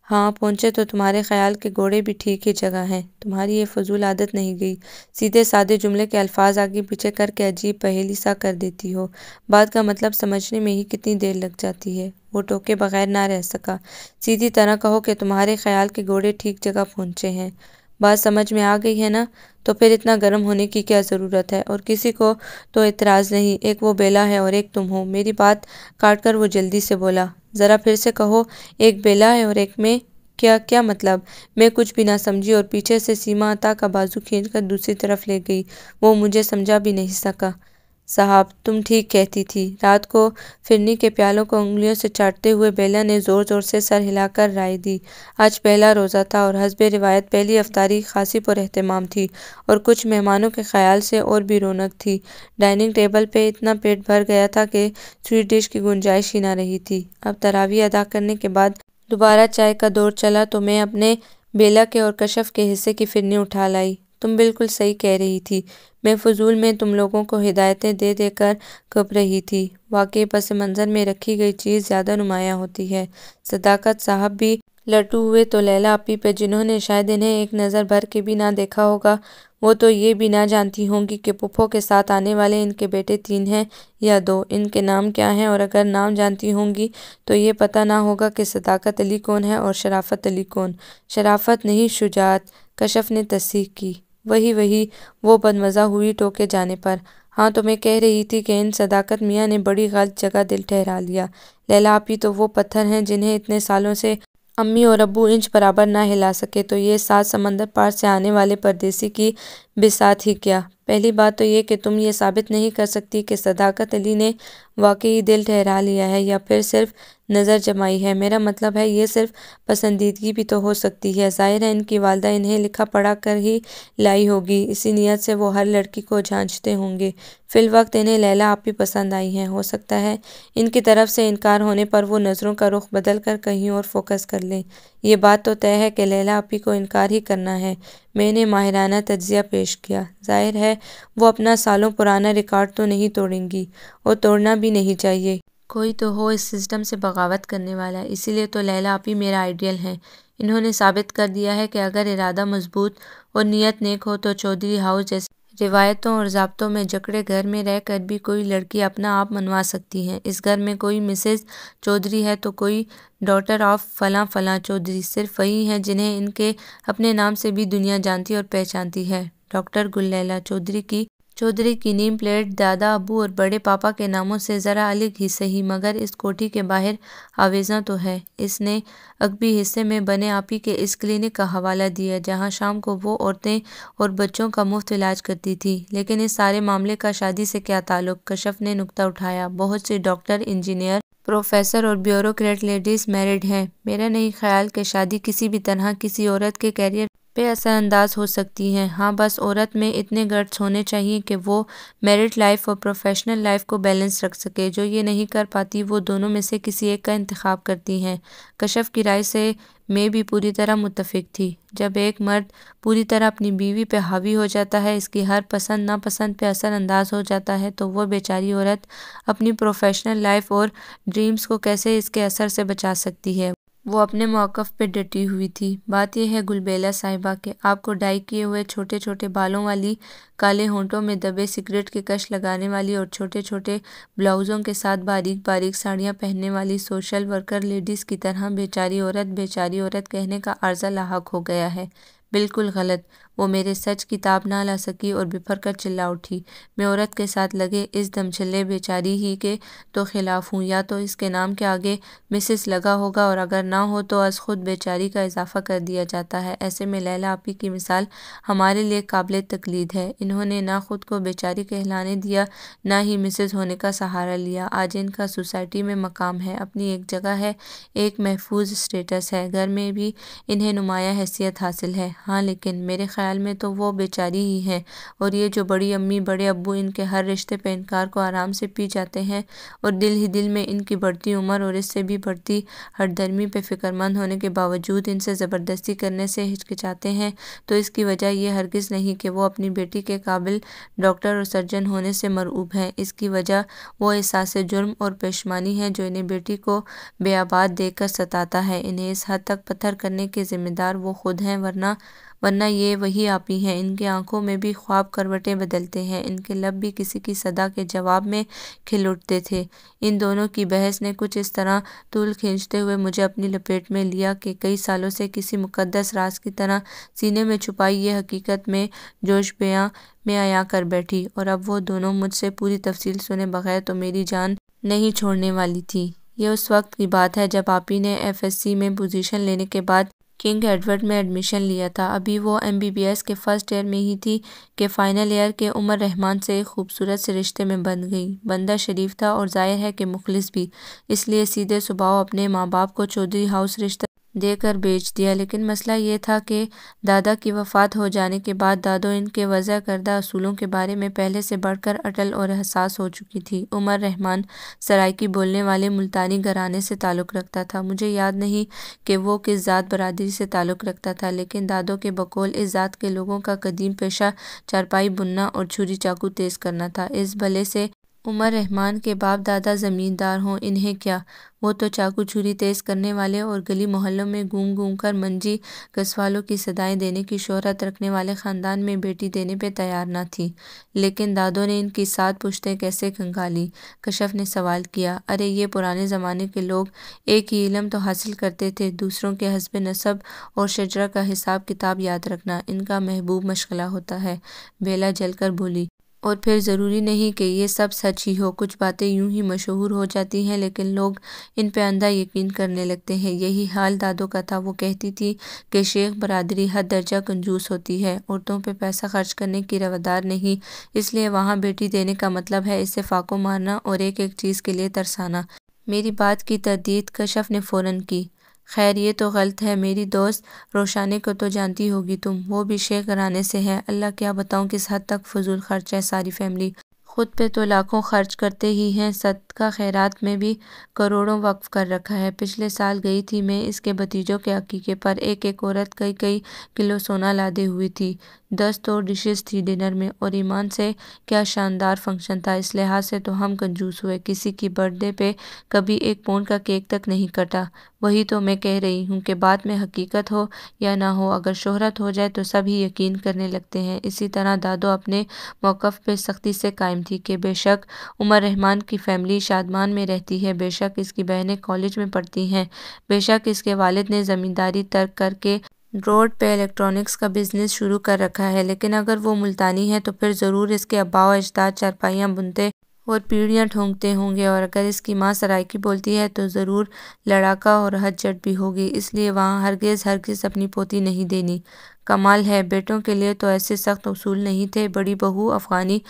हाँ पहुँचे तो तुम्हारे ख्याल के घोड़े भी ठीक ही जगह हैं तुम्हारी ये फजूल आदत नहीं गई सीधे सादे जुमले के अल्फाज आगे पीछे करके अजीब पहेली सा कर देती हो बात का मतलब समझने में ही कितनी देर लग जाती है वो टोके बगैर ना रह सका सीधी तरह कहो कि तुम्हारे ख्याल के घोड़े ठीक जगह पहुँचे हैं बात समझ में आ गई है ना तो फिर इतना गर्म होने की क्या ज़रूरत है और किसी को तो इतराज़ नहीं एक वो बेला है और एक तुम हो मेरी बात काट कर वो जल्दी से बोला ज़रा फिर से कहो एक बेला है और एक में क्या क्या मतलब मैं कुछ भी ना समझी और पीछे से सीमा अता का बाजू खींचकर दूसरी तरफ ले गई वो मुझे समझा भी नहीं सका साहब तुम ठीक कहती थी रात को फिरनी के प्यालों को उंगलियों से चाटते हुए बेला ने ज़ोर ज़ोर से सर हिलाकर राय दी आज पहला रोज़ा था और हसब रिवायत पहली अफ्तारी खासी पर अहतमाम थी और कुछ मेहमानों के ख्याल से और भी रौनक थी डाइनिंग टेबल पे इतना पेट भर गया था कि स्वीट डिश की गुंजाइश ही ना रही थी अब तरावी अदा करने के बाद दोबारा चाय का दौर चला तो मैं अपने बेला के और कशफ के हिस्से की फिरनी उठा लाई तुम बिल्कुल सही कह रही थी मैं फजूल में तुम लोगों को हिदायतें दे देकर कप रही थी वाकई पस मंज़र में रखी गई चीज़ ज़्यादा नुमाया होती है सदाकत साहब भी लटू हुए तो लैला अपी पर जिन्होंने शायद इन्हें एक नज़र भर के भी ना देखा होगा वो तो ये भी ना जानती होंगी कि पुप्पो के साथ आने वाले इनके बेटे तीन हैं या दो इनके नाम क्या हैं और अगर नाम जानती होंगी तो ये पता ना होगा कि सदाकत अली कौन है और शराफत अली कौन शराफत नहीं शुजात कशफ ने तस्दीक की वही वही वो बदमज़ा हुई टोके जाने पर हाँ तो मैं कह रही थी कि इन सदाकत मियाँ ने बड़ी गलत जगह दिल ठहरा लिया लैला आप ही तो वो पत्थर हैं जिन्हें इतने सालों से अम्मी और अबू इंच बराबर ना हिला सके तो ये सात समंदर पार से आने वाले परदेसी की बेसाथ ही क्या पहली बात तो ये कि तुम ये साबित नहीं कर सकती कि सदाकत अली ने वाकई दिल ठहरा लिया है या फिर सिर्फ नज़र जमाई है मेरा मतलब है ये सिर्फ पसंदीदगी भी तो हो सकती है ज़ाहिर है इनकी वालदा इन्हें लिखा पढ़ा कर ही लाई होगी इसी नीयत से वो हर लड़की को जांचते होंगे वक्त इन्हें लैला आप भी पसंद आई हैं हो सकता है इनकी तरफ से इनकार होने पर वो नज़रों का रुख बदल कर कहीं और फोकस कर लें ये बात तो तय है कि लैला अपी को इनकार ही करना है मैंने माहिराना तजिया पेश किया जाहिर है वो अपना सालों पुराना रिकॉर्ड तो नहीं तोड़ेंगी और तोड़ना भी नहीं चाहिए कोई तो हो इस सिस्टम से बगावत करने वाला इसीलिए तो लैला अपी मेरा आइडियल है इन्होंने साबित कर दिया है कि अगर इरादा मजबूत और नीयत नेक हो तो चौधरी हाउस जैसे रिवायतों और जबतों में जकड़े घर में रह कर भी कोई लड़की अपना आप मनवा सकती है इस घर में कोई मिसेज चौधरी है तो कोई डॉटर ऑफ फ़लाँ फ़लाँ चौधरी सिर्फ वही हैं जिन्हें इनके अपने नाम से भी दुनिया जानती और पहचानती है डॉक्टर गुलैला चौधरी की चौधरी की नीम प्लेट दादा अबू और बड़े पापा के नामों से ज़रा अलग ही सही मगर इस कोठी के बाहर आवेजा तो है इसने अकबी हिस्से में बने आपी के इस क्लिनिक का हवाला दिया जहां शाम को वो औरतें और बच्चों का मुफ्त इलाज करती थी लेकिन इस सारे मामले का शादी से क्या ताल्लुक कशफ ने नुकता उठाया बहुत से डॉक्टर इंजीनियर प्रोफेसर और ब्यूरोक्रेट लेडीज़ मैरिड हैं मेरा नहीं ख्याल कि शादी किसी भी तरह किसी औरत के कैरियर असरअंदाज हो सकती हैं हाँ बस औरत में इतने गर्ट्स होने चाहिए कि वो मेरिट लाइफ और प्रोफेशनल लाइफ को बैलेंस रख सके जो ये नहीं कर पाती वो दोनों में से किसी एक का इंतखब करती हैं कशफ की राय से मैं भी पूरी तरह मुतफिक थी जब एक मर्द पूरी तरह अपनी बीवी पे हावी हो जाता है इसकी हर पसंद नापसंद पे असरअंदाज हो जाता है तो वह बेचारी औरत अपनी प्रोफेशनल लाइफ और ड्रीम्स को कैसे इसके असर से बचा सकती है वो अपने मौकफ़ पे डटी हुई थी बात यह है गुलबेला साहिबा के आपको डाई किए हुए छोटे छोटे बालों वाली काले होंठों में दबे सिगरेट के कश लगाने वाली और छोटे छोटे ब्लाउज़ों के साथ बारीक बारीक साड़ियाँ पहनने वाली सोशल वर्कर लेडीज़ की तरह बेचारी औरत बेचारी औरत कहने का अर्ज़ा लाक हो गया है बिल्कुल गलत वो मेरे सच किताब ना ला सकी और बिफर कर चिल्ला उठी मैं औरत के साथ लगे इस दमछल्ले बेचारी ही के तो ख़िलाफ़ हूँ या तो इसके नाम के आगे मिसिस लगा होगा और अगर ना हो तो आज ख़ुद बेचारी का इजाफ़ा कर दिया जाता है ऐसे में लैला आपी की मिसाल हमारे लिए काबिल तकलीद है इन्होंने ना ख़ुद को बेचारी कहलाने दिया ना ही मिसिस होने का सहारा लिया आज इनका सोसाइटी में मकाम है अपनी एक जगह है एक महफूज स्टेटस है घर में भी इन्हें नुमाया हैसियत हासिल है हाँ लेकिन मेरे ख्याल ख़्याल में तो वो बेचारी ही हैं और ये जो बड़ी अम्मी बड़े अबू इनके हर रिश्ते पे इनकार को आराम से पी जाते हैं और दिल ही दिल में इनकी बढ़ती उम्र और इससे भी बढ़ती हरदर्मी पे फ़िक्रमंद होने के बावजूद इनसे ज़बरदस्ती करने से हिचकिचाते हैं तो इसकी वजह यह हरगिज़ नहीं कि वो अपनी बेटी के काबिल डॉक्टर और सर्जन होने से मरूब हैं इसकी वजह वो एहसास जुर्म और पेशमानी है जो इन्हें बेटी को बेआबाद देकर सताता है इन्हें इस हद तक पत्थर करने के ज़िम्मेदार वो खुद हैं वरना वरना ये वही आप ही हैं इनकी आंखों में भी ख्वाब करवटें बदलते हैं इनके लब भी किसी की सदा के जवाब में खिल उठते थे इन दोनों की बहस ने कुछ इस तरह तूल खींचते हुए मुझे अपनी लपेट में लिया कि कई सालों से किसी मुकदस रास की तरह सीने में छुपाई ये हकीकत में जोश बया में आया कर बैठी और अब वो दोनों मुझसे पूरी तफसील सुने बगैर तो मेरी जान नहीं छोड़ने वाली थी ये उस वक्त की बात है जब आपी ने एफएससी में पोजीशन लेने के बाद किंग एडवर्ड में एडमिशन लिया था अभी वो एमबीबीएस के फ़र्स्ट ईयर में ही थी कि फ़ाइनल ईयर के उमर रहमान से एक खूबसूरत से रिश्ते में बंध गई बंदा शरीफ था और जाहिर है कि मुखलिस भी इसलिए सीधे सुबह अपने माँ बाप को चौधरी हाउस रिश्ता देकर बेच दिया लेकिन मसला ये था कि दादा की वफ़ात हो जाने के बाद दादो इनके वज़ा करदा असूलों के बारे में पहले से बढ़कर अटल और एहसास हो चुकी थी उमर रहमान सराइकी बोलने वाले मुल्तानी घराने से ताल्लुक़ रखता था मुझे याद नहीं कि वो किस ज़ात बरदरी से ताल्लुक़ रखता था लेकिन दादो के बकौल इस ज़ात के लोगों का कदीम पेशा चारपाई बुनना और छुरी चाकू तेज़ करना था इस भले से उमर रहमान के बाप दादा जमींदार हों इन्हें क्या वो तो चाकू छुरी तेज करने वाले और गली मोहल्लों में घूम घूम कर मंजी कसवालों की सदाएं देने की शोहरत रखने वाले ख़ानदान में बेटी देने पे तैयार ना थी लेकिन दादों ने इनकी सात पुश्तें कैसे खंगाली कशफ ने सवाल किया अरे ये पुराने ज़माने के लोग एक ही इलम तो हासिल करते थे दूसरों के हसब नसब और शजरा का हिसाब किताब याद रखना इनका महबूब मशगला होता है बेला जलकर बोली और फिर ज़रूरी नहीं कि ये सब सच ही हो कुछ बातें यूं ही मशहूर हो जाती हैं लेकिन लोग इन पर अंधा यकीन करने लगते हैं यही हाल दादो का था वो कहती थी कि शेख बरदरी हद दर्जा कंजूस होती है औरतों पर पैसा खर्च करने की रवादार नहीं इसलिए वहाँ बेटी देने का मतलब है इसे फाको मारना और एक एक चीज़ के लिए तरसाना मेरी बात की तरदीद कशफ ने फ़ौरन की खैर ये तो गलत है मेरी दोस्त रोशानी को तो जानती होगी तुम वो भी शेख घराने से है अल्लाह क्या बताऊँ किस हद तक फजूल खर्च है सारी फैमिली ख़ुद पे तो लाखों खर्च करते ही हैं सदका खैरात में भी करोड़ों वक्फ कर रखा है पिछले साल गई थी मैं इसके भतीजों के अकीके पर एक एक औरत कई कई किलो सोना लादे हुई थी दस तो डिशेस थी डिनर में और ईमान से क्या शानदार फंक्शन था इस लिहाज से तो हम कंजूस हुए किसी की बर्थडे पे कभी एक पौंड का केक तक नहीं कटा वही तो मैं कह रही हूँ कि बाद में हकीकत हो या ना हो अगर शोहरत हो जाए तो सभी यकीन करने लगते हैं इसी तरह दादो अपने मौक़ पे सख्ती से कायम थी कि बेशक उमर रहमान की फैमिली शादमान में रहती है बेशक इसकी बहनें कॉलेज में पढ़ती हैं बेशक इसके वालिद ने ज़मींदारी तर्क करके रोड पे इलेक्ट्रॉनिक्स का बिजनेस शुरू कर रखा है लेकिन अगर वो मुल्तानी है तो फिर ज़रूर इसके अबाव अजदाद चारपाइयाँ बुनते और पीढ़ियाँ ठोंकते होंगे और अगर इसकी माँ सराइकी बोलती है तो ज़रूर लड़ाका और हटजट भी होगी इसलिए वहाँ हरगेज़ हरगेज़ अपनी पोती नहीं देनी कमाल है बेटों के लिए तो ऐसे सख्त असूल नहीं थे बड़ी बहू अफ़गानी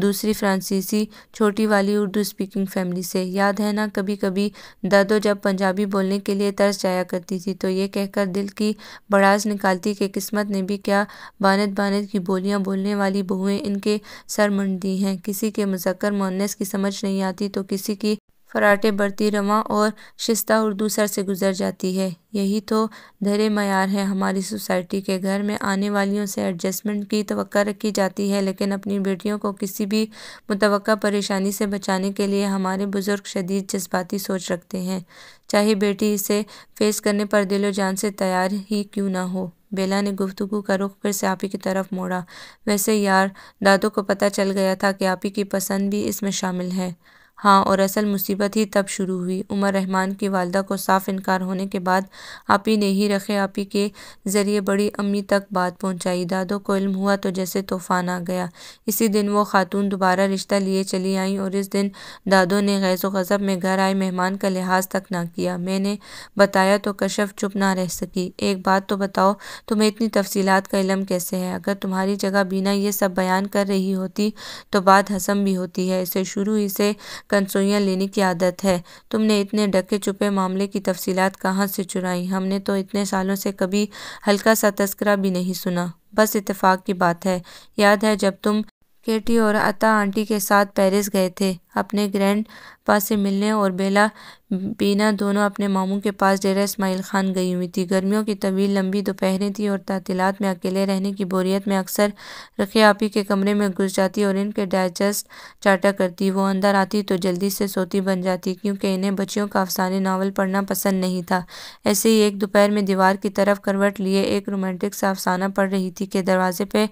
दूसरी फ्रांसीसी छोटी वाली उर्दू स्पीकिंग फैमिली से याद है ना कभी कभी दादो जब पंजाबी बोलने के लिए तरस जाया करती थी तो ये कहकर दिल की बड़ास निकालती कि किस्मत ने भी क्या बानत बानत की बोलियाँ बोलने वाली बहुएँ इनके सर मंडी दी हैं किसी के मुजक्र मोनस की समझ नहीं आती तो किसी की फराटे बढ़ती रवा और शिस्ता उर्दू सर से गुज़र जाती है यही तो धरे मैार है हमारी सोसाइटी के घर में आने वालियों से एडजस्टमेंट की तो रखी जाती है लेकिन अपनी बेटियों को किसी भी मुतव परेशानी से बचाने के लिए हमारे बुज़ुर्ग शदीद जज्बाती सोच रखते हैं चाहे बेटी इसे फेस करने पर दिलो जान से तैयार ही क्यों ना हो बेला ने गुफ्तु का रुख फिर से आपी की तरफ मोड़ा वैसे यार दादू को पता चल गया था कि आपी की पसंद भी इसमें शामिल है हाँ और असल मुसीबत ही तब शुरू हुई उमर रहमान की वालदा को साफ इनकार होने के बाद आप ही ने ही रखे आप ही के ज़रिए बड़ी अम्मी तक बात पहुंचाई दादों को इल्म हुआ तो जैसे तूफ़ान आ गया इसी दिन वो खातून दोबारा रिश्ता लिए चली आईं और इस दिन दादों ने गैज़ गज़ब में घर आए मेहमान का लिहाज तक ना किया मैंने बताया तो कशफ चुप ना रह सकी एक बात तो बताओ तुम्हें इतनी तफसीलात का इलम कैसे है अगर तुम्हारी जगह बिना यह सब बयान कर रही होती तो बात हसम भी होती है इसे शुरू ही से कंसोइयाँ लेने की आदत है तुमने इतने डके छुपे मामले की तफसीलात कहाँ से चुराई हमने तो इतने सालों से कभी हल्का सा तस्करा भी नहीं सुना बस इतफ़ाक़ की बात है याद है जब तुम केटी और अता आंटी के साथ पेरिस गए थे अपने ग्रैंड पा से मिलने और बेला बीना दोनों अपने मामू के पास डेरा इसमाइल खान गई हुई थी गर्मियों की तवील लंबी दोपहरें थी और तातीलत में अकेले रहने की बोरियत में अक्सर रखे आपी के कमरे में घुस जाती और इनके डाइजस्ट चाटा करती वो अंदर आती तो जल्दी से सोती बन जाती क्योंकि इन्हें बच्चियों का अफसाने नावल पढ़ना पसंद नहीं था ऐसे ही एक दोपहर में दीवार की तरफ करवट लिए एक रोमांटिक सा अफसाना पढ़ रही थी कि दरवाजे पर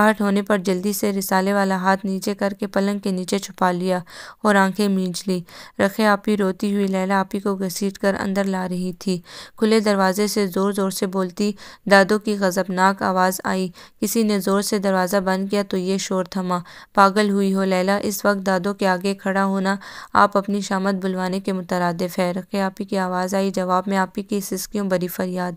आहट होने पर जल्दी से रिसाले वाला हाथ नीचे करके पलंग के नीचे छुपा लिया और आंखें मींच ली रखे आपी रोती हुई लैला आपी को घसीट कर अंदर ला रही थी खुले दरवाजे से ज़ोर ज़ोर से बोलती दादो की गज़बनाक आवाज़ आई किसी ने ज़ोर से दरवाज़ा बंद किया तो ये शोर थमा पागल हुई हो लैला इस वक्त दादो के आगे खड़ा होना आप अपनी शामद बुलवाने के मुतरद है रखे आपी की आवाज़ आई जवाब में आपी की सिस्कियों बड़ी फरियाद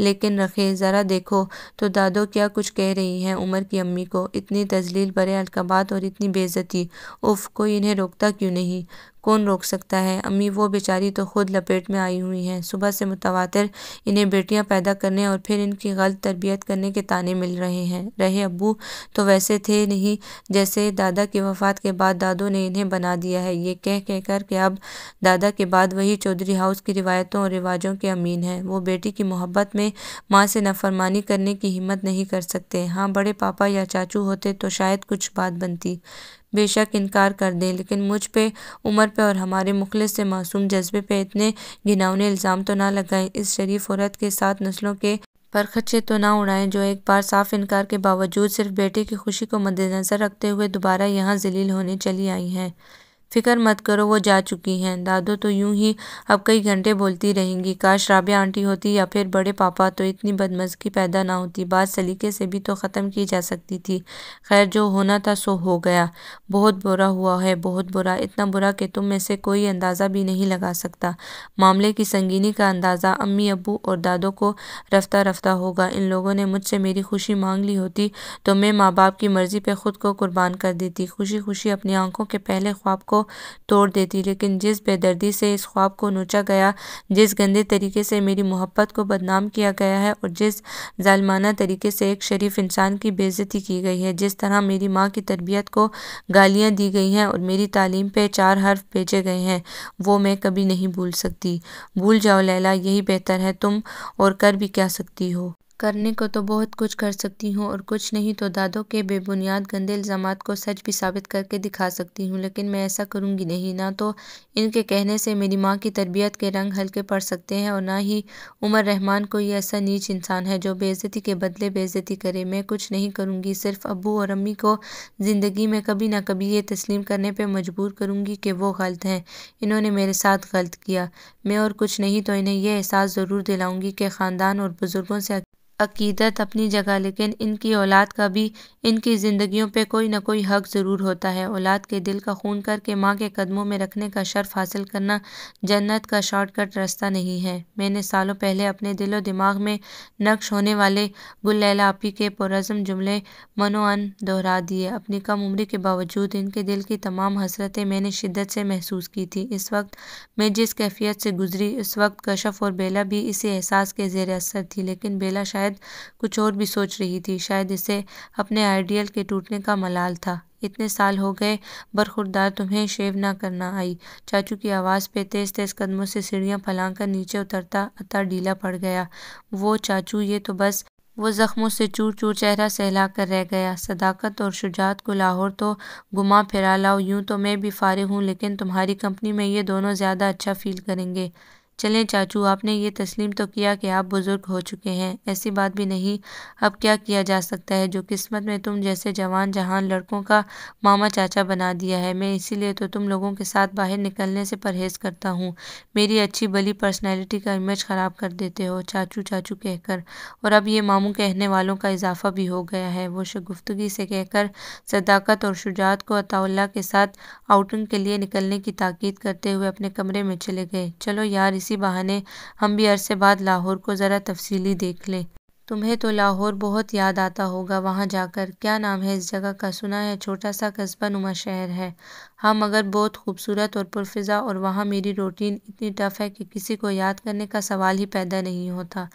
लेकिन रखे ज़रा देखो तो दादो क्या कुछ कह रही हैं उमर की अम्मी को इतनी तजलील बरे अलकबात और इतनी बेज़ती उफ़ कोई इन्हें रोकता क्यों नहीं कौन रोक सकता है अम्मी वो बेचारी तो खुद लपेट में आई हुई हैं सुबह से मुतवातर इन्हें बेटियां पैदा करने और फिर इनकी गलत तरबियत करने के ताने मिल रहे हैं रहे अबू तो वैसे थे नहीं जैसे दादा की वफ़ात के बाद दादों ने इन्हें बना दिया है ये कह कहकर कि अब दादा के बाद वही चौधरी हाउस की रिवायतों और रिवाजों के अमीन हैं वो बेटी की मोहब्बत में माँ से नफरमानी करने की हिम्मत नहीं कर सकते हाँ बड़े पापा या चाचू होते तो शायद कुछ बात बनती बेशक इनकार कर दें लेकिन मुझ पे उम्र पे और हमारे मुखलिस से मासूम जज्बे पे इतने घिनौने इल्ज़ाम तो ना लगाएं इस शरीफ औरत के साथ नस्लों के पर खदशे तो ना उड़ाएं जो एक बार साफ इनकार के बावजूद सिर्फ बेटे की खुशी को मद्देनज़र रखते हुए दोबारा यहाँ जलील होने चली आई हैं फिक्र मत करो वो जा चुकी हैं दादो तो यूं ही अब कई घंटे बोलती रहेंगी काश राबिया आंटी होती या फिर बड़े पापा तो इतनी बदमजगी पैदा ना होती बात सलीके से भी तो ख़त्म की जा सकती थी खैर जो होना था सो हो गया बहुत बुरा हुआ है बहुत बुरा इतना बुरा कि तुम में से कोई अंदाज़ा भी नहीं लगा सकता मामले की संगीनी का अंदाज़ा अम्मी अबू और दादों को रफ्ता रफ्ता होगा इन लोगों ने मुझसे मेरी खुशी मांग ली होती तो मैं माँ बाप की मर्ज़ी पर ख़ुद को कुर्बान कर देती खुशी खुशी अपनी आंखों के पहले ख्वाब को को तोड़ देती लेकिन जिस बेदर्दी से इस ख्वाब को नोचा गया जिस गंदे तरीके से मेरी मोहब्बत को बदनाम किया गया है और जिस जालमाना तरीके से एक शरीफ इंसान की बेज़ती की गई है जिस तरह मेरी माँ की तरबियत को गालियाँ दी गई हैं और मेरी तालीम पर चार हर्फ भेजे गए हैं वो मैं कभी नहीं भूल सकती भूल जाओ लैला यही बेहतर है तुम और कर भी क्या सकती हो करने को तो बहुत कुछ कर सकती हूँ और कुछ नहीं तो दादों के बेबुनियाद गंदे इल्ज़ाम को सच भी साबित करके दिखा सकती हूँ लेकिन मैं ऐसा करूँगी नहीं ना तो इनके कहने से मेरी माँ की तरबियत के रंग हल्के पड़ सकते हैं और ना ही उमर रहमान कोई ऐसा नीच इंसान है जो बेज़ती के बदले बेज़ती करे मैं कुछ नहीं करूँगी सिर्फ अबू और अम्मी को ज़िंदगी में कभी ना कभी ये तस्लीम करने पर मजबूर करूँगी कि वो गलत हैं इन्होंने मेरे साथ गलत किया मैं और कुछ नहीं तो इन्हें यह एहसास ज़रूर दिलाऊँगी कि ख़ानदान और बुज़ुर्गों से अक़ीदत अपनी जगह लेकिन इनकी औलाद का भी इनकी ज़िंदगियों पे कोई ना कोई हक़ ज़रूर होता है औलाद के दिल का खून करके माँ के कदमों में रखने का शर्फ़ हासिल करना जन्नत का शॉर्टकट रास्ता नहीं है मैंने सालों पहले अपने दिल और दिमाग में नक्श होने वाले गुल आपी के पुरज़म जुमले मनोअन दोहरा दिए अपनी कम उम्री के बावजूद इनके दिल की तमाम हसरतें मैंने शिद्दत से महसूस की थी इस वक्त मैं जिस कैफियत से गुज़री उस वक्त कशफ और बेला भी इसी एहसास के ज़ेर असर थी लेकिन बेला शायद शायद कुछ और भी सोच रही थी शायद इसे अपने आइडियल के टूटने का मलाल था इतने साल हो गए बरखुरदार तुम्हें शेव ना करना आई चाचू की आवाज़ पे तेज़ तेज़ कदमों से सीढ़ियाँ फैलाकर नीचे उतरता अतः ढीला पड़ गया वो चाचू ये तो बस वो ज़ख्मों से चूर चूर चेहरा सहला कर रह गया सदाकत और शुजात को लाहौर तो घुमा फिरा लाओ यूं तो मैं भी फारिग हूँ लेकिन तुम्हारी कंपनी में ये दोनों ज़्यादा अच्छा फील करेंगे चलें चाचू आपने ये तस्लीम तो किया कि आप बुज़ुर्ग हो चुके हैं ऐसी बात भी नहीं अब क्या किया जा सकता है जो किस्मत में तुम जैसे जवान जहान लड़कों का मामा चाचा बना दिया है मैं इसीलिए तो तुम लोगों के साथ बाहर निकलने से परहेज़ करता हूँ मेरी अच्छी बली पर्सनैलिटी का इमेज ख़राब कर देते हो चाचू चाचू कहकर और अब ये मामू कहने वालों का इजाफा भी हो गया है वो शगुफ्तगी से कहकर सदाकत और शुजात को अताउल्ला के साथ आउटिंग के लिए निकलने की ताकीद करते हुए अपने कमरे में चले गए चलो यार इसी बहाने हम भी अरसे बाद लाहौर को ज़रा तफसीली देख लें तुम्हें तो लाहौर बहुत याद आता होगा वहाँ जाकर क्या नाम है इस जगह का सुना है छोटा सा कस्बा नुमा शहर है हाँ मगर बहुत खूबसूरत और पुरफा और वहाँ मेरी रूटीन इतनी टफ़ है कि किसी को याद करने का सवाल ही पैदा नहीं होता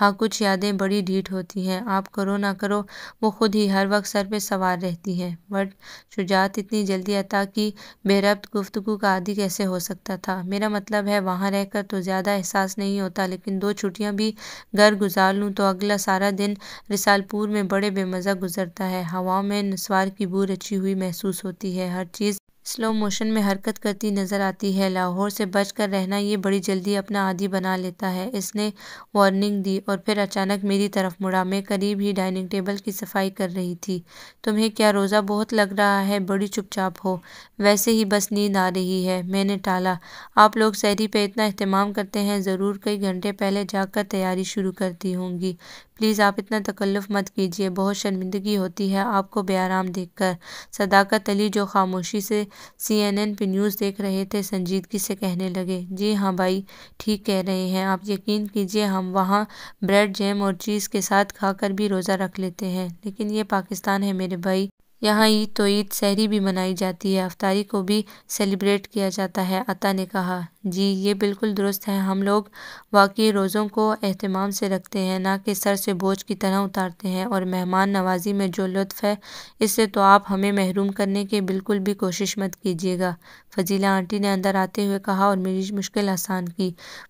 हाँ कुछ यादें बड़ी ढीठ होती हैं आप करो ना करो वो ख़ुद ही हर वक्त सर पे सवार रहती हैं बट शुजात इतनी जल्दी अता कि बेरब्त गुफ्तु का आदि कैसे हो सकता था मेरा मतलब है वहाँ रह कर तो ज़्यादा एहसास नहीं होता लेकिन दो छुट्टियाँ भी घर गुजार लूँ तो अगला सारा दिन रिसालपुर में बड़े बेमज़ा गुजरता है हवाओं में नस्वार की बू रची हुई महसूस होती है हर चीज़ स्लो मोशन में हरकत करती नज़र आती है लाहौर से बच कर रहना ये बड़ी जल्दी अपना आदि बना लेता है इसने वार्निंग दी और फिर अचानक मेरी तरफ मुड़ा मैं करीब ही डाइनिंग टेबल की सफाई कर रही थी तुम्हें क्या रोज़ा बहुत लग रहा है बड़ी चुपचाप हो वैसे ही बस नींद आ रही है मैंने टाला आप लोग शहरी पर इतना अहतमाम करते हैं ज़रूर कई घंटे पहले जाकर तैयारी शुरू करती होंगी प्लीज़ आप इतना तकल्लुफ़ मत कीजिए बहुत शर्मिंदगी होती है आपको बेआराम देखकर सदाकत अली जो खामोशी से सीएनएन पे न्यूज़ देख रहे थे संजीदगी से कहने लगे जी हाँ भाई ठीक कह रहे हैं आप यकीन कीजिए हम वहाँ ब्रेड जैम और चीज़ के साथ खाकर भी रोज़ा रख लेते हैं लेकिन ये पाकिस्तान है मेरे भाई यहाँ ईद तो ईद सहरी भी मनाई जाती है अफ्तारी को भी सेलिब्रेट किया जाता है अता ने कहा जी ये बिल्कुल दुरुस्त है हम लोग वाकई रोज़ों को अहतमाम से रखते हैं ना कि सर से बोझ की तरह उतारते हैं और मेहमान नवाजी में जो लुत्फ़ है इससे तो आप हमें महरूम करने की बिल्कुल भी कोशिश मत कीजिएगा फजीला आंटी ने अंदर आते हुए कहा और मेरी मुश्किल आसान की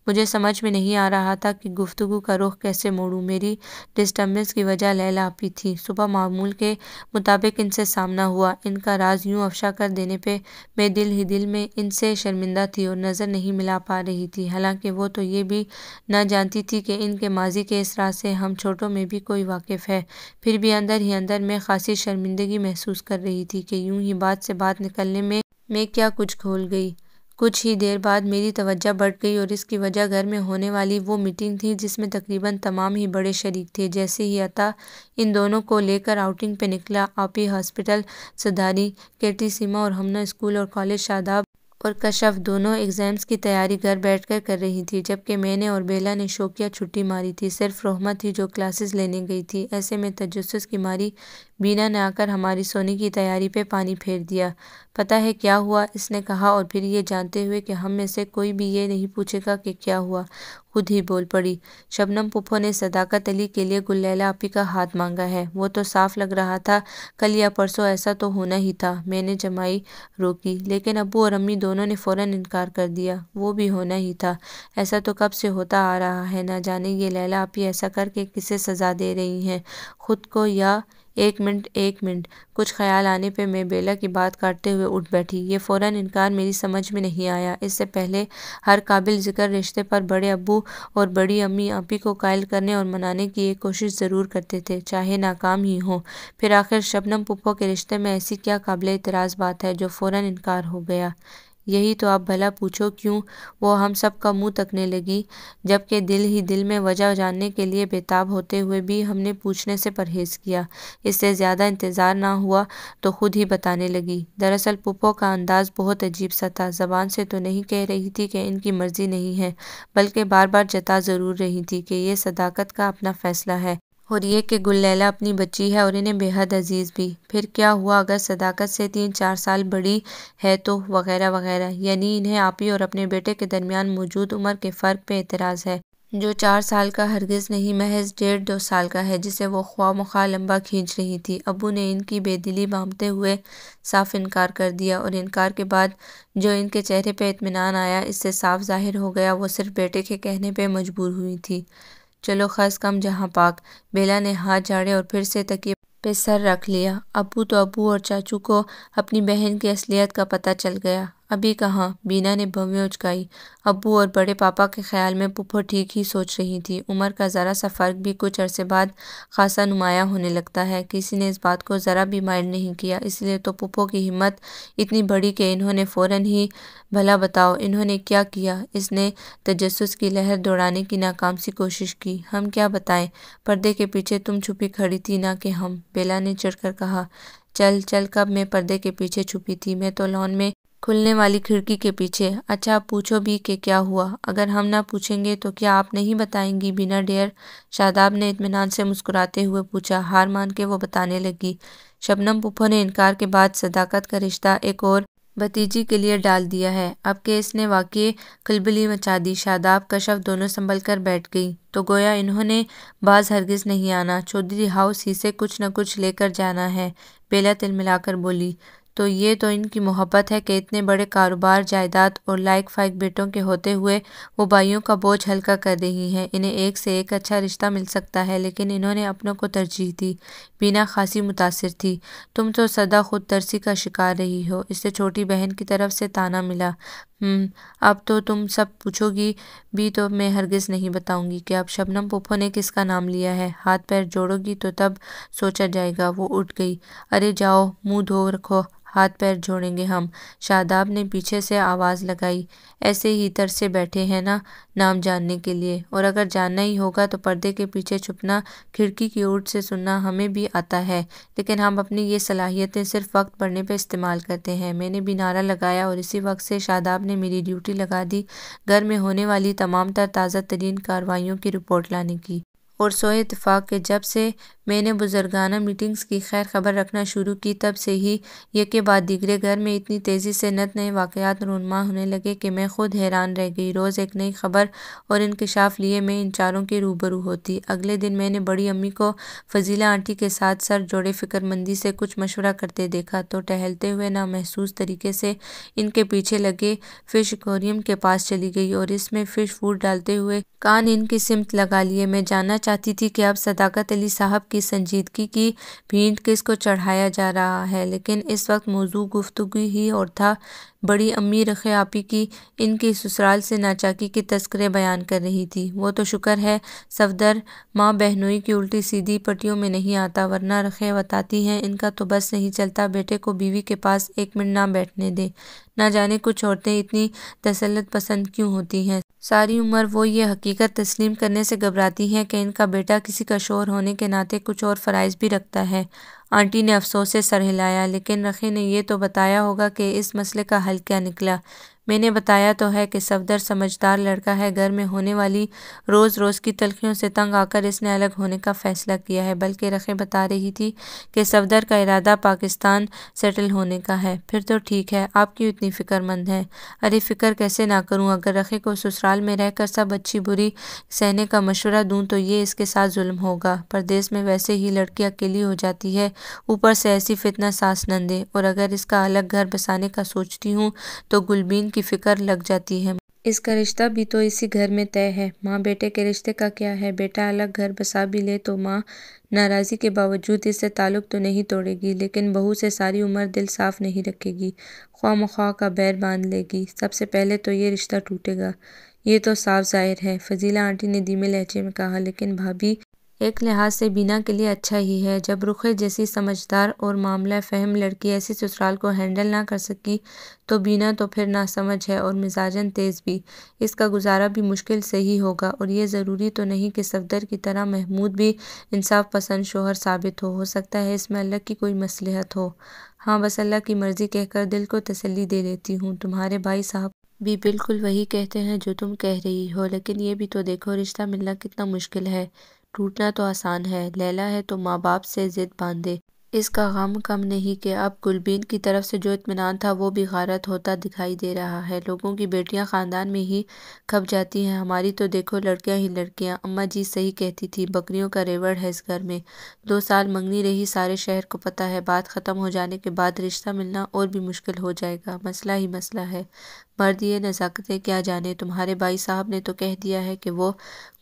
मुझे समझ में नहीं आ रहा था कि गुफ्तु का रुख कैसे मोड़ूँ मेरी डिस्टर्बेंस की वजह लैला आपी थी सुबह मामूल के मुताबिक इनसे सामना हुआ इनका राज यूँ अफशा कर देने पे मैं दिल ही दिल में इनसे शर्मिंदा थी और नज़र नहीं मिला पा रही थी हालांकि वो तो ये भी ना जानती थी कि इनके माजी के इस राज से हम छोटों में भी कोई वाकिफ़ है फिर भी अंदर ही अंदर मैं खासी शर्मिंदगी महसूस कर रही थी कि यूं ही बात से बात निकलने में मैं क्या कुछ खोल गई कुछ ही देर बाद मेरी तवज्जो बढ़ गई और इसकी वजह घर में होने वाली वो मीटिंग थी जिसमें तकरीबन तमाम ही बड़े शरीक थे जैसे ही अता इन दोनों को लेकर आउटिंग पे निकला आपी हॉस्पिटल सदारी केटी सीमा और हमना स्कूल और कॉलेज शादाब और कशफ दोनों एग्ज़ाम्स की तैयारी घर बैठकर कर रही थी जबकि मैंने और बेला ने शोकिया छुट्टी मारी थी सिर्फ रोहमा थी जो क्लासेस लेने गई थी ऐसे में तजस की मारी बीना ने आकर हमारी सोने की तैयारी पे पानी फेर दिया पता है क्या हुआ इसने कहा और फिर ये जानते हुए कि हम में से कोई भी ये नहीं पूछेगा कि क्या हुआ खुद ही बोल पड़ी शबनम पुप्पो ने सदाकत अली के लिए गुलैला आपी का हाथ मांगा है वो तो साफ लग रहा था कल या परसों ऐसा तो होना ही था मैंने जमाई रोकी लेकिन अबू और अम्मी दोनों ने फ़ौरन इनकार कर दिया वो भी होना ही था ऐसा तो कब से होता आ रहा है ना जाने ये लैला आपी ऐसा करके किसे सज़ा दे रही हैं खुद को या एक मिनट एक मिनट कुछ ख्याल आने पे मैं बेला की बात काटते हुए उठ बैठी ये फ़ौर इनकार मेरी समझ में नहीं आया इससे पहले हर काबिल जिक्र रिश्ते पर बड़े अबू और बड़ी अम्मी आपी को कायल करने और मनाने की एक कोशिश ज़रूर करते थे चाहे नाकाम ही हो फिर आखिर शबनम पुप्पो के रिश्ते में ऐसी क्या काबिल एतराज़ बात है जो फ़ौर इनकार हो गया यही तो आप भला पूछो क्यों वो हम सब का मुँह तकने लगी जबकि दिल ही दिल में वजह जानने के लिए बेताब होते हुए भी हमने पूछने से परहेज़ किया इससे ज़्यादा इंतज़ार ना हुआ तो खुद ही बताने लगी दरअसल पुप्पो का अंदाज़ बहुत अजीब सा था ज़बान से तो नहीं कह रही थी कि इनकी मर्ज़ी नहीं है बल्कि बार बार जता ज़रूर रही थी कि ये सदाकत का अपना फ़ैसला है और ये कि गुलैला अपनी बच्ची है और इन्हें बेहद अजीज़ भी फिर क्या हुआ अगर सदाकत से तीन चार साल बड़ी है तो वगैरह वगैरह यानी इन्हें आप ही और अपने बेटे के दरमियान मौजूद उम्र के फ़र्क पे एतराज़ है जो चार साल का हरगिज़ नहीं महज डेढ़ दो साल का है जिसे वो ख्वा मुखा लम्बा खींच रही थी अबू ने इनकी बेदिली मांगते हुए साफ इनकार कर दिया और इनकार के बाद जो इनके चेहरे पर इतमान आया इससे साफ जाहिर हो गया वो सिर्फ बेटे के कहने पर मजबूर हुई थी चलो खास कम जहाँ पाक बेला ने हाथ झाड़े और फिर से तकिए पे सर रख लिया अबू तो अबू और चाचू को अपनी बहन की असलियत का पता चल गया अभी कहाँ बीना ने भवें उचकाई अब्बू और बड़े पापा के ख्याल में पुप्पो ठीक ही सोच रही थी उम्र का ज़रा सा फ़र्क भी कुछ अरसे बाद खासा नुमाया होने लगता है किसी ने इस बात को ज़रा भी माइंड नहीं किया इसलिए तो पुप्पो की हिम्मत इतनी बड़ी कि इन्होंने फ़ौर ही भला बताओ इन्होंने क्या किया इसने तजस की लहर दौड़ाने की नाकाम सी कोशिश की हम क्या बताएं पर्दे के पीछे तुम छुपी खड़ी थी ना कि हम बेला ने चिड़कर कहा चल चल कब मैं पर्दे के पीछे छुपी थी मैं तो लॉन में खुलने वाली खिड़की के पीछे अच्छा पूछो भी कि क्या हुआ अगर हम ना पूछेंगे तो क्या आप नहीं बताएंगी बिना डेयर शादाब ने इतमान से मुस्कुराते हुए पूछा हार मान के वो बताने लगी शबनम पुप्पो ने इनकार के बाद सदाकत का रिश्ता एक और भतीजी के लिए डाल दिया है अब केस ने वाकई खलबली मचा दी शादाब कशफ दोनों संभल कर बैठ गई तो गोया इन्होंने बाज हरगिज नहीं आना चौधरी हाउस ही से कुछ न कुछ लेकर जाना है बेला तिल मिलाकर बोली तो ये तो इनकी मोहब्बत है कि इतने बड़े कारोबार जायदाद और लाइक फाइक बेटों के होते हुए वो भाइयों का बोझ हल्का कर रही हैं इन्हें एक से एक अच्छा रिश्ता मिल सकता है लेकिन इन्होंने अपनों को तरजीह दी बिना खासी मुतासर थी तुम तो सदा खुद तरसी का शिकार रही हो इससे छोटी बहन की तरफ से ताना मिला हम्म, अब तो तुम सब पूछोगी भी तो मैं हरगिज़ नहीं बताऊंगी कि अब शबनम पुप्पो ने किसका नाम लिया है हाथ पैर जोड़ोगी तो तब सोचा जाएगा वो उठ गई अरे जाओ मुंह धो रखो हाथ पैर जोड़ेंगे हम शादाब ने पीछे से आवाज़ लगाई ऐसे ही तरसे बैठे हैं ना नाम जानने के लिए और अगर जानना ही होगा तो पर्दे के पीछे छुपना खिड़की की ओर से सुनना हमें भी आता है लेकिन हम अपनी ये सलाहियतें सिर्फ वक्त पड़ने पर इस्तेमाल करते हैं मैंने भी नारा लगाया और इसी वक्त से शादाब ने मेरी ड्यूटी लगा दी घर में होने वाली तमाम तर ताज़ा तरीन कार्रवाई की रिपोर्ट लाने की और सोए इतफ़ाक़ के जब से मैंने बुज़ुर्गाना मीटिंग्स की खैर ख़बर रखना शुरू की तब से ही यके बाद दिगरे घर में इतनी तेज़ी से नत नए वाक़यात रूनमा होने लगे कि मैं ख़ुद हैरान रह गई रोज़ एक नई ख़बर और इनकशाफ लिए मैं इन चारों के रूबरू होती अगले दिन मैंने बड़ी अम्मी को फ़ज़ीला आंटी के साथ सर जोड़े फ़िक्रमंदी से कुछ मशवरा करते देखा तो टहलते हुए नामहसूस तरीके से इनके पीछे लगे फ़िश एकोरियम के पास चली गई और इसमें फ़िश फूड डालते हुए कान इनकी सिमत लगा लिए मैं जाना चाहती थी कि अब सदाकत अली साहब की संजीदगी की भींट किस को चढ़ाया जा रहा है लेकिन इस वक्त मौजू गुफ्तु ही और था बड़ी अम्मी रखे आपी की इनकी ससुराल से नाचाकी के तस्करे बयान कर रही थी वो तो शुक्र है सफदर माँ बहनोई की उल्टी सीधी पटियों में नहीं आता वरना रखे बताती हैं इनका तो बस नहीं चलता बेटे को बीवी के पास एक मिनट ना बैठने दे ना जाने कुछ औरतें इतनी तसलत पसंद क्यों होती हैं सारी उम्र वो ये हकीकत तस्लीम करने से घबराती हैं कि इनका बेटा किसी का शोर होने के नाते कुछ और फ़राइज़ भी रखता है आंटी ने अफसोस से सर हिलाया लेकिन रखी ने यह तो बताया होगा कि इस मसले का हल क्या निकला मैंने बताया तो है कि सफदर समझदार लड़का है घर में होने वाली रोज़ रोज़ की तलखियों से तंग आकर इसने अलग होने का फ़ैसला किया है बल्कि रखे बता रही थी कि सफदर का इरादा पाकिस्तान सेटल होने का है फिर तो ठीक है आप क्यों इतनी फ़िक्रमंद है अरे फ़िक्र कैसे ना करूँ अगर रखे को ससुराल में रहकर सब अच्छी बुरी सहने का मशवरा दूँ तो ये इसके साथ जुल्म होगा परदेश में वैसे ही लड़की अकेली हो जाती है ऊपर से ऐसी फितना सांस न दे और अगर इसका अलग घर बसाने का सोचती हूँ तो गुलबीन की फिक्र लग जाती है इसका रिश्ता भी तो इसी घर में तय है माँ बेटे के रिश्ते का क्या है बेटा अलग घर बसा भी ले तो माँ नाराजी के बावजूद इससे ताल्लुक़ तो नहीं तोड़ेगी लेकिन बहू से सारी उम्र दिल साफ नहीं रखेगी ख्वाम ख्वा का बैर बांध लेगी सबसे पहले तो ये रिश्ता टूटेगा ये तो साफ जाहिर है फजीला आंटी ने धीमे लहजे में कहा लेकिन भाभी एक लिहाज से बीना के लिए अच्छा ही है जब रुख़े जैसी समझदार और मामला फ़हम लड़की ऐसी ससुराल को हैंडल ना कर सकी तो बीना तो फिर ना समझ है और मिजाजन तेज़ भी इसका गुजारा भी मुश्किल से ही होगा और ये ज़रूरी तो नहीं कि सफदर की तरह महमूद भी इंसाफ पसंद शोहर साबित हो हो सकता है इसमें अल्लाह की कोई मसलहत हो हाँ बस अल्लाह की मर्ज़ी कहकर दिल को तसली दे देती हूँ तुम्हारे भाई साहब भी बिल्कुल वही कहते हैं जो तुम कह रही हो लेकिन ये भी तो देखो रिश्ता मिलना कितना मुश्किल है टूटना तो आसान है लैला है तो माँ बाप से जिद बांधे इसका गम कम नहीं कि अब गुलबीन की तरफ से जो इतमान था वो भी गारत होता दिखाई दे रहा है लोगों की बेटियां ख़ानदान में ही खप जाती हैं हमारी तो देखो लड़कियां ही लड़कियां अम्मा जी सही कहती थी बकरियों का रेवड़ है इस घर में दो साल मंगनी रही सारे शहर को पता है बात ख़त्म हो जाने के बाद रिश्ता मिलना और भी मुश्किल हो जाएगा मसला ही मसला है मर्द ये नज़ाकतें क्या जाने तुम्हारे भाई साहब ने तो कह दिया है कि वो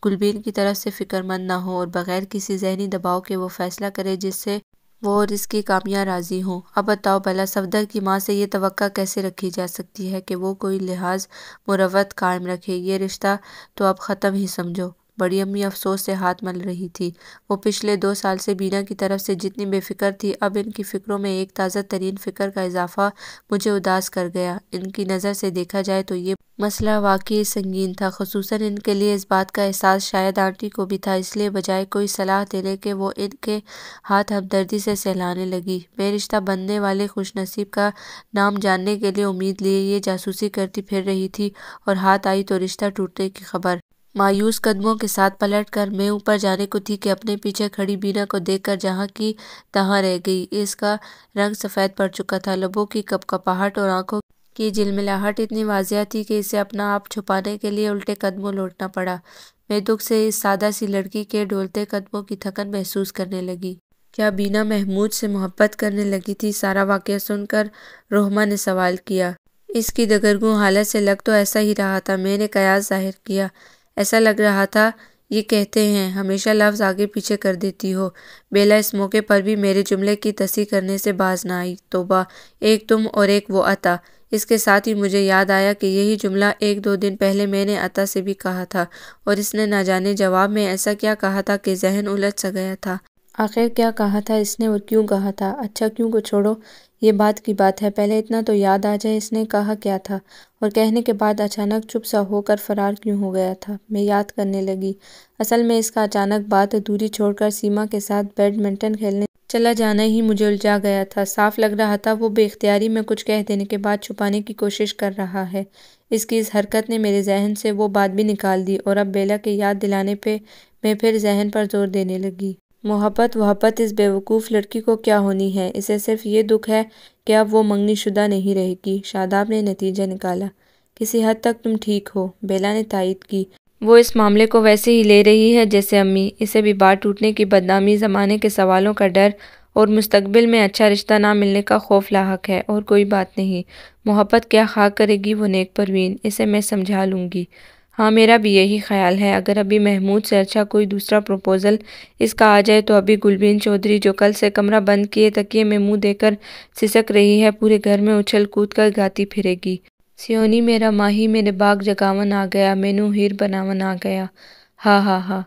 गुलबीन की तरफ से फ़िक्रमंद ना हो और बग़ैर किसी जहनी दबाव के वो फ़ैसला करे जिससे वो और इसकी कामियाँ राज़ी हों अब बताओ भला सफदर की माँ से ये तवक्का कैसे रखी जा सकती है कि वो कोई लिहाज मुरवत कायम रखे ये रिश्ता तो अब ख़त्म ही समझो बड़ी अम्मी अफसोस से हाथ मल रही थी वो पिछले दो साल से बीना की तरफ से जितनी बेफिक्र थी अब इनकी फ़िक्रों में एक ताज़ा तरीन फ़िक्र का इजाफा मुझे उदास कर गया इनकी नज़र से देखा जाए तो ये मसला वाकई संगीन था खसूस इनके लिए इस बात का एहसास शायद आंटी को भी था इसलिए बजाय कोई सलाह देने के वो इनके हाथ हमदर्दी से सहलाने लगी मैं रिश्ता बनने वाले खुशनसीब का नाम जानने के लिए उम्मीद लिए ये जासूसी करती फिर रही थी और हाथ आई तो रिश्ता टूटने की खबर मायूस कदमों के साथ पलटकर मैं ऊपर जाने को थी कि अपने पीछे खड़ी बीना को देखकर जहां की तहां रह गई इसका रंग सफ़ेद पड़ चुका था लबों की कपकपाहट और आंखों की झिलमिलाहट इतनी वाजिया थी कि इसे अपना आप छुपाने के लिए उल्टे कदमों लौटना पड़ा मैं दुख से इस सादा सी लड़की के डोलते कदमों की थकन महसूस करने लगी क्या बीना महमूद से मोहब्बत करने लगी थी सारा वाक्य सुनकर रोहमा ने सवाल किया इसकी दगरगू हालत से लग तो ऐसा ही रहा था मैंने कयास जाहिर किया ऐसा लग रहा था ये कहते हैं हमेशा लफ्ज आगे पीछे कर देती हो बेला इस मौके पर भी मेरे जुमले की तसी करने से बाज ना आई तोबा एक तुम और एक वो अता इसके साथ ही मुझे याद आया कि यही जुमला एक दो दिन पहले मैंने अता से भी कहा था और इसने ना जाने जवाब में ऐसा क्या कहा था कि जहन उलझ सा गया था आखिर क्या कहा था इसने और क्यों कहा था अच्छा क्यों को छोड़ो ये बात की बात है पहले इतना तो याद आ जाए इसने कहा क्या था और कहने के बाद अचानक चुप सा होकर फरार क्यों हो गया था मैं याद करने लगी असल में इसका अचानक बात दूरी छोड़कर सीमा के साथ बैडमिंटन खेलने चला जाना ही मुझे उलझा गया था साफ लग रहा था वो बेख्तियारी में कुछ कह देने के बाद छुपाने की कोशिश कर रहा है इसकी इस हरकत ने मेरे जहन से वो बात भी निकाल दी और अब बेला के याद दिलाने पे मैं फिर जहन पर जोर देने लगी मोहब्बत वहब्बत इस बेवकूफ़ लड़की को क्या होनी है इसे सिर्फ ये दुख है कि अब वो मंगनी शुदा नहीं रहेगी शादाब ने नतीजा निकाला किसी हद तक तुम ठीक हो बेला ने तायद की वो इस मामले को वैसे ही ले रही है जैसे अम्मी इसे भी बात टूटने की बदनामी ज़माने के सवालों का डर और मुस्तबिल में अच्छा रिश्ता ना मिलने का खौफ लाक है और कोई बात नहीं मोहब्बत क्या खा करेगी वो नेक परवीन इसे मैं समझा लूँगी हाँ मेरा भी यही ख्याल है अगर अभी महमूद से अच्छा कोई दूसरा प्रपोज़ल इसका आ जाए तो अभी गुलबीन चौधरी जो कल से कमरा बंद किए तकिए में मुंह देकर सिसक रही है पूरे घर में उछल कूद कर गाती फिरेगी सियोनी मेरा माही मेरे बाग जगावन आ गया मेनू हीर बनावन आ गया हाँ हाँ हाँ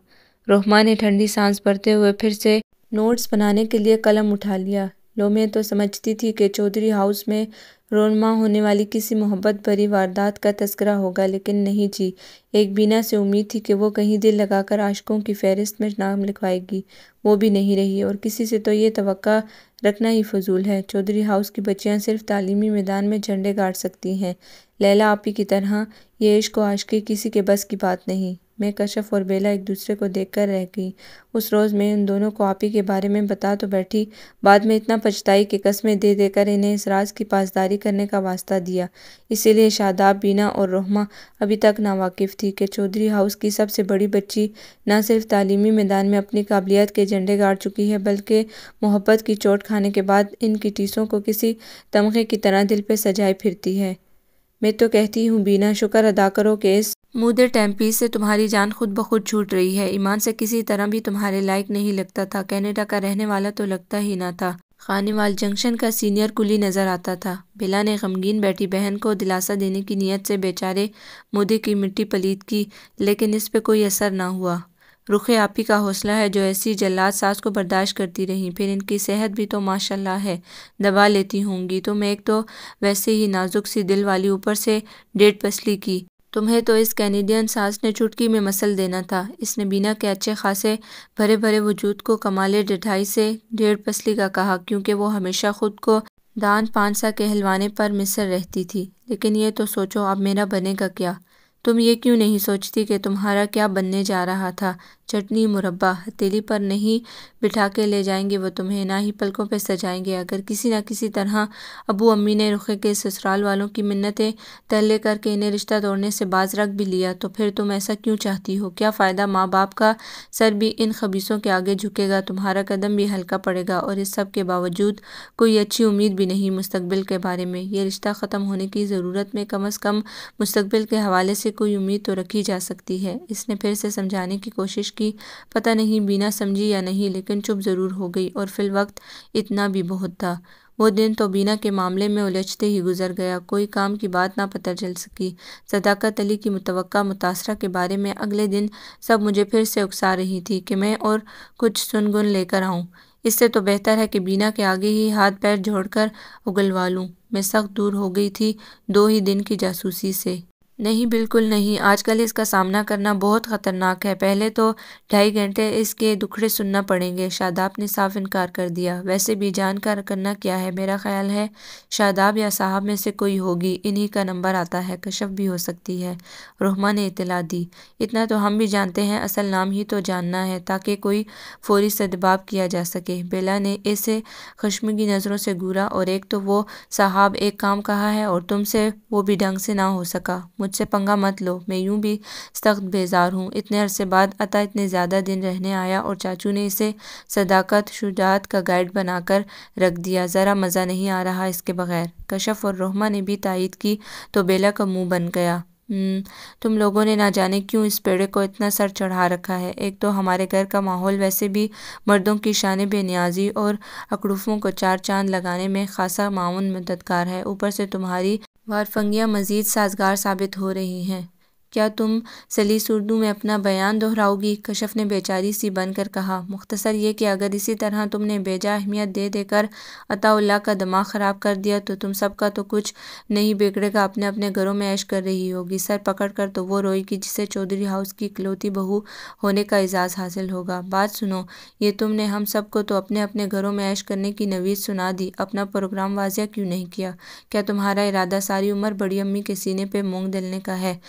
रोहमा ने ठंडी सांस भरते हुए फिर से नोट्स बनाने के लिए कलम उठा लिया लो मैं तो समझती थी कि चौधरी हाउस में रोनमा होने वाली किसी मोहब्बत भरी वारदात का तस्करा होगा लेकिन नहीं जी एक बीना से उम्मीद थी कि वो कहीं दिल लगाकर आशकों की फहरिस्त में नाम लिखवाएगी वो भी नहीं रही और किसी से तो ये तवक्का रखना ही फजूल है चौधरी हाउस की बच्चियाँ सिर्फ तालीमी मैदान में झंडे गाड़ सकती हैं लैला आपी की तरह ये इश्क आशकी किसी के बस की बात नहीं मैं कश्यप और बेला एक दूसरे को देखकर रह गई उस रोज़ मैं उन दोनों को आप ही के बारे में बता तो बैठी बाद में इतना पछताई कि कस्में दे देकर इन्हें इस राज की पासदारी करने का वास्ता दिया इसीलिए शादाब बीना और रोहमा अभी तक नावाकिफ थी कि चौधरी हाउस की सबसे बड़ी बच्ची न सिर्फ तालीमी मैदान में अपनी काबिलियत के झंडे गाड़ चुकी है बल्कि मोहब्बत की चोट खाने के बाद इनकी टीसों को किसी तमगे की तरह दिल पर सजाए फिरती है मैं तो कहती हूँ बिना शुक्र अदा करो केस मुदे टेम्पी से तुम्हारी जान खुद ब खुद छूट रही है ईमान से किसी तरह भी तुम्हारे लायक नहीं लगता था कैनेडा का रहने वाला तो लगता ही ना था खानीवाल जंक्शन का सीनियर कुली नज़र आता था बिला ने गमगीन बैठी बहन को दिलासा देने की नीयत से बेचारे मुदे की मिट्टी पलीद की लेकिन इस पर कोई असर ना हुआ रुख ही का हौसला है जो ऐसी जल्लाद सास को बर्दाश्त करती रहीं फिर इनकी सेहत भी तो माशाल्लाह है दबा लेती होंगी तुम तो एक तो वैसे ही नाजुक सी दिल वाली ऊपर से डेढ़ पसली की तुम्हें तो इस कैनेडियन सास ने चुटकी में मसल देना था इसने बिना के अच्छे खासे भरे भरे वजूद को कमाले डिठाई से डेढ़ पसली का कहा क्योंकि वो हमेशा खुद को दान पानसा के हलवाने पर मिसर रहती थी लेकिन ये तो सोचो अब मेरा बनेगा क्या तुम ये क्यों नहीं सोचती कि तुम्हारा क्या बनने जा रहा था चटनी मुरब्बा हथेली पर नहीं बिठा के ले जाएंगे वो तुम्हें ना ही पलकों पर सजाएंगे अगर किसी ना किसी तरह अबू अम्मी ने रुखे के ससुराल वालों की मिन्नतें तले करके इन्हें रिश्ता तोड़ने से बाज रख भी लिया तो फिर तुम ऐसा क्यों चाहती हो क्या फ़ायदा माँ बाप का सर भी इन खबीसों के आगे झुकेगा तुम्हारा कदम भी हल्का पड़ेगा और इस सब के बावजूद कोई अच्छी उम्मीद भी नहीं मुस्तबिल के बारे में यह रिश्ता ख़त्म होने की ज़रूरत में कम अज़ कम मुस्तबिल के हवाले से कोई उम्मीद तो रखी जा सकती है इसने फिर से समझाने की कोशिश की पता नहीं बिना समझी या नहीं लेकिन लेकिन चुप ज़रूर हो गई और वक्त इतना भी बहुत था वो दिन तोबीना के मामले में उलझते ही गुजर गया कोई काम की बात ना पता चल सकी सदाकत अली की मुतवक़ा मुतासरा के बारे में अगले दिन सब मुझे फिर से उकसा रही थी कि मैं और कुछ सुनगुन लेकर आऊँ इससे तो बेहतर है कि बीना के आगे ही हाथ पैर जोड़कर उगलवा लूँ मैं सख्त दूर हो गई थी दो ही दिन की जासूसी से नहीं बिल्कुल नहीं आजकल इसका सामना करना बहुत ख़तरनाक है पहले तो ढाई घंटे इसके दुखड़े सुनना पड़ेंगे शादाब ने साफ इनकार कर दिया वैसे भी जानकार करना क्या है मेरा ख्याल है शादाब या साहब में से कोई होगी इन्हीं का नंबर आता है कशफ भी हो सकती है रहमा ने इतला दी इतना तो हम भी जानते हैं असल नाम ही तो जानना है ताकि कोई फौरी सदबाब किया जा सके बेला ने इसे खशमगी नज़रों से घूरा और एक तो वो साहब एक काम कहा है और तुमसे वो भी ढंग से ना हो सका मुझसे पंगा मत लो मैं यूं भी सख्त बेजार हूं इतने अरसे बाद अता इतने ज़्यादा दिन रहने आया और चाचू ने इसे सदाकत शुजात का गाइड बनाकर रख दिया ज़रा मज़ा नहीं आ रहा इसके बगैर कशफ और रहमा ने भी तायद की तो बेला का मुँह बन गया हम्म, तुम लोगों ने ना जाने क्यों इस पेड़े को इतना सर चढ़ा रखा है एक तो हमारे घर का माहौल वैसे भी मर्दों की शान बेनियाजी और अकड़ूफों को चार चांद लगाने में खासा माउन मददगार है ऊपर से तुम्हारी वह फंगियाँ मज़ीद साज़गार साबित हो रही हैं क्या तुम सलीस उर्दू में अपना बयान दोहराओगी कशफ ने बेचारी सी बनकर कहा मुख्तसर ये कि अगर इसी तरह तुमने बेजा अहमियत दे देकर अताउल्ला का दिमाग ख़राब कर दिया तो तुम सबका तो कुछ नहीं बिगड़ेगा अपने अपने घरों में ऐश कर रही होगी सर पकड़ कर तो वो रोएगी जिसे चौधरी हाउस की इकलौती बहू होने का एजाज़ हासिल होगा बात सुनो ये तुमने हम सबको तो अपने अपने घरों में ऐश करने की नवीद सुना दी अपना प्रोग्राम वाजिया क्यों नहीं किया क्या तुम्हारा इरादा सारी उम्र बड़ी अम्मी के सीने पर मूँग दलने का है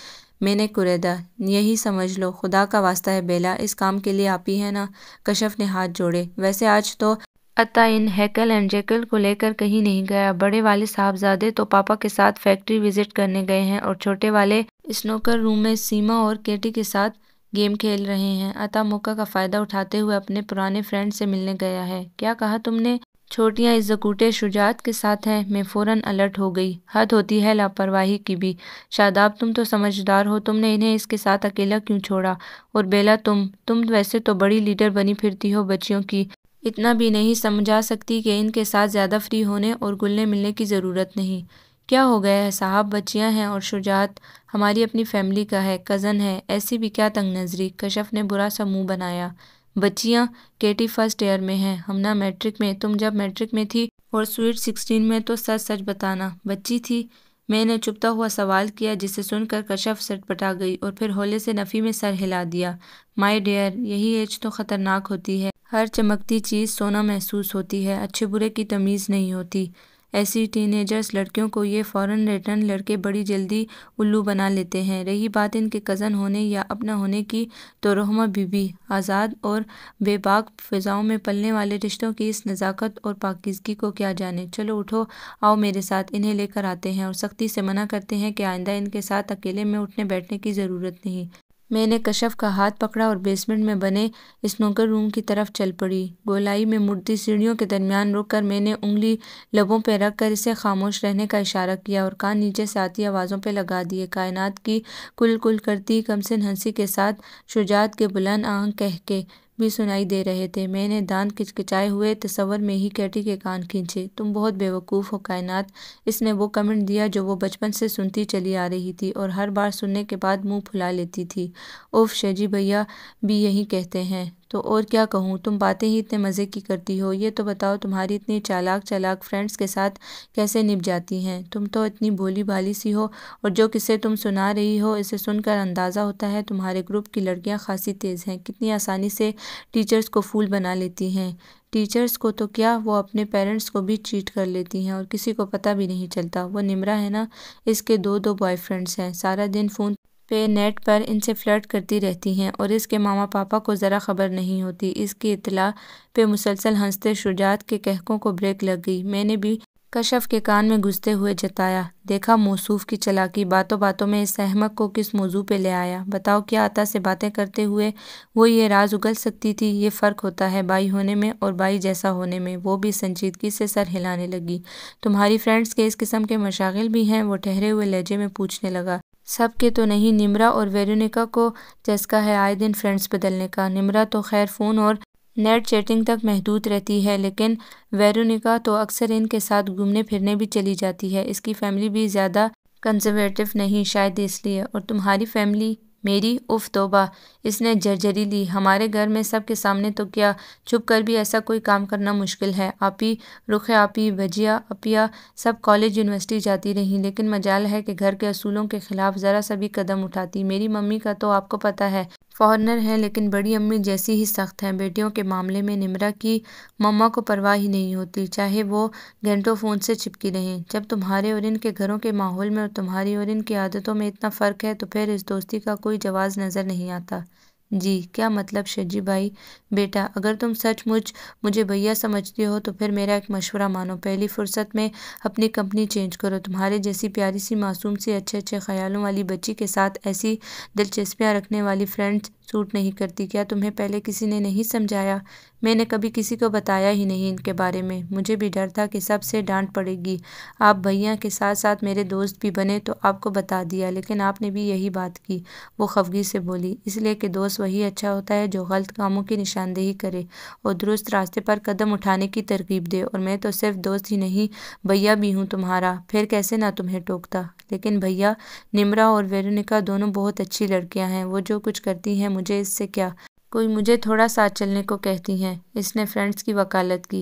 मैंने कुरेदा यही समझ लो खुदा का वास्ता है बेला इस काम के लिए आप ही है ना कशफ ने हाथ जोड़े वैसे आज तो अता इन हैकल एंड जैकल को लेकर कहीं नहीं गया बड़े वाले साहबजादे तो पापा के साथ फैक्ट्री विजिट करने गए हैं और छोटे वाले स्नोकर रूम में सीमा और केटी के साथ गेम खेल रहे हैं अता मौका का फ़ायदा उठाते हुए अपने पुराने फ्रेंड से मिलने गया है क्या कहा तुमने छोटियां जकूटे शुजात के साथ हैं मैं फ़ौरन अलर्ट हो गई हद होती है लापरवाही की भी शादाब तुम तो समझदार हो तुमने इन्हें इसके साथ अकेला क्यों छोड़ा और बेला तुम तुम वैसे तो बड़ी लीडर बनी फिरती हो बच्चियों की इतना भी नहीं समझा सकती कि इनके साथ ज़्यादा फ्री होने और गुलने मिलने की ज़रूरत नहीं क्या हो गया है साहब बच्चियां हैं और शुजात हमारी अपनी फैमिली का है कज़न है ऐसी भी क्या तंग नज़री कशफ ने बुरा सा मुंह बनाया बच्चियाँ के टी फर्स्ट ईयर में हैं हम ना मैट्रिक में तुम जब मैट्रिक में थी और स्वीट सिक्सटीन में तो सच सच बताना बच्ची थी मैंने चुपता हुआ सवाल किया जिसे सुनकर कशफ सटपटा गई और फिर होले से नफ़ी में सर हिला दिया माय डियर यही एज तो ख़तरनाक होती है हर चमकती चीज़ सोना महसूस होती है अच्छे बुरे की तमीज़ नहीं होती ऐसी टीनेजर्स लड़कियों को ये फ़ौरन रिटर्न लड़के बड़ी जल्दी उल्लू बना लेते हैं रही बात इनके कज़न होने या अपना होने की तो रहमा बीबी आज़ाद और बेबाक फ़िज़ाओं में पलने वाले रिश्तों की इस नज़ाकत और पाकिजगी को क्या जाने चलो उठो आओ मेरे साथ इन्हें लेकर आते हैं और सख्ती से मना करते हैं कि आइंदा इनके साथ अकेले में उठने बैठने की ज़रूरत नहीं मैंने कश्यप का हाथ पकड़ा और बेसमेंट में बने स्नोकर रूम की तरफ चल पड़ी गोलाई में मुड़ती सीढ़ियों के दरमियान रुककर मैंने उंगली लबों पर रख कर इसे खामोश रहने का इशारा किया और कान नीचे से आती आवाज़ों पर लगा दिए कायनात की कुल कुल करती कमसिन हंसी के साथ शुजात के बुलंद आंख कह के भी सुनाई दे रहे थे मैंने दांत किचकिचाए हुए तस्वर में ही कैटी के कान खींचे तुम बहुत बेवकूफ़ हो कायनात इसने वो कमेंट दिया जो वो बचपन से सुनती चली आ रही थी और हर बार सुनने के बाद मुंह फुला लेती थी ओफ शेजी भैया भी यही कहते हैं तो और क्या कहूँ तुम बातें ही इतने मज़े की करती हो ये तो बताओ तुम्हारी इतनी चालाक चालाक फ्रेंड्स के साथ कैसे निप जाती हैं तुम तो इतनी भोली भाली सी हो और जो किसे तुम सुना रही हो इसे सुनकर अंदाज़ा होता है तुम्हारे ग्रुप की लड़कियाँ खासी तेज़ हैं कितनी आसानी से टीचर्स को फूल बना लेती हैं टीचर्स को तो क्या वो अपने पेरेंट्स को भी चीट कर लेती हैं और किसी को पता भी नहीं चलता वो निमरा है ना इसके दो दो बॉयफ्रेंड्स हैं सारा दिन फ़ोन पे नेट पर इनसे फ्लर्ट करती रहती हैं और इसके मामा पापा को ज़रा ख़बर नहीं होती इसकी इतला पे मुसलसल हंसते शुजात के कहकों को ब्रेक लग गई मैंने भी कशफ के कान में घुसते हुए जताया देखा मौसूफ की चलाकी बातों बातों में इस अहमक को किस मौजू पे ले आया बताओ क्या आता से बातें करते हुए वो ये राज उगल सकती थी ये फ़र्क होता है बाई होने में और बाई जैसा होने में वो भी संजीदगी से सर हिलाने लगी तुम्हारी फ्रेंड्स के इस किस्म के मशागिल भी हैं वो ठहरे हुए लहजे में पूछने लगा सब के तो नहीं निमरा और वेरोनिका को चस्का है आए दिन फ्रेंड्स बदलने का निमरा तो खैर फ़ोन और नेट चैटिंग तक महदूद रहती है लेकिन वेरोनिका तो अक्सर इनके साथ घूमने फिरने भी चली जाती है इसकी फैमिली भी ज़्यादा कंजर्वेटिव नहीं शायद इसलिए और तुम्हारी फैमिली मेरी उफ़ तोबा इसने जर्जरी ली हमारे घर में सब के सामने तो क्या छुप कर भी ऐसा कोई काम करना मुश्किल है आपी रुख आपी भजिया अपिया सब कॉलेज यूनिवर्सिटी जाती रहीं लेकिन मजाल है कि घर के असूलों के ख़िलाफ़ ज़रा सा भी कदम उठाती मेरी मम्मी का तो आपको पता है फॉरनर हैं लेकिन बड़ी अम्मी जैसी ही सख्त हैं बेटियों के मामले में निमरा की मम्मा को परवाह ही नहीं होती चाहे वो घंटों फ़ोन से चिपकी रहें जब तुम्हारे और इनके घरों के माहौल में और तुम्हारी और इनकी आदतों में इतना फ़र्क है तो फिर इस दोस्ती का कोई जवाज़ नज़र नहीं आता जी क्या मतलब शेजी भाई बेटा अगर तुम सचमुच मुझे भैया समझते हो तो फिर मेरा एक मशवरा मानो पहली फुर्सत में अपनी कंपनी चेंज करो तुम्हारे जैसी प्यारी सी मासूम सी अच्छे अच्छे ख्यालों वाली बच्ची के साथ ऐसी दिलचस्पियाँ रखने वाली फ्रेंड्स सूट नहीं करती क्या तुम्हें पहले किसी ने नहीं समझाया मैंने कभी किसी को बताया ही नहीं इनके बारे में मुझे भी डर था कि सबसे डांट पड़ेगी आप भैया के साथ साथ मेरे दोस्त भी बने तो आपको बता दिया लेकिन आपने भी यही बात की वो खफगी से बोली इसलिए कि दोस्त वही अच्छा होता है जो गलत कामों की निशानदेही करे और दुरुस्त रास्ते पर कदम उठाने की तरकीब दे और मैं तो सिर्फ दोस्त ही नहीं भैया भी हूँ तुम्हारा फिर कैसे ना तुम्हें टोकता लेकिन भैया निमरा और वेरुनिका दोनों बहुत अच्छी लड़कियाँ हैं वो जो कुछ करती हैं मुझे इससे क्या कोई मुझे थोड़ा साथ चलने को कहती हैं इसने फ्रेंड्स की वकालत की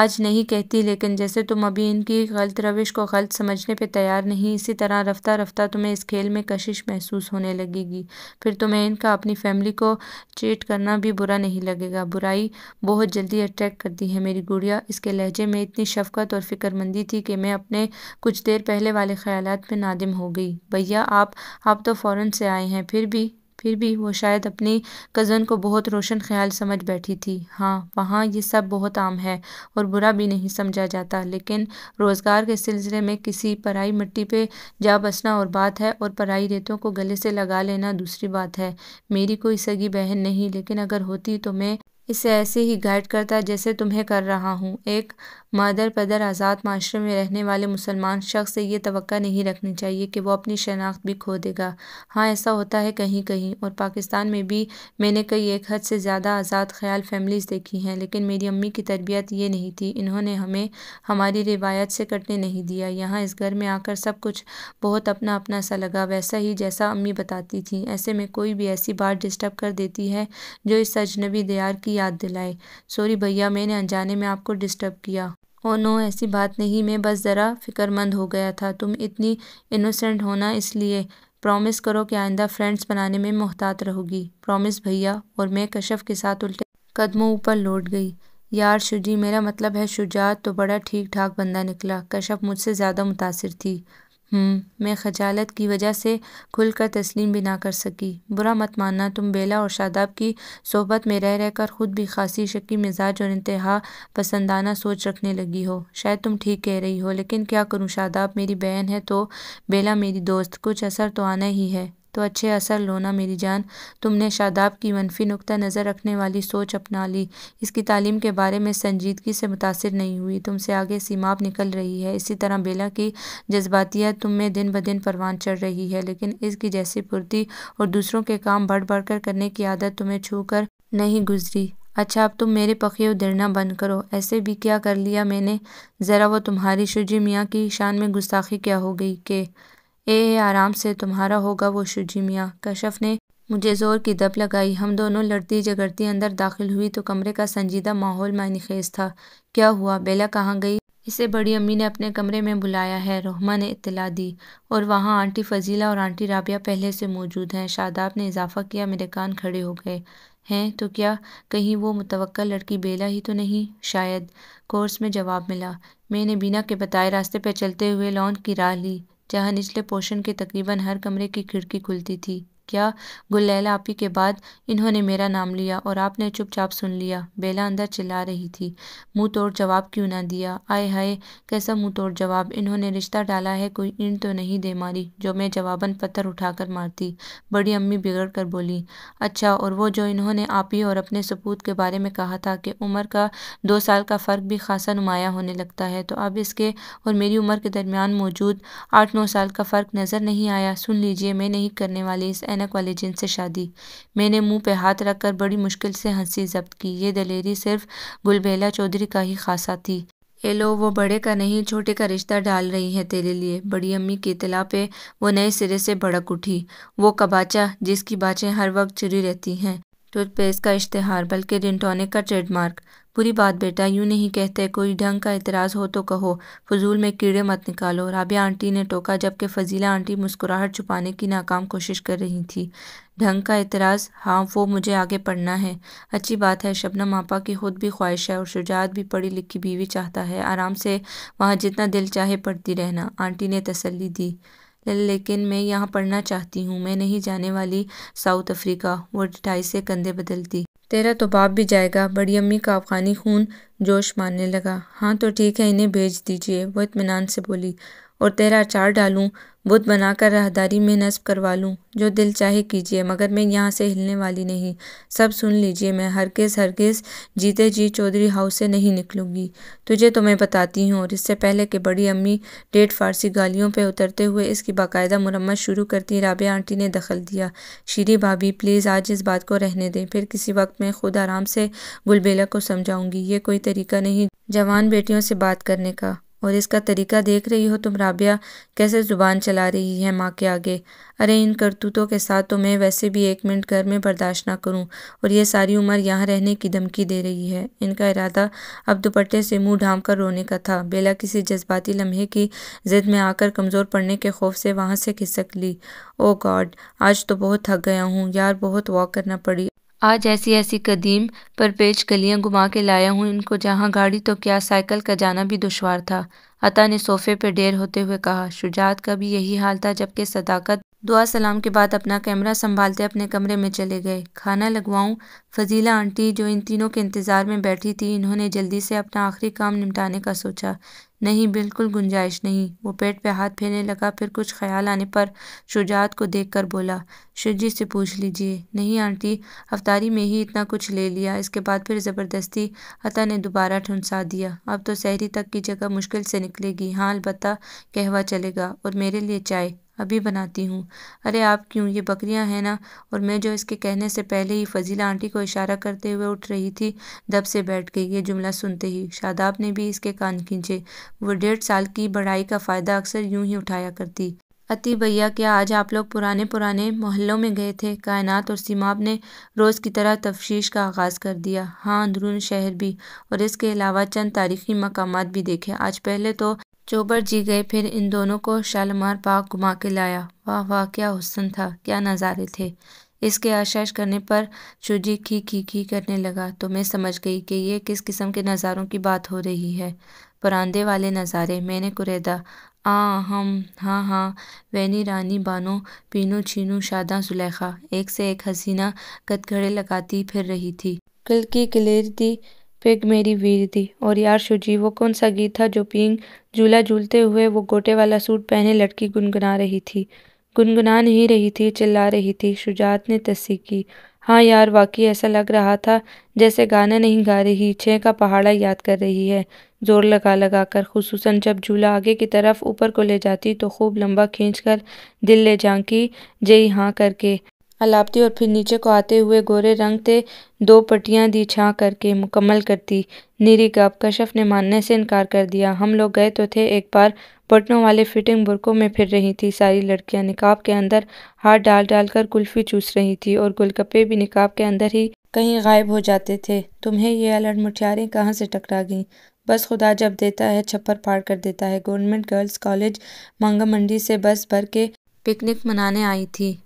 आज नहीं कहती लेकिन जैसे तुम अभी इनकी गलत रविश को गलत समझने पे तैयार नहीं इसी तरह रफ्ता रफ्ता तुम्हें इस खेल में कशिश महसूस होने लगेगी फिर तुम्हें इनका अपनी फैमिली को चीट करना भी बुरा नहीं लगेगा बुराई बहुत जल्दी अट्रैक्ट करती है मेरी गुड़िया इसके लहजे में इतनी शफकत और फिक्रमंदी थी कि मैं अपने कुछ देर पहले वाले ख्याल में नादिम हो गई भैया आप आप तो फ़ौरन से आए हैं फिर भी फिर भी वो शायद अपने कज़न को बहुत रोशन ख्याल समझ बैठी थी हाँ वहाँ ये सब बहुत आम है और बुरा भी नहीं समझा जाता लेकिन रोज़गार के सिलसिले में किसी पराई मिट्टी पे जा बसना और बात है और पराई रेतों को गले से लगा लेना दूसरी बात है मेरी कोई सगी बहन नहीं लेकिन अगर होती तो मैं इसे ऐसे ही गाइड करता जैसे तुम्हें कर रहा हूँ एक मादर पदर आज़ाद माशरे में रहने वाले मुसलमान शख्स से ये तो नहीं रखनी चाहिए कि वह अपनी शनाख्त भी खो देगा हाँ ऐसा होता है कहीं कहीं और पाकिस्तान में भी मैंने कई एक हद से ज़्यादा आज़ाद ख्याल फैमिलीज़ देखी हैं लेकिन मेरी अम्मी की तरबियत ये नहीं थी इन्होंने हमें हमारी रिवायत से कटने नहीं दिया यहाँ इस घर में आकर सब कुछ बहुत अपना अपना सा लगा वैसा ही जैसा अम्मी बताती थी ऐसे में कोई भी ऐसी बात डिस्टर्ब कर देती है जो इस अजनबी दयार की याद दिलाए सॉरी भैया मैंने अनजाने में आपको डिस्टर्ब किया ओ नो ऐसी बात नहीं मैं बस ज़रा फ़िक्रमंद हो गया था तुम इतनी इनोसेंट होना इसलिए प्रॉमिस करो कि आइंदा फ्रेंड्स बनाने में मोहतात रहोगी प्रॉमिस भैया और मैं कशफ के साथ उल्टे कदमों ऊपर लौट गई यार शुजी मेरा मतलब है शुजात तो बड़ा ठीक ठाक बंदा निकला कशफ मुझसे ज़्यादा मुतासर थी हम्म, मैं खजालत की वजह से खुलकर तस्लीम भी ना कर सकी बुरा मत मानना तुम बेला और शादाब की सोहबत में रह रहकर ख़ुद भी खासी शक्की मिजाज और इंतहा पसंदाना सोच रखने लगी हो शायद तुम ठीक कह रही हो लेकिन क्या करूँ शादाब मेरी बहन है तो बेला मेरी दोस्त कुछ असर तो आना ही है तो अच्छे असर लोना मेरी जान तुमने शादाब की मनफी नुक्ता नज़र रखने वाली सोच अपना ली इसकी तालीम के बारे में संजीदगी से मुतासर नहीं हुई तुमसे आगे सीमाप निकल रही है इसी तरह बेला की जज्बातियत तुम में दिन ब दिन परवान चढ़ रही है लेकिन इसकी जैसी फुर्ती और दूसरों के काम बढ़ बढ़ कर करने की आदत तुम्हें छू कर नहीं गुजरी अच्छा अब तुम मेरे पखे उधरना बंद करो ऐसे भी क्या कर लिया मैंने ज़रा वो तुम्हारी शुजी मियाँ की शान में गुस्ताखी क्या हो गई के ए आराम से तुम्हारा होगा वो शुजी मियाँ कशफ ने मुझे ज़ोर की दब लगाई हम दोनों लड़ती झगड़ती अंदर दाखिल हुई तो कमरे का संजीदा माहौल मायनखेज था क्या हुआ बेला कहाँ गई इसे बड़ी अम्मी ने अपने कमरे में बुलाया है रोहमा ने इतला दी और वहाँ आंटी फजीला और आंटी राबिया पहले से मौजूद हैं शादाब ने इजाफ़ा किया मेरे कान खड़े हो गए हैं तो क्या कहीं वो मुतवक्ल लड़की बेला ही तो नहीं शायद कोर्स में जवाब मिला मैंने बिना के बताए रास्ते पर चलते हुए लॉन की राह ली जहां निचले पोर्शन के तकरीबन हर कमरे की खिड़की खुलती थी क्या गुल्लैला आपी के बाद इन्होंने मेरा नाम लिया और आपने चुपचाप सुन लिया बेला अंदर चिल्ला रही थी मुंह तोड़ जवाब क्यों ना दिया आए हाय कैसा मुंह तोड़ जवाब इन्होंने रिश्ता डाला है कोई इन तो नहीं दे मारी जो मैं जवाबन पत्थर उठाकर मारती बड़ी अम्मी बिगड़ कर बोली अच्छा और वो जो इन्होंने आप ही और अपने सपूत के बारे में कहा था कि उम्र का दो साल का फ़र्क भी खासा नुमाया होने लगता है तो अब इसके और मेरी उम्र के दरमियान मौजूद आठ नौ साल का फ़र्क नज़र नहीं आया सुन लीजिए मैं नहीं करने वाली इस एन अचानक वाले जिन से शादी मैंने मुंह पे हाथ रखकर बड़ी मुश्किल से हंसी जब्त की ये दलेरी सिर्फ गुलबेला चौधरी का ही खासा थी ए लो वो बड़े का नहीं छोटे का रिश्ता डाल रही है तेरे लिए बड़ी अम्मी की इतला पे वो नए सिरे से भड़क उठी वो कबाचा जिसकी बाचें हर वक्त चिरी रहती हैं टूथपेस्ट का इश्तहार बल्कि रिंटोनिक का ट्रेडमार्क बुरी बात बेटा यूं नहीं कहते कोई ढंग का एतराज़ हो तो कहो फजूल में कीड़े मत निकालो राबिया आंटी ने टोका जबकि फजीला आंटी मुस्कुराहट छुपाने की नाकाम कोशिश कर रही थी ढंग का एतराज़ हाँ वो मुझे आगे पढ़ना है अच्छी बात है शबनम मापा की खुद भी ख्वाहिश है और शुजात भी पढ़ी लिखी बीवी चाहता है आराम से वहाँ जितना दिल चाहे पढ़ती रहना आंटी ने तसली दी लेकिन मैं यहाँ पढ़ना चाहती हूँ मैं नहीं जाने वाली साउथ अफ्रीका वो ढाई से कंधे बदलती तेरा तो बाप भी जाएगा बड़ी अम्मी का अफ़गानी खून जोश मारने लगा हाँ तो ठीक है इन्हें भेज दीजिए वो इतमान से बोली और तेरा अचार डालूँ बुत बनाकर राहदारी में नस्ब करवा लूँ जो दिल चाहे कीजिए मगर मैं यहाँ से हिलने वाली नहीं सब सुन लीजिए मैं हरगिज़ हरगिज़ जीते जी चौधरी हाउस से नहीं निकलूँगी तुझे तो मैं बताती हूँ और इससे पहले कि बड़ी अम्मी डेट फारसी गालियों पे उतरते हुए इसकी बाकायदा मुरम्मत शुरू करती राबे आंटी ने दखल दिया शीरी भाभी प्लीज़ आज इस बात को रहने दें फिर किसी वक्त मैं खुद आराम से गुलबेला को समझाऊँगी ये कोई तरीका नहीं जवान बेटियों से बात करने का और इसका तरीका देख रही हो तुम राबिया कैसे ज़ुबान चला रही है माँ के आगे अरे इन करतूतों के साथ तो मैं वैसे भी एक मिनट घर में बर्दाश्त ना करूँ और ये सारी उम्र यहाँ रहने की धमकी दे रही है इनका इरादा अब दुपट्टे से मुंह ढांप कर रोने का था बेला किसी जज्बाती लम्हे की ज़िद में आकर कमज़ोर पड़ने के खौफ से वहाँ से खिसक ली ओ गॉड आज तो बहुत थक गया हूँ यार बहुत वॉक करना पड़ी आज ऐसी ऐसी कदीम पर पेच गलियां घुमा के लाया हूँ इनको जहाँ गाड़ी तो क्या साइकिल का जाना भी दुशवार था अता ने सोफे पर ढेर होते हुए कहा शुजात का भी यही हाल था जबकि सदाकत दुआ सलाम के बाद अपना कैमरा संभालते अपने कमरे में चले गए खाना लगवाऊं फजीला आंटी जो इन तीनों के इंतज़ार में बैठी थी इन्होंने जल्दी से अपना आखिरी काम निपटाने का सोचा नहीं बिल्कुल गुंजाइश नहीं वो पेट पे हाथ फेरने लगा फिर कुछ ख्याल आने पर शुजात को देखकर बोला शिवजी से पूछ लीजिए नहीं आंटी अफतारी में ही इतना कुछ ले लिया इसके बाद फिर ज़बरदस्ती अता ने दोबारा ठुनसा दिया अब तो शहरी तक की जगह मुश्किल से निकलेगी हाँ अलबत् कहवा चलेगा और मेरे लिए चाय अभी बनाती हूँ अरे आप क्यों ये बकरियाँ हैं ना और मैं जो इसके कहने से पहले ही फजीला आंटी को इशारा करते हुए उठ रही थी दब से बैठ गई ये जुमला सुनते ही शादाब ने भी इसके कान खींचे वो डेढ़ साल की बढ़ाई का फ़ायदा अक्सर यूं ही उठाया करती अति भैया क्या आज आप लोग पुराने पुराने मोहल्लों में गए थे कायनात और सीमाब ने रोज़ की तरह तफ्श का आगाज़ कर दिया हाँ अंदरून शहर भी और इसके अलावा चंद तारीखी मकाम भी देखे आज पहले तो चोबर जी गए फिर इन दोनों को शालमार पाक घुमा के लाया वाह वाह क्या हुसन था क्या नज़ारे थे इसके आशाश करने पर शुजी खी खी खी करने लगा तो मैं समझ गई कि ये किस किस्म के नज़ारों की बात हो रही है परांदे वाले नज़ारे मैंने कुरेदा आ हम हाँ हाँ वैनी रानी बानो पीनू छीनू शादा सुलेखा एक से एक हसीना कतघड़े लगाती फिर रही थी कल की कलेर दी फेंक मेरी वीर थी और यार शुजी वो कौन सा गीत था जो पिंग झूला झूलते हुए वो गोटे वाला सूट पहने लड़की गुनगुना रही थी गुनगुना नहीं रही थी चिल्ला रही थी शुजात ने तस्सी की हाँ यार वाकई ऐसा लग रहा था जैसे गाना नहीं गा रही छः का पहाड़ा याद कर रही है जोर लगा लगा कर खसूस जब झूला आगे की तरफ ऊपर को ले जाती तो खूब लंबा खींच कर दिल ले जाकी जय हाँ करके अलापती और फिर नीचे को आते हुए गोरे रंग थे दो पट्टियाँ दी छाँ करके मुकम्मल करती नीरी गप कश्यफ ने मानने से इनकार कर दिया हम लोग गए तो थे एक बार बटनों वाले फिटिंग बुरकों में फिर रही थी सारी लड़कियां निकाब के अंदर हाथ डाल डाल कर कुल्फ़ी चूस रही थी और गुलगप्पे भी निकाब के अंदर ही कहीं गायब हो जाते थे तुम्हें ये अलर्ट मुठियारें कहाँ से टकरा गईं बस खुदा जब देता है छप्पर फाड़ कर देता है गवर्नमेंट गर्ल्स कॉलेज मांगा मंडी से बस भर के पिकनिक मनाने आई थी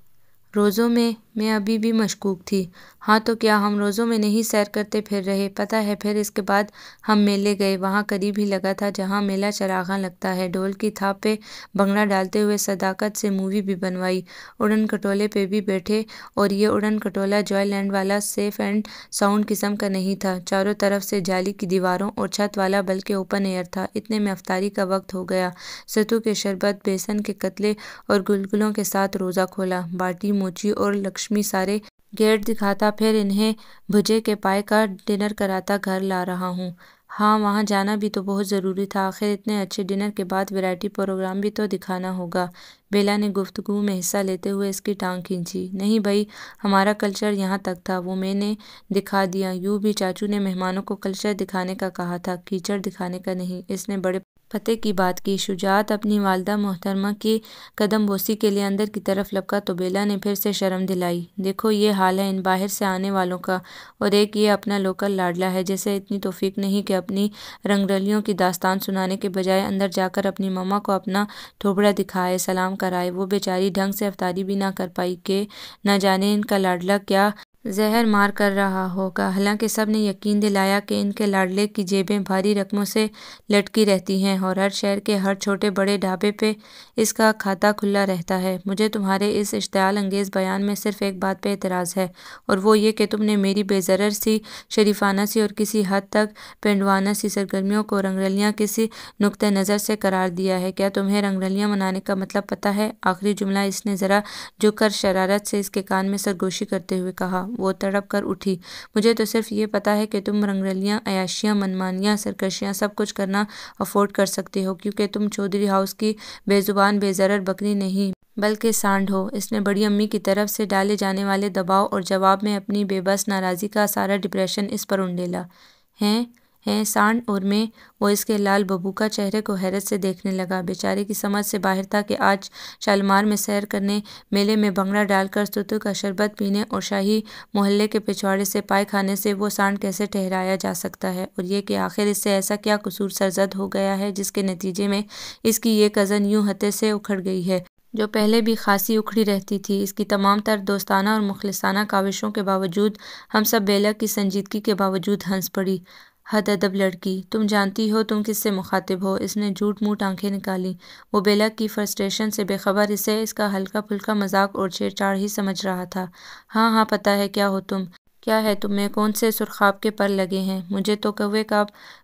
रोज़ों में मैं अभी भी मशकूक थी हाँ तो क्या हम रोज़ों में नहीं सैर करते फिर रहे पता है फिर इसके बाद हम मेले गए वहाँ करीब ही लगा था जहाँ मेला चरागा लगता है ढोल की थाप पे भंगड़ा डालते हुए सदाकत से मूवी भी बनवाई उड़न कटोले पे भी बैठे और ये उड़न कटोला जॉयलैंड वाला सेफ एंड साउंड किस्म का नहीं था चारों तरफ से जाली की दीवारों और छत वाला बल्कि ओपन एयर था इतने में अफ्तारी का वक्त हो गया सतु के शरबत बेसन के कतले और गुलगुलों के साथ रोज़ा खोला बाटी मोची और लक्ष्मी लक्ष्मी सारे गेट दिखाता फिर इन्हें भुजे के पाए का डिनर कराता घर ला रहा हूँ हाँ वहाँ जाना भी तो बहुत ज़रूरी था आखिर इतने अच्छे डिनर के बाद वैरायटी प्रोग्राम भी तो दिखाना होगा बेला ने गुफ्तगु में हिस्सा लेते हुए इसकी टांग खींची नहीं भाई हमारा कल्चर यहाँ तक था वो मैंने दिखा दिया यूँ भी चाचू ने मेहमानों को कल्चर दिखाने का कहा था कीचड़ दिखाने का नहीं इसने बड़े फ़तेह की बात की शुजात अपनी वालदा मोहतरमा की बोसी के लिए अंदर की तरफ लपका तो बेला ने फिर से शर्म दिलाई देखो ये हाल है इन बाहर से आने वालों का और एक ये अपना लोकल लाडला है जैसे इतनी तोफीक नहीं कि अपनी रंगरलियों की दास्तान सुनाने के बजाय अंदर जाकर अपनी ममा को अपना थोबड़ा दिखाए सलाम कराए वो बेचारी ढंग से अफ्तारी भी ना कर पाई कि ना जाने इनका लाडला क्या जहर मार कर रहा होगा हालांकि ने यकीन दिलाया कि इनके लाडले की जेबें भारी रकमों से लटकी रहती हैं और हर शहर के हर छोटे बड़े ढाबे पे इसका खाता खुला रहता है मुझे तुम्हारे इस इश्तियाल अंगेज़ बयान में सिर्फ एक बात पे एतराज़ है और वो ये कि तुमने मेरी बेजर सी शरीफाना सी और किसी हद तक पेंडवाना सी सरगर्मियों को रंगरलियाँ किसी नुक़ नज़र से करार दिया है क्या तुम्हें रंगरलियाँ मनाने का मतलब पता है आखिरी जुमला इसने ज़रा झुक शरारत से इसके कान में सरगोशी करते हुए कहा वो तड़प कर उठी मुझे तो सिर्फ ये पता है कि तुम रंगरलियाँ अयाशियाँ मनमानियाँ सरकशियाँ सब कुछ करना अफोर्ड कर सकते हो क्योंकि तुम चौधरी हाउस की बेजुबान बेजरर बकरी नहीं बल्कि सांड हो इसने बड़ी अम्मी की तरफ से डाले जाने वाले दबाव और जवाब में अपनी बेबस नाराज़ी का सारा डिप्रेशन इस पर उंडेला हैं है सांड और मैं वो इसके लाल बबू का चेहरे को हैरत से देखने लगा बेचारे की समझ से बाहर था कि आज शालमार में सैर करने मेले में भंगड़ा डालकर सुतु का शरबत पीने और शाही मोहल्ले के पिछवाड़े से पाए खाने से वो सांड कैसे ठहराया जा सकता है और ये कि आखिर इससे ऐसा क्या कसूर सरजद हो गया है जिसके नतीजे में इसकी ये कज़न यूं हते से उखड़ गई है जो पहले भी खासी उखड़ी रहती थी इसकी तमाम तर दोस्ताना और मुखलसाना काविशों के बावजूद हम सब बेला की संजीदगी के बावजूद हंस पड़ी हद अदब लड़की तुम जानती हो तुम किससे मुखातिब हो इसने झूठ मूठ आंखें निकाली वो बेला की फ्रस्ट्रेशन से बेखबर इसे इसका हल्का फुल्का मजाक और छेड़छाड़ ही समझ रहा था हाँ हाँ पता है क्या हो तुम क्या है तुम्हें कौन से सुरखाब के पर लगे हैं मुझे तो कौवे का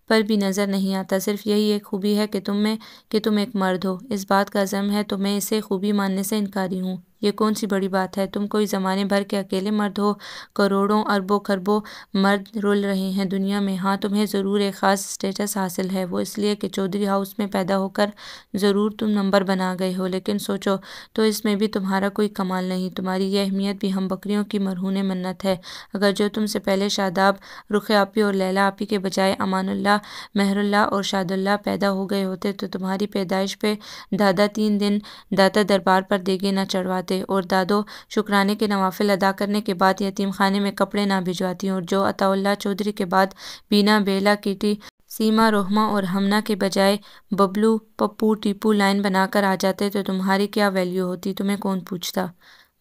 पर भी नज़र नहीं आता सिर्फ यही एक खूबी है कि तुम में कि तुम एक मर्द हो इस बात का जम है तो मैं इसे खूबी मानने से इनकारी हूँ ये कौन सी बड़ी बात है तुम कोई ज़माने भर के अकेले मर्द हो करोड़ों अरबों खरबों मर्द रुल रहे हैं दुनिया में हाँ तुम्हें ज़रूर एक ख़ास स्टेटस हासिल है वो इसलिए कि चौधरी हाउस में पैदा होकर ज़रूर तुम नंबर बना गए हो लेकिन सोचो तो इसमें भी तुम्हारा कोई कमाल नहीं तुम्हारी यह अहमियत भी हम बकरियों की मरहून मन्नत है अगर जो तुमसे पहले शादाब रुख आपी और लैला आपी के बजाय अमानुल्ला महरुल्ला और शादुल्ला पैदा हो गए होते तो तुम्हारी पैदाइश पे दादा तीन दिन दाता दरबार पर देगे ना चढ़वाते दाते और दादो शुक्राने के नवाफिल अदा करने के बाद यतीम खाने में कपड़े ना भिजवाती और जो अताउल्ला चौधरी के बाद बीना बेला कीटी सीमा रोहमा और हमना के बजाय बबलू पप्पू टीपू लाइन बनाकर आ जाते तो तुम्हारी क्या वैल्यू होती तुम्हें कौन पूछता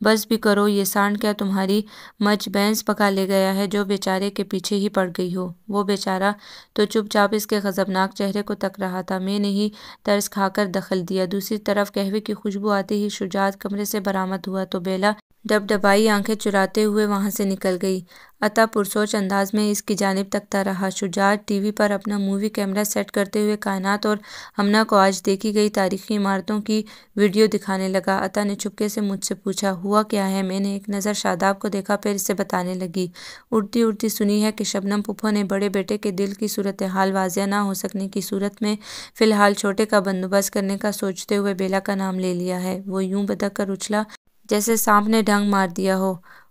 बस भी करो ये सांड क्या तुम्हारी मच बैंस पका ले गया है जो बेचारे के पीछे ही पड़ गई हो वो बेचारा तो चुपचाप इसके गज़बनाक चेहरे को तक रहा था मैंने ही तर्स खाकर दखल दिया दूसरी तरफ कहवे की खुशबू आते ही शुजात कमरे से बरामद हुआ तो बेला डबडबाई आंखें चुराते हुए वहां से निकल गई अतः पुरसोच अंदाज में इसकी जानब तकता रहा शुजात टीवी पर अपना मूवी कैमरा सेट करते हुए कायनात और हमना को आज देखी गई तारीखी इमारतों की वीडियो दिखाने लगा अता ने चुपके से मुझसे पूछा हुआ क्या है मैंने एक नज़र शादाब को देखा फिर इसे बताने लगी उड़ती उड़ती सुनी है कि शबनम पुप्पो ने बड़े बेटे के दिल की सूरत हाल वाजिया ना हो सकने की सूरत में फ़िलहाल छोटे का बंदोबस्त करने का सोचते हुए बेला का नाम ले लिया है वो यूं बदक कर उछला जैसे सांप ने डंग मार दिया हो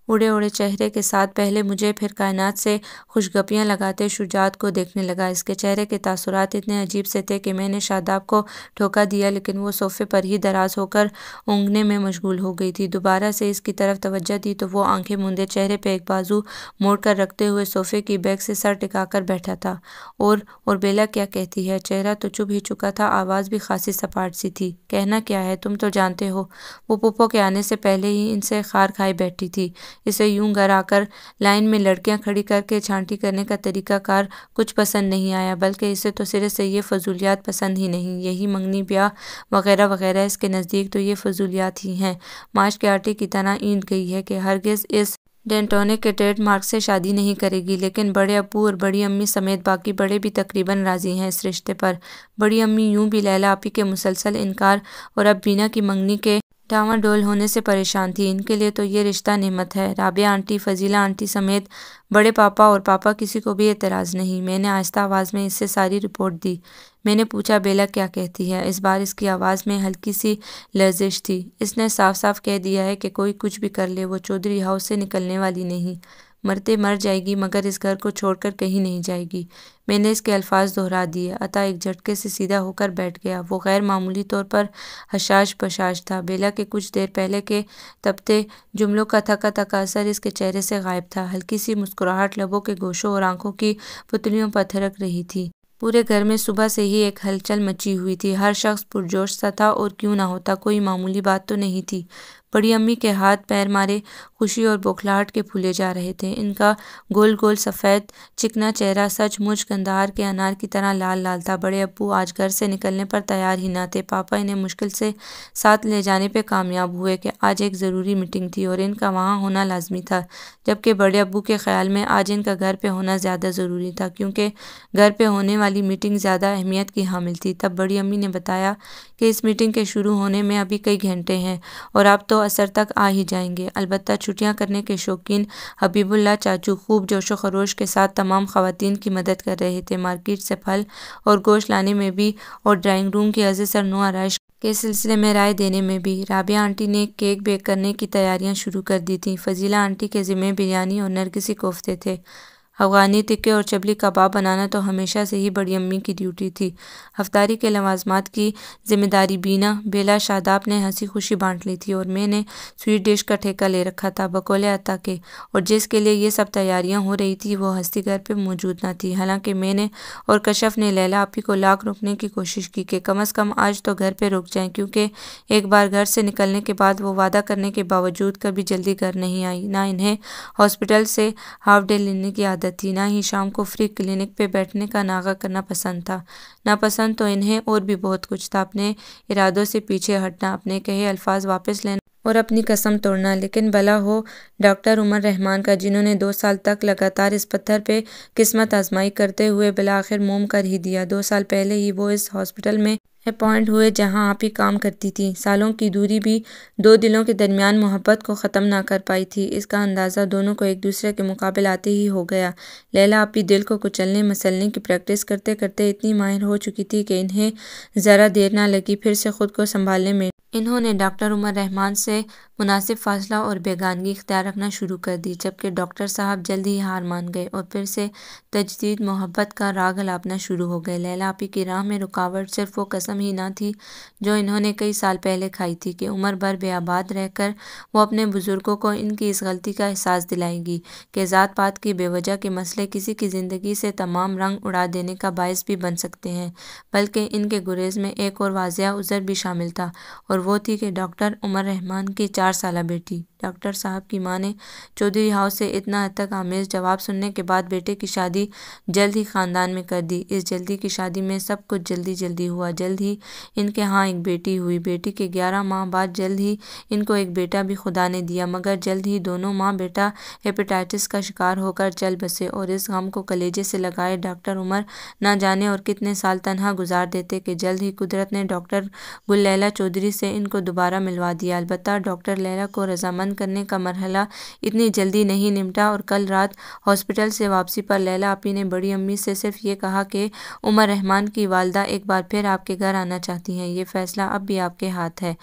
उड़े उड़े चेहरे के साथ पहले मुझे फिर कायनात से खुशगपियाँ लगाते शुजात को देखने लगा इसके चेहरे के तासुरात इतने अजीब से थे कि मैंने शादाब को ठोका दिया लेकिन वो सोफ़े पर ही दराज होकर उंगने में मशगूल हो गई थी दोबारा से इसकी तरफ तवज्जो दी तो वो आंखें मूंदे चेहरे पर एक बाजू मोड़ कर रखते हुए सोफ़े की बैग से सर टिका कर बैठा था और और बेला क्या कहती है चेहरा तो चुप ही चुका था आवाज़ भी खासी सपाट सी थी कहना क्या है तुम तो जानते हो वो पुप्पो के आने से पहले ही इनसे खार खाई बैठी थी इसे यूं आकर लाइन में लड़कियां खड़ी करके छांटी करने का तरीकाकार कुछ पसंद नहीं आया बल्कि इसे तो सिरे से ये फजूलियात पसंद ही नहीं यही मंगनी ब्याह वगैरह वगैरह इसके नज़दीक तो ये फजूलियात ही हैं माश के आटे की तरह ईंट गई है कि हरगिज़ इस डेंटोने के ट्रेड मार्क से शादी नहीं करेगी लेकिन बड़े अपू और बड़ी अम्मी समेत बाकी बड़े भी तकरीबन राज़ी हैं इस रिश्ते पर बड़ी अम्मी यूं भी लैला आपी के मुसलसल इनकार और अब बीना की मंगनी के डावा डोल होने से परेशान थी इनके लिए तो ये रिश्ता नेमत है राबिया आंटी फजीला आंटी समेत बड़े पापा और पापा किसी को भी एतराज़ नहीं मैंने आहिस्ता आवाज़ में इससे सारी रिपोर्ट दी मैंने पूछा बेला क्या कहती है इस बार इसकी आवाज़ में हल्की सी लर्जिश थी इसने साफ साफ कह दिया है कि कोई कुछ भी कर ले वो चौधरी हाउस से निकलने वाली नहीं मरते मर जाएगी मगर इस घर को छोड़कर कहीं नहीं जाएगी मैंने इसके अल्फाज दोहरा दिए अतः एक झटके से सीधा होकर बैठ गया वो गैर मामूली तौर पर हशाश पशाश था बेला के कुछ देर पहले के तपते जुमलों का थका थका असर इसके चेहरे से गायब था हल्की सी मुस्कुराहट लबों के गोशों और आंखों की पुतलियों पर थरक रही थी पूरे घर में सुबह से ही एक हलचल मची हुई थी हर शख्स पुरजोश सा था और क्यों ना होता कोई मामूली बात तो नहीं थी बड़ी अम्मी के हाथ पैर मारे खुशी और बौखलाहट के फूले जा रहे थे इनका गोल गोल सफ़ेद चिकना चेहरा सचमुच कंधार के अनार की तरह लाल लाल था बड़े अबू आज घर से निकलने पर तैयार ही ना थे पापा इन्हें मुश्किल से साथ ले जाने पर कामयाब हुए कि आज एक ज़रूरी मीटिंग थी और इनका वहाँ होना लाजमी था जबकि बड़े अबू के ख्याल में आज इनका घर पर होना ज़्यादा ज़रूरी था क्योंकि घर पर होने वाली मीटिंग ज़्यादा अहमियत की हामिल थी तब बड़ी अम्मी ने बताया कि इस मीटिंग के शुरू होने में अभी कई घंटे हैं और आप तो असर तक आ ही जाएंगे अलबत्त छुट्टियाँ करने के शौकीन हबीबुल्ला चाचू खूब जोशो खरोश के साथ तमाम खवतिन की मदद कर रहे थे मार्केट से फल और गोश्त लाने में भी और ड्राइंग रूम की अज़ीज़ सर नो के सिलसिले में राय देने में भी राबिया आंटी ने केक बेक करने की तैयारियां शुरू कर दी थीं फजीला आंटी के ज़िम्मे बिरयानी और नरगसी कोफ्ते थे अफ़गानी टिक्के और चबली कबाब बनाना तो हमेशा से ही बड़ी अम्मी की ड्यूटी थी अफतारी के लवाजमात की ज़िम्मेदारी बीना बेला शादाब ने हंसी खुशी बांट ली थी और मैंने स्वीट डिश का ठेका ले रखा था बकोले अता के और जिसके लिए ये सब तैयारियाँ हो रही थी वो हस्ती घर पर मौजूद ना थी हालांकि मैंने और कशफ ने लैला आपी को लाख रोकने की कोशिश की कि कम अज़ कम आज तो घर पर रुक जाएँ क्योंकि एक बार घर से निकलने के बाद वो वादा करने के बावजूद कभी जल्दी घर नहीं आई ना इन्हें हॉस्पिटल से हाफ डे लेने की आदत थी ना ही शाम को फ्री क्लिनिक पे बैठने का नागा करना पसंद था नापसंद तो इन्हें और भी बहुत कुछ था अपने इरादों से पीछे हटना अपने कहे अल्फाज वापस लेना और अपनी कसम तोड़ना लेकिन भला हो डॉक्टर उमर रहमान का जिन्होंने दो साल तक लगातार इस पत्थर पे किस्मत आजमाई करते हुए आखिर मोम कर ही दिया दो साल पहले ही वो इस हॉस्पिटल में अपॉइंट हुए जहां आप ही काम करती थी सालों की दूरी भी दो दिलों के दरमियान मोहब्बत को ख़त्म ना कर पाई थी इसका अंदाज़ा दोनों को एक दूसरे के मुकाबले आते ही हो गया लैला अपनी दिल को कुचलने मसलने की प्रैक्टिस करते करते इतनी माहिर हो चुकी थी कि इन्हें ज़रा देर ना लगी फिर से ख़ुद को संभालने में इन्होंने डॉक्टर उमर रहमान से मुनासिब फ़ासला और बेगानगी इख्तियार रखना शुरू कर दी जबकि डॉक्टर साहब जल्द ही हार मान गए और फिर से तजदीद मोहब्बत का राग अलापना शुरू हो गए लैला आपी की राह में रुकावट सिर्फ वो कसम ही ना थी जो इन्होंने कई साल पहले खाई थी कि उम्र भर बेआबाद रहकर वो अपने बुज़ुर्गों को इनकी इस गलती का एहसास दिलाएगी कि ज़ात पात की बेवजह के मसले किसी की ज़िंदगी से तमाम रंग उड़ा देने का बायस भी बन सकते हैं बल्कि इनके गुरेज में एक और वाजिया उज़र भी शामिल था और वो थी कि डॉक्टर उमर रहमान की चार चार साल बेटी डॉक्टर साहब की मां ने चौधरी हाउस से इतना हद तक आमेज जवाब सुनने के बाद बेटे की शादी जल्द ही ख़ानदान में कर दी इस जल्दी की शादी में सब कुछ जल्दी जल्दी हुआ जल्द ही इनके यहाँ एक बेटी हुई बेटी के ग्यारह माह बाद जल्द ही इनको एक बेटा भी खुदा ने दिया मगर जल्द ही दोनों माँ बेटा हेपेटाइटिस का शिकार होकर चल बसे और इस गम को कलेजे से लगाए डॉक्टर उमर ना जाने और कितने साल तनहा गुजार देते कि जल्द ही कुदरत ने डॉक्टर गुल चौधरी से इनको दोबारा मिलवा दिया अलबत् डॉक्टर लैला को रजामंद बंद करने का मरहला इतनी जल्दी नहीं निपटा और कल रात हॉस्पिटल से वापसी पर लैला आपी ने बड़ी अम्मी से सिर्फ ये कहा कि उमर रहमान की वालदा एक बार फिर आपके घर आना चाहती हैं ये फैसला अब भी आपके हाथ है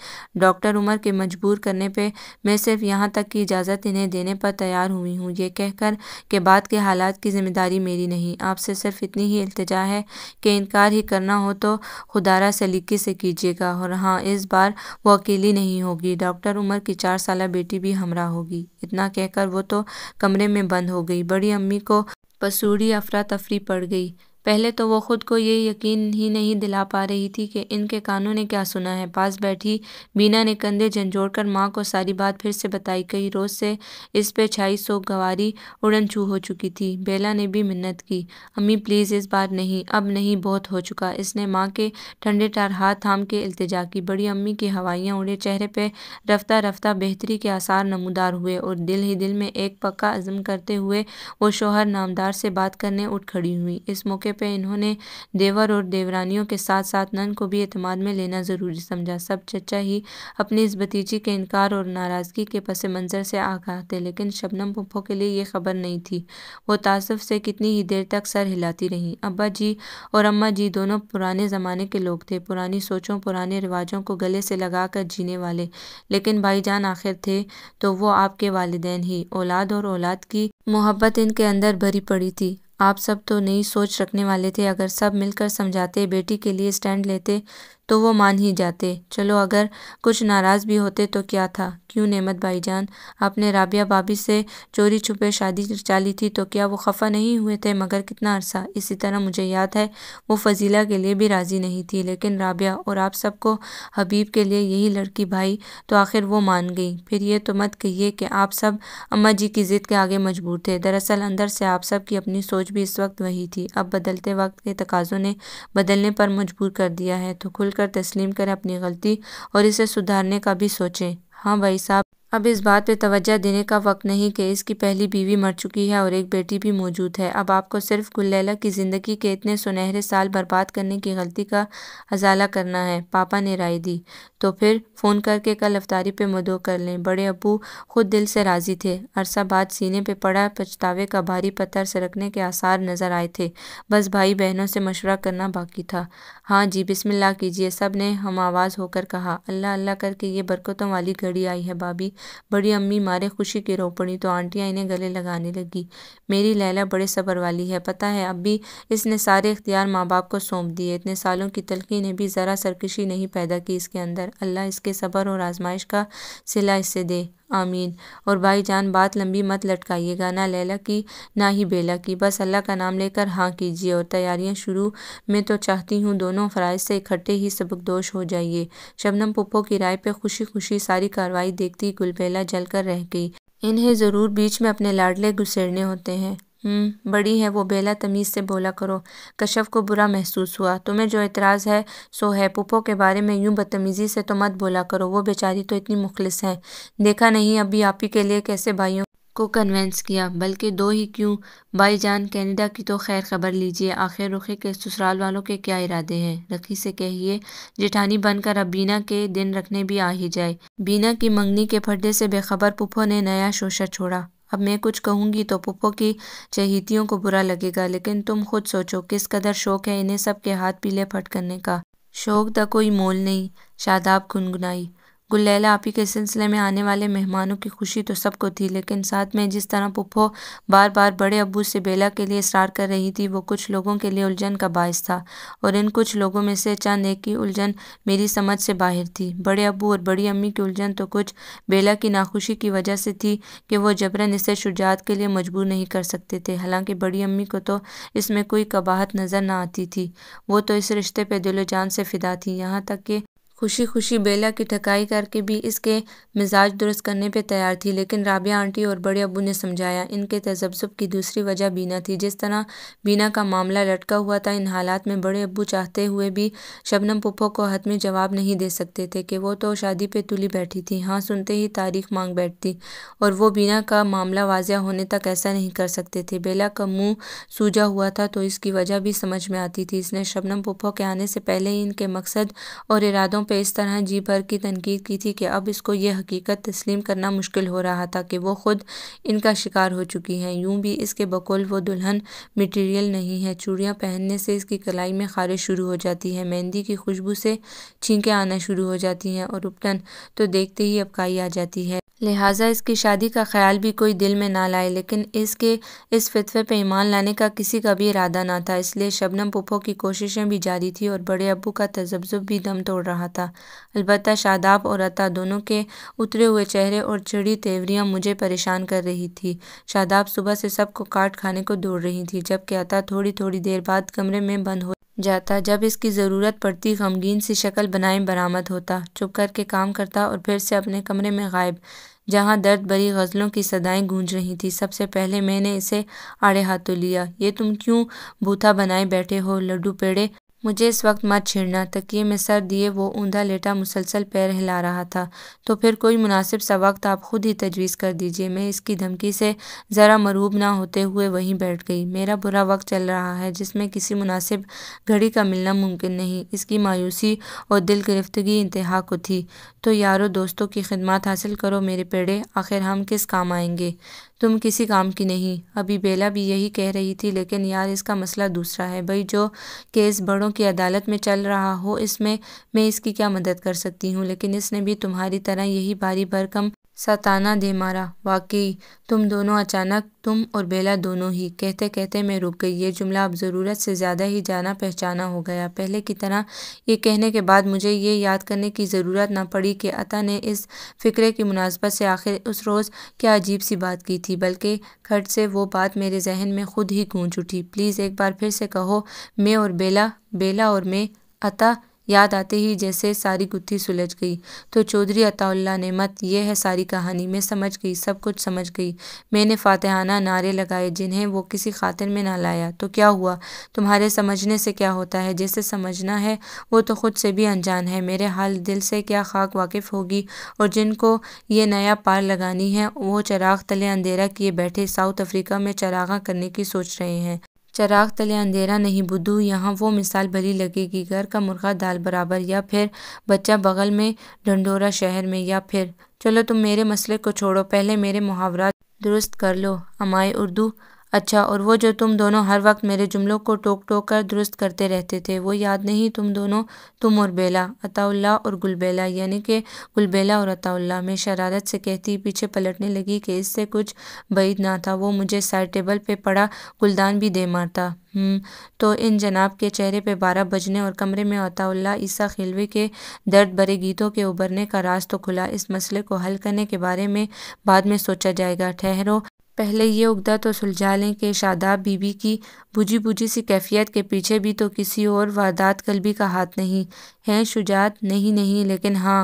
डॉक्टर उमर के मजबूर करने पर मैं सिर्फ यहाँ तक की इजाज़त इन्हें देने पर तैयार हुई हूँ ये कहकर कि बाद के हालात की ज़िम्मेदारी मेरी नहीं आपसे सिर्फ इतनी ही अल्तजा है कि इनकार ही करना हो तो खुदारा सलीके से कीजिएगा और हाँ इस बार वो अकेली नहीं होगी डॉक्टर उमर की चार साल बेटी की भी हमरा होगी इतना कहकर वो तो कमरे में बंद हो गई बड़ी अम्मी को पसूरी अफरा तफरी पड़ गई पहले तो वो ख़ुद को ये यकीन ही नहीं दिला पा रही थी कि इनके कानों ने क्या सुना है पास बैठी बीना ने कंधे झंझोड़ कर माँ को सारी बात फिर से बताई कई रोज़ से इस पे छाई सो गवारी उड़न छू हो चुकी थी बेला ने भी मिन्नत की अम्मी प्लीज़ इस बार नहीं अब नहीं बहुत हो चुका इसने माँ के ठंडे टार हाथ थाम के अल्तजा की बड़ी अम्मी की हवाइयाँ उड़े चेहरे पर रफ्ता रफ्ता बेहतरी के आसार नमदार हुए और दिल ही दिल में एक पक्का अज़म करते हुए वो शोहर नामदार से बात करने उठ खड़ी हुई इस मौके पे इन्होंने देवर और देवरानियों के साथ साथ नन को भी अतमाद में लेना ज़रूरी समझा सब चचा ही अपनी इस भतीजी के इनकार और नाराज़गी के पस मंज़र से आगाह थे लेकिन शबनम पुप्पो के लिए ये खबर नहीं थी वो तासफ़ से कितनी ही देर तक सर हिलाती रहीं अब्बा जी और अम्मा जी दोनों पुराने ज़माने के लोग थे पुरानी सोचों पुराने रिवाजों को गले से कर जीने वाले लेकिन भाईजान आखिर थे तो वो आपके वालदेन ही औलाद और औलाद की मोहब्बत इनके अंदर भरी पड़ी थी आप सब तो नई सोच रखने वाले थे अगर सब मिलकर समझाते बेटी के लिए स्टैंड लेते तो वो मान ही जाते चलो अगर कुछ नाराज़ भी होते तो क्या था क्यों नेमत जान आपने राबिया भाभी से चोरी छुपे शादी चाली थी तो क्या वो खफा नहीं हुए थे मगर कितना अरसा इसी तरह मुझे याद है वो फजीला के लिए भी राज़ी नहीं थी लेकिन राबिया और आप सबको हबीब के लिए यही लड़की भाई तो आखिर वो मान गई फिर ये तो मत कहिए कि आप सब अम्मा जी की ज़िद के आगे मजबूर थे दरअसल अंदर से आप सब की अपनी सोच भी इस वक्त वही थी अब बदलते वक्त के तकाज़ों ने बदलने पर मजबूर कर दिया है तो खुल कर तस्लीम करें अपनी गलती और इसे सुधारने का भी सोचें हाँ भाई साहब अब इस बात पे तवज्जो देने का वक्त नहीं कि इसकी पहली बीवी मर चुकी है और एक बेटी भी मौजूद है अब आपको सिर्फ गुलैला की ज़िंदगी के इतने सुनहरे साल बर्बाद करने की गलती का अजाला करना है पापा ने राय दी तो फिर फ़ोन करके कल अफ्तारी पे मदो कर लें बड़े अबू खुद दिल से राज़ी थे अरसा बाद सीने पे पड़ा पछतावे का भारी पत्थर सरकने के आसार नज़र आए थे बस भाई बहनों से मशवरा करना बाकी था हाँ जी बिस्मिल्लाह कीजिए सब ने हम आवाज़ होकर कहा अल्लाह अल्लाह करके ये बरकतों वाली घड़ी आई है भाभी बड़ी अम्मी मारे खुशी की रो पड़ी तो आंटियाँ इन्हें गले लगाने लगी मेरी लैला बड़े सब्र वाली है पता है अभी इसने सारे इख्तियार माँ बाप को सौंप दिए इतने सालों की तलखी ने भी ज़रा सरकशी नहीं पैदा की इसके अंदर अल्लाह इसके सब्र और आजमाइश का सिला इससे दे आमीन और भाई जान बात लंबी मत लटकाइएगा ना लैला की ना ही बेला की बस अल्लाह का नाम लेकर हाँ कीजिए और तैयारियां शुरू में तो चाहती हूँ दोनों फ़राइज से इकट्ठे ही सबकदोश हो जाइए शबनम पप्पो की राय पे खुशी खुशी सारी कार्रवाई देखती गुलबेला जलकर रह गई इन्हें ज़रूर बीच में अपने लाडले गुसेड़ने होते हैं हम्म, बड़ी है वो बेला तमीज़ से बोला करो कशव को बुरा महसूस हुआ तुम्हें जो एतराज़ है सो है पुप्पो के बारे में यूं बदतमीज़ी से तो मत बोला करो वो बेचारी तो इतनी मुखलिस है देखा नहीं अभी आप ही के लिए कैसे भाइयों को कन्वेंस किया बल्कि दो ही क्यों जान कैनेडा की तो खैर खबर लीजिए आखिर रुखी के ससुराल वालों के क्या इरादे हैं रखी से कहिए जेठानी बनकर अब बीना के दिन रखने भी आ ही जाए बीना की मंगनी के फड्डे से बेखबर पुप्पो ने नया शोशा छोड़ा अब मैं कुछ कहूँगी तो पुप्पो की चहितियों को बुरा लगेगा लेकिन तुम खुद सोचो किस कदर शौक़ है इन्हें सबके हाथ पीले फट करने का शौक का कोई मोल नहीं शादाब गुनगुनाई गुलैला आपी के सिलसिले में आने वाले मेहमानों की खुशी तो सबको थी लेकिन साथ में जिस तरह पुप्पो बार बार बड़े अबू से बेला के लिए इसरार कर रही थी वो कुछ लोगों के लिए उलझन का बायस था और इन कुछ लोगों में से चंद एक की उलझन मेरी समझ से बाहर थी बड़े अबू और बड़ी अम्मी की उलझन तो कुछ बेला की नाखुशी की वजह से थी कि वह जबरन इसे शुजात के लिए मजबूर नहीं कर सकते थे हालांकि बड़ी अम्मी को तो इसमें कोई कबाहत नज़र न आती थी वो तो इस रिश्ते पर दिलोजान से फ़िदा थी यहाँ तक कि खुशी खुशी बेला की ठकाई करके भी इसके मिजाज दुरुस्त करने पे तैयार थी लेकिन राबिया आंटी और बड़े अबू ने समझाया इनके तजब्ज़ुब की दूसरी वजह बीना थी जिस तरह बीना का मामला लटका हुआ था इन हालात में बड़े अबू चाहते हुए भी शबनम पुप्पो को हतमी जवाब नहीं दे सकते थे कि वो तो शादी पे तुली बैठी थी हाँ सुनते ही तारीख मांग बैठती और वो बीना का मामला वाजिया होने तक ऐसा नहीं कर सकते थे बेला का मुँह सूझा हुआ था तो इसकी वजह भी समझ में आती थी इसने शबनम पुप्पो के आने से पहले ही इनके मकसद और इरादों पे इस तरह जी भर की तनकीद की थी कि अब इसको यह हकीकत तस्लीम करना मुश्किल हो रहा था कि वो ख़ुद इनका शिकार हो चुकी हैं यूं भी इसके बकौल वो दुल्हन मटेरियल नहीं है चूड़ियाँ पहनने से इसकी कलाई में खारिश शुरू हो जाती है मेहंदी की खुशबू से छींकें आना शुरू हो जाती हैं और उपटन तो देखते ही अबकाई आ जाती है लिहाजा इसकी शादी का ख्याल भी कोई दिल में ना लाए लेकिन इसके इस फितवे पर ईमान लाने का किसी का भी इरादा ना था इसलिए शबनम पुप्पो की कोशिशें भी जारी थी और बड़े अबू का तजब्जुब भी दम तोड़ रहा था अलबत्त शादाब और अता दोनों के उतरे हुए चेहरे और चिड़ी तेवरियाँ मुझे परेशान कर रही थी शादाब सुबह से सबको काट खाने को दौड़ रही थी जबकि अता थोड़ी थोड़ी देर बाद कमरे में बंद हो जाता जब इसकी ज़रूरत पड़ती गमगीन सी शक्ल बनाए बरामद होता चुप करके काम करता और फिर से अपने कमरे में गायब जहाँ दर्द भरी गज़लों की सदाएं गूंज रही थी सबसे पहले मैंने इसे आड़े हाथों लिया ये तुम क्यों बूथा बनाए बैठे हो लड्डू पेड़े मुझे इस वक्त मत छेड़ना तकिए में सर दिए वो ऊंधा लेटा मुसलसल पैर हिला रहा था तो फिर कोई मुनासिब सा वक्त आप खुद ही तजवीज़ कर दीजिए मैं इसकी धमकी से ज़रा मरूब ना होते हुए वहीं बैठ गई मेरा बुरा वक्त चल रहा है जिसमें किसी मुनासिब घड़ी का मिलना मुमकिन नहीं इसकी मायूसी और दिल गिरफ्तगी इंतहा को थी तो यारों दोस्तों की खिदमत हासिल करो मेरे पेड़े आखिर हम किस काम आएंगे तुम किसी काम की नहीं अभी बेला भी यही कह रही थी लेकिन यार इसका मसला दूसरा है भाई जो केस बड़ों की अदालत में चल रहा हो इसमें मैं इसकी क्या मदद कर सकती हूँ लेकिन इसने भी तुम्हारी तरह यही भारी भरकम सताना दे मारा वाकई तुम दोनों अचानक तुम और बेला दोनों ही कहते कहते मैं रुक गई ये जुमला अब ज़रूरत से ज़्यादा ही जाना पहचाना हो गया पहले की तरह ये कहने के बाद मुझे ये याद करने की ज़रूरत ना पड़ी कि अता ने इस फ़िक्रे की मुनासबत से आखिर उस रोज़ क्या अजीब सी बात की थी बल्कि खट से वो बात मेरे जहन में ख़ुद ही गूंज उठी प्लीज़ एक बार फिर से कहो मैं और बेला बेला और मैं अता याद आते ही जैसे सारी गुत्थी सुलझ गई तो चौधरी अताउल्ला ने मत यह है सारी कहानी मैं समझ गई सब कुछ समझ गई मैंने फातहाना नारे लगाए जिन्हें वो किसी खातिर में ना लाया तो क्या हुआ तुम्हारे समझने से क्या होता है जैसे समझना है वो तो खुद से भी अनजान है मेरे हाल दिल से क्या खाक वाकिफ़ होगी और जिनको ये नया पार लगानी है वो चराग तले अंधेरा किए बैठे साउथ अफ्रीका में चरागा करने की सोच रहे हैं चराग तले अंधेरा नहीं बुद्धू यहाँ वो मिसाल भली लगेगी घर का मुर्गा दाल बराबर या फिर बच्चा बगल में ढंडोरा शहर में या फिर चलो तुम मेरे मसले को छोड़ो पहले मेरे मुहावरा दुरुस्त कर लो अमाए उर्दू अच्छा और वो जो तुम दोनों हर वक्त मेरे जुमलों को टोक टोक कर दुरुस्त करते रहते थे वो याद नहीं तुम दोनों तुम और बेला अताउल्ला और गुलबेला यानी कि गुलबेला और अताउल्ला मैं शरारत से कहती पीछे पलटने लगी कि इससे कुछ बैद ना था वो मुझे साइड टेबल पे पड़ा गुलदान भी दे मारता हम्म, तो इन जनाब के चेहरे पे बारह बजने और कमरे में अताउल्ला ईसा खिलवे के दर्द भरे गीतों के उबरने का रास्ता तो खुला इस मसले को हल करने के बारे में बाद में सोचा जाएगा ठहरो पहले ये उगदा तो सुलझा लें कि शादाब बीबी की बुझी बुझी सी कैफियत के पीछे भी तो किसी और वारदात कलबी का हाथ नहीं है शुजात नहीं नहीं लेकिन हाँ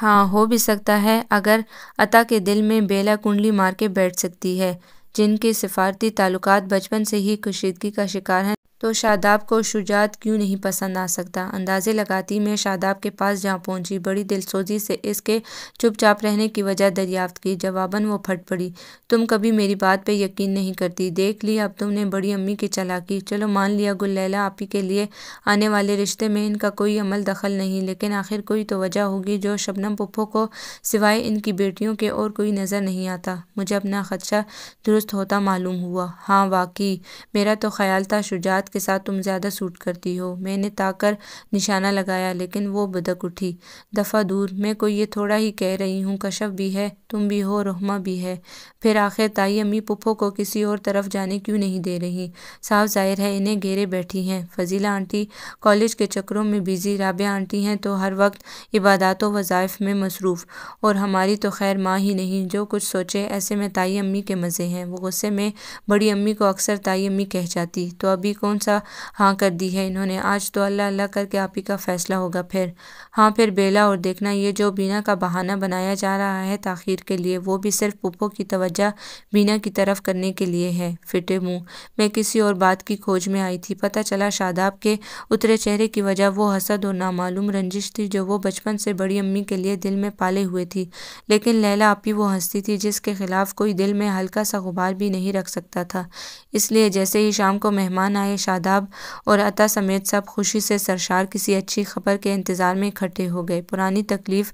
हाँ हो भी सकता है अगर अता के दिल में बेला कुंडली मार के बैठ सकती है जिनके सिफारती ताल्लुकात बचपन से ही कशीदगी का शिकार हैं तो शादाब को शुजात क्यों नहीं पसंद आ सकता अंदाज़े लगाती मैं शादाब के पास जहाँ पहुँची बड़ी दिलसोजी से इसके चुपचाप रहने की वजह दरियाफ्त की जवाबन वो फट पड़ी तुम कभी मेरी बात पे यकीन नहीं करती देख ली अब तुमने बड़ी अम्मी की चलाकी चलो मान लिया गुल लैला आप ही के लिए आने वाले रिश्ते में इनका कोई अमल दखल नहीं लेकिन आखिर कोई तो वजह होगी जो शबनम पुप्पो को सिवाय इनकी बेटियों के और कोई नज़र नहीं आता मुझे अपना खदशा दुरुस्त होता मालूम हुआ हाँ वाकई मेरा तो ख्याल था शुजात हाथ के साथ तुम ज़्यादा सूट करती हो मैंने ताकर निशाना लगाया लेकिन वो बदक उठी दफ़ा दूर मैं को ये थोड़ा ही कह रही हूँ कशफ भी है तुम भी हो रहमा भी है फिर आखिर ताई अम्मी पुप्पो को किसी और तरफ जाने क्यों नहीं दे रही साफ जाहिर है इन्हें घेरे बैठी हैं फजीला आंटी कॉलेज के चक्रों में बिजी राबिया आंटी हैं तो हर वक्त इबादत वज़ाइफ में मसरूफ़ और हमारी तो खैर माँ ही नहीं जो कुछ सोचे ऐसे में ताई अम्मी के मज़े हैं वो गुस्से में बड़ी अम्मी को अक्सर ताई अम्मी कह जाती तो अभी कौन कौन सा हाँ कर दी है इन्होंने आज तो अल्लाह अल्लाह करके आप ही का फ़ैसला होगा फिर हाँ फिर बेला और देखना ये जो बीना का बहाना बनाया जा रहा है ताखिर के लिए वो भी सिर्फ पुप्पो की तवज्जा बीना की तरफ करने के लिए है फिटे मुँह मैं किसी और बात की खोज में आई थी पता चला शादाब के उतरे चेहरे की वजह वो हसद और नामालूम रंजिश थी जो वो बचपन से बड़ी अम्मी के लिए दिल में पाले हुए थी लेकिन लैला आपी वो हंसती थी जिसके खिलाफ कोई दिल में हल्का सा गुबार भी नहीं रख सकता था इसलिए जैसे ही शाम को मेहमान आए शादाब और अता समेत सब खुशी से सरशार किसी अच्छी खबर के इंतज़ार में इकट्ठे हो गए पुरानी तकलीफ़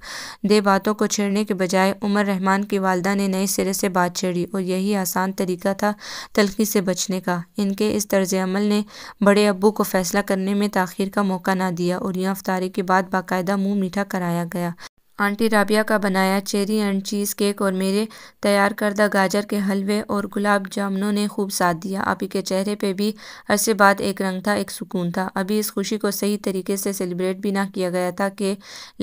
दे बातों को छेड़ने के बजाय उमर रहमान की वालदा ने नए सिरे से बात छेड़ी और यही आसान तरीका था तलखी से बचने का इनके इस तर्ज अमल ने बड़े अबू को फ़ैसला करने में तखिर का मौका ना दिया और यहाँ अफ्तारी के बाद बाकायदा मुँह मीठा कराया गया आंटी राबिया का बनाया चेरी एंड चीज़ केक और मेरे तैयार करदा गाजर के हलवे और गुलाब जामुनों ने खूब साथ दिया आपी के चेहरे पे भी अरसे बाद एक रंग था एक सुकून था अभी इस खुशी को सही तरीके से सेलिब्रेट भी ना किया गया था कि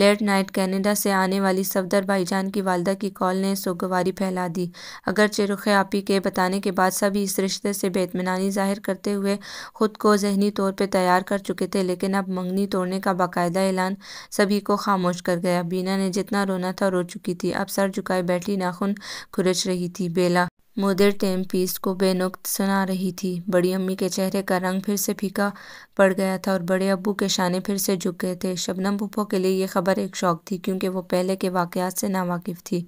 लेट नाइट कैनेडा से आने वाली सफदर भाईजान की वालदा की कॉल ने सोगवारी फैला दी अगरचे रुख आपी के बताने के बाद सभी इस रिश्ते से बेतमानी जाहिर करते हुए ख़ुद को जहनी तौर पर तैयार कर चुके थे लेकिन अब मंगनी तोड़ने का बाकायदा ऐलान सभी को खामोश कर गया बीना ने जितना रोना था रो चुकी थी अब सर झुकाए बैठी नाखून खुरच रही थी बेला टेम पीस को बेनुक्त सुना रही थी बड़ी अम्मी के चेहरे का रंग फिर से फीका पड़ गया था और बड़े अबू के शाने फिर से झुक गए थे शबनम पुप्पो के लिए यह खबर एक शौक थी क्योंकि वो पहले के वाक़ात से नावाकिफ़ थी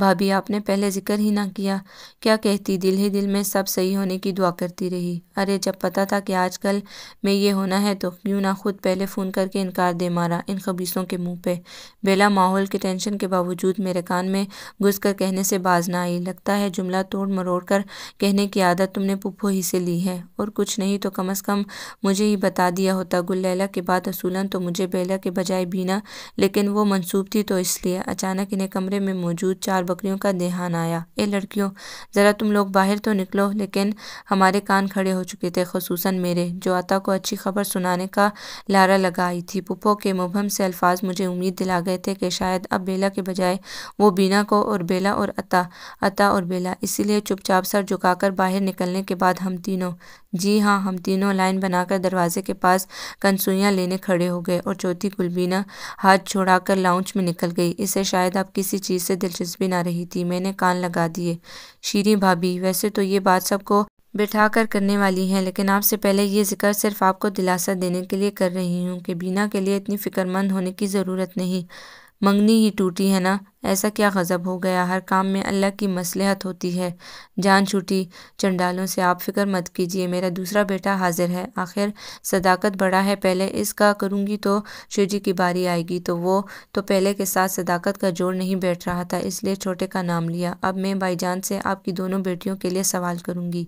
भाभी आपने पहले जिक्र ही ना किया क्या कहती दिल ही दिल में सब सही होने की दुआ करती रही अरे जब पता था कि आजकल में ये होना है तो क्यों ना खुद पहले फ़ोन करके इनकार दे मारा इन खबीसों के मुँह पर बेला माहौल की टेंशन के बावजूद मेरे कान में घुस कर कहने से बाज ना आई लगता है जुमला तोड़ कर कहने की आदत तुमने पुप्पो ही से ली है और कुछ नहीं तो कम अज़ कम मुझे ही बता दिया होता गुल लैला के बाद असूलन तो मुझे बेला के बजाय बीना लेकिन वो मनसूब थी तो इसलिए अचानक इन्हें कमरे में मौजूद चार बकरियों का देहान आया ए लड़कियों ज़रा तुम लोग बाहर तो निकलो लेकिन हमारे कान खड़े हो चुके थे खसूस मेरे जो आता को अच्छी खबर सुनाने का लारा लगा आई थी पुप्पो के मुबहम से अल्फाज मुझे उम्मीद दिला गए थे कि शायद अब बेला के बजाय वो बीना को और बेला और अता अता और बेला इसीलिए इसलिए चुपचाप सर झुकाकर बाहर निकलने के बाद हम तीनों जी हाँ हम तीनों लाइन बनाकर दरवाजे के पास कंसुइयाँ लेने खड़े हो गए और चौथी गुलबीना हाथ छोड़ाकर लाउंज में निकल गई इसे शायद अब किसी चीज़ से दिलचस्पी ना रही थी मैंने कान लगा दिए शीरी भाभी वैसे तो ये बात सबको बिठा कर करने वाली हैं लेकिन आपसे पहले ये जिक्र सिर्फ आपको दिलासा देने के लिए कर रही हूँ कि बीना के लिए इतनी फ़िक्रमंद होने की ज़रूरत नहीं मंगनी ही टूटी है ना ऐसा क्या गज़ब हो गया हर काम में अल्लाह की मसलहत होती है जान छूटी चंडालों से आप फिक्र मत कीजिए मेरा दूसरा बेटा हाजिर है आखिर सदाकत बड़ा है पहले इसका करूँगी तो शिवजी की बारी आएगी तो वो तो पहले के साथ सदाकत का जोड़ नहीं बैठ रहा था इसलिए छोटे का नाम लिया अब मैं भाईजान से आपकी दोनों बेटियों के लिए सवाल करूँगी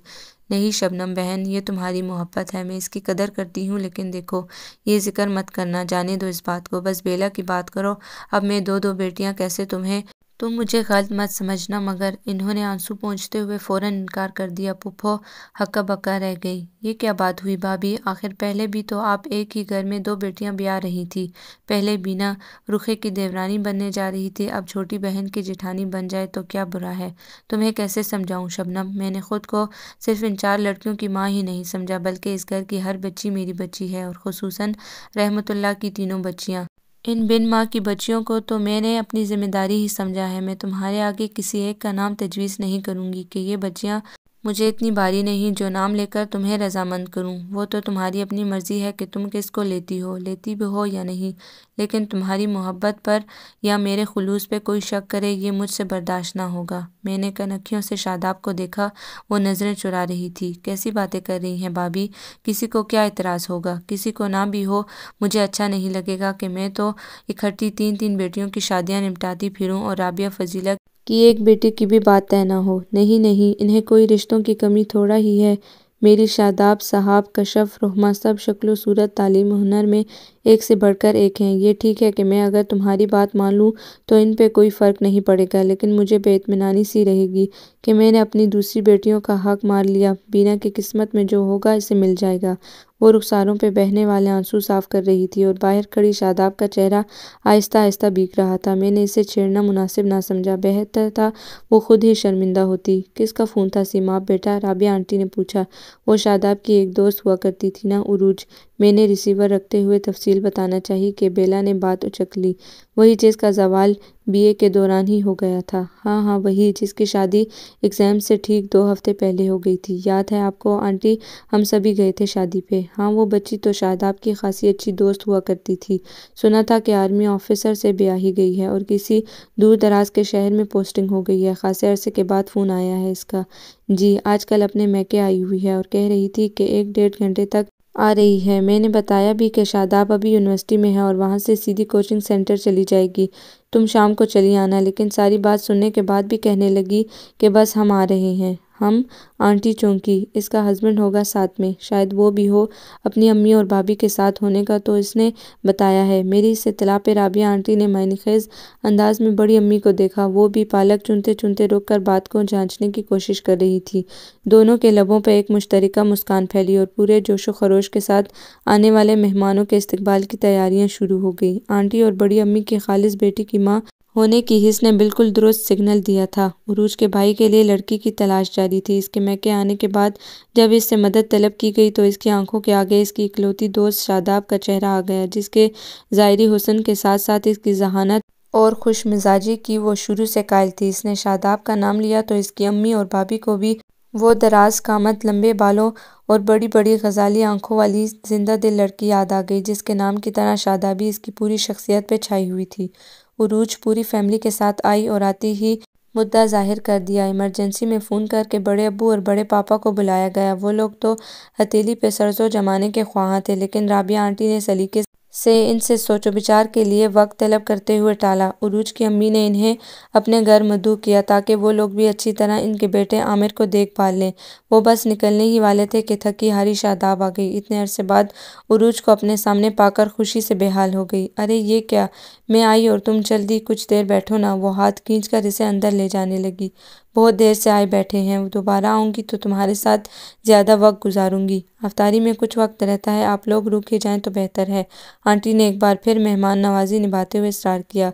नहीं शबनम बहन ये तुम्हारी मोहब्बत है मैं इसकी कदर करती हूँ लेकिन देखो ये ज़िक्र मत करना जाने दो इस बात को बस बेला की बात करो अब मैं दो दो बेटियाँ कैसे तुम्हें तुम मुझे गलत मत समझना मगर इन्होंने आंसू पहुँचते हुए फ़ौरन इनकार कर दिया पुप्पो हक्का बक्का रह गई ये क्या बात हुई भाभी आखिर पहले भी तो आप एक ही घर में दो बेटियां ब्याह रही थी पहले बिना रुखे की देवरानी बनने जा रही थी अब छोटी बहन की जेठानी बन जाए तो क्या बुरा है तुम्हें कैसे समझाऊँ शबनम मैंने खुद को सिर्फ इन चार लड़कियों की माँ ही नहीं समझा बल्कि इस घर की हर बच्ची मेरी बच्ची है और खसूस रहमतुल्ला की तीनों बच्चियाँ इन बिन माँ की बच्चियों को तो मैंने अपनी ज़िम्मेदारी ही समझा है मैं तुम्हारे आगे किसी एक का नाम तजवीज़ नहीं करूँगी कि ये बच्चियाँ मुझे इतनी बारी नहीं जो नाम लेकर तुम्हें रजामंद करूं वो तो तुम्हारी अपनी मर्ज़ी है कि तुम किसको लेती हो लेती भी हो या नहीं लेकिन तुम्हारी मोहब्बत पर या मेरे खुलूस पे कोई शक करे ये मुझसे बर्दाश्त ना होगा मैंने कनखियों से शादाब को देखा वो नज़रें चुरा रही थी कैसी बातें कर रही हैं भाभी किसी को क्या इतराज़ होगा किसी को ना भी हो मुझे अच्छा नहीं लगेगा कि मैं तो इकट्ठी तीन तीन बेटियों की शादियाँ निपटाती फिरूँ और राबिया फजीला कि एक बेटे की भी बात तय ना हो। नहीं नहीं, इन्हें कोई रिश्तों की कमी थोड़ा ही है। मेरी शादाब, साहब, कशफ, रहमा सब शक्लो-सूरत, तालीम, हुनर में एक से बढ़कर एक हैं ये ठीक है कि मैं अगर तुम्हारी बात मान लूँ तो इन पर कोई फ़र्क नहीं पड़ेगा लेकिन मुझे बेतमिनानी सी रहेगी कि मैंने अपनी दूसरी बेटियों का हक मार लिया बीना की किस्मत में जो होगा इसे मिल जाएगा वो रुखसारों पे बहने वाले आंसू साफ कर रही थी और बाहर खड़ी शादाब का चेहरा आहिस्ता आहिस्ता बीक रहा था मैंने इसे छेड़ना मुनासिब ना समझा बेहतर था वो खुद ही शर्मिंदा होती किसका फ़ोन था सीमा बेटा राबिया आंटी ने पूछा वो शादाब की एक दोस्त हुआ करती थी ना उरूज मैंने रिसीवर रखते हुए तफसील बताना चाहिए कि बेला ने बात उचक ली वही चीज़ का जवाल बीए के दौरान ही हो गया था हाँ हाँ वही जिसकी शादी एग्ज़ाम से ठीक दो हफ्ते पहले हो गई थी याद है आपको आंटी हम सभी गए थे शादी पे हाँ वो बच्ची तो शादाब की खासी अच्छी दोस्त हुआ करती थी सुना था कि आर्मी ऑफिसर से ब्याही गई है और किसी दूर दराज के शहर में पोस्टिंग हो गई है खासे अरसे के बाद फ़ोन आया है इसका जी आजकल अपने मैके आई हुई है और कह रही थी कि एक डेढ़ घंटे तक आ रही है मैंने बताया भी कि शादाब अभी यूनिवर्सिटी में है और वहाँ से सीधी कोचिंग सेंटर चली जाएगी तुम शाम को चली आना लेकिन सारी बात सुनने के बाद भी कहने लगी कि बस हम आ रहे हैं हम आंटी चौंकी इसका हस्बैंड होगा साथ में शायद वो भी हो अपनी अम्मी और भाभी के साथ होने का तो इसने बताया है मेरी इस इतला पर राबिया आंटी ने खेज अंदाज में बड़ी अम्मी को देखा वो भी पालक चुनते चुनते रुक कर बात को जांचने की कोशिश कर रही थी दोनों के लबों पर एक मुश्तरका मुस्कान फैली और पूरे जोशो खरोश के साथ आने वाले मेहमानों के इस्तबाल की तैयारियाँ शुरू हो गई आंटी और बड़ी अम्मी की खालिश बेटी की माँ होने की हिस ने बिल्कुल दुरुस्त सिग्नल दिया था। उरूज के भाई के लिए लड़की की तलाश जारी थी। इसके मैके आने के बाद जब इससे मदद तलब की गई तो इसकी आंखों के आगे इसकी इकलौती दोस्त शादाब का चेहरा आ गया जिसके जायरी हुसन के साथ साथ इसकी जहानत और खुश मिजाजी की वो शुरू से कायल थी। इसने शादाब का नाम लिया तो इसकी अम्मी और भाभी को भी वो दराज कामत लंबे बालों और बड़ी बड़ी गजाली आंखों वाली जिंदा दिल लड़की याद आ गई जिसके नाम की तरह शादाबी इसकी पूरी शख्सियत पे छाई हुई थी। उरूज पूरी फैमिली के साथ आई और आती ही मुद्दा जाहिर कर दिया इमरजेंसी में फ़ोन करके बड़े अबू और बड़े पापा को बुलाया गया वो लोग तो हथेली पे सरसों जमाने के ख्वाह थे लेकिन राबिया आंटी ने सलीके से इनसे सोचो विचार के लिए वक्त तलब करते हुए टाला उरूज की अम्मी ने इन्हें अपने घर मधु किया ताकि वो लोग भी अच्छी तरह इनके बेटे आमिर को देख पा लें वो बस निकलने ही वाले थे कि थकी हारी शादाब आ गई इतने अरसे बाद उरूज को अपने सामने पाकर खुशी से बेहाल हो गई अरे ये क्या मैं आई और तुम जल्दी कुछ देर बैठो ना वो हाथ खींच कर इसे अंदर ले जाने लगी बहुत देर से आए बैठे हैं दोबारा आऊँगी तो तुम्हारे साथ ज़्यादा वक्त गुजारूंगी अफ्तारी में कुछ वक्त रहता है आप लोग रुके जाएं तो बेहतर है आंटी ने एक बार फिर मेहमान नवाजी निभाते हुए इसरार किया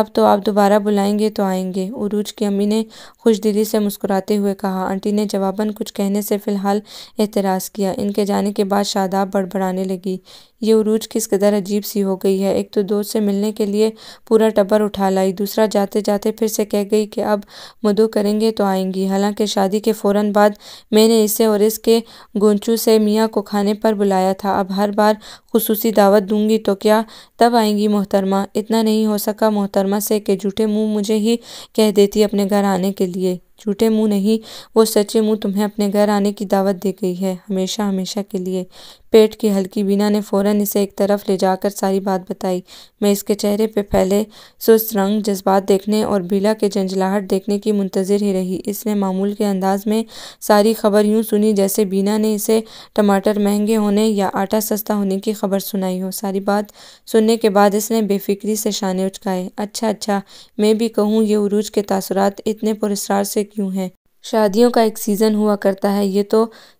अब तो आप दोबारा बुलाएंगे तो आएंगे उरूज की अम्मी ने खुश दिली से मुस्कुराते हुए कहा आंटी ने जवाबन कुछ कहने से फ़िलहाल एतराज़ किया इनके जाने के बाद शादाब बड़बड़ाने लगी ये उरूज किस कदर अजीब सी हो गई है एक तो दोस्त से मिलने के लिए पूरा टब्बर उठा लाई दूसरा जाते जाते फिर से कह गई कि अब मधु करेंगे तो आएंगी हालांकि शादी के फ़ौर बाद मैंने इसे और इसके गोंचू से मियाँ को खाने पर बुलाया था अब हर बार खसूसी दावत दूंगी तो क्या तब आएंगी मोहतरमा इतना नहीं हो सका मोहतरमा से कि झूठे मुँह मुझे ही कह देती अपने घर आने के लिए झूठे मुंह नहीं वो सच्चे मुंह तुम्हें अपने घर आने की दावत दे गई है हमेशा हमेशा के लिए पेट की हल्की बीना ने फौरन इसे एक तरफ ले जाकर सारी बात बताई मैं इसके चेहरे पे फैले सुस्त रंग जज्बात देखने और बीला के जंजलाहट देखने की मुंतज़र ही रही इसने मामूल के अंदाज में सारी खबर यूं सुनी जैसे बीना ने इसे टमाटर महंगे होने या आटा सस्ता होने की खबर सुनाई हो सारी बात सुनने के बाद इसने बेफिक्री से शाने उचकाए अच्छा अच्छा मैं भी कहूँ ये उरूज के तासरात इतने पुरस्कार से क्यों है शादियों का एक सीज़न हुआ करता है ये तो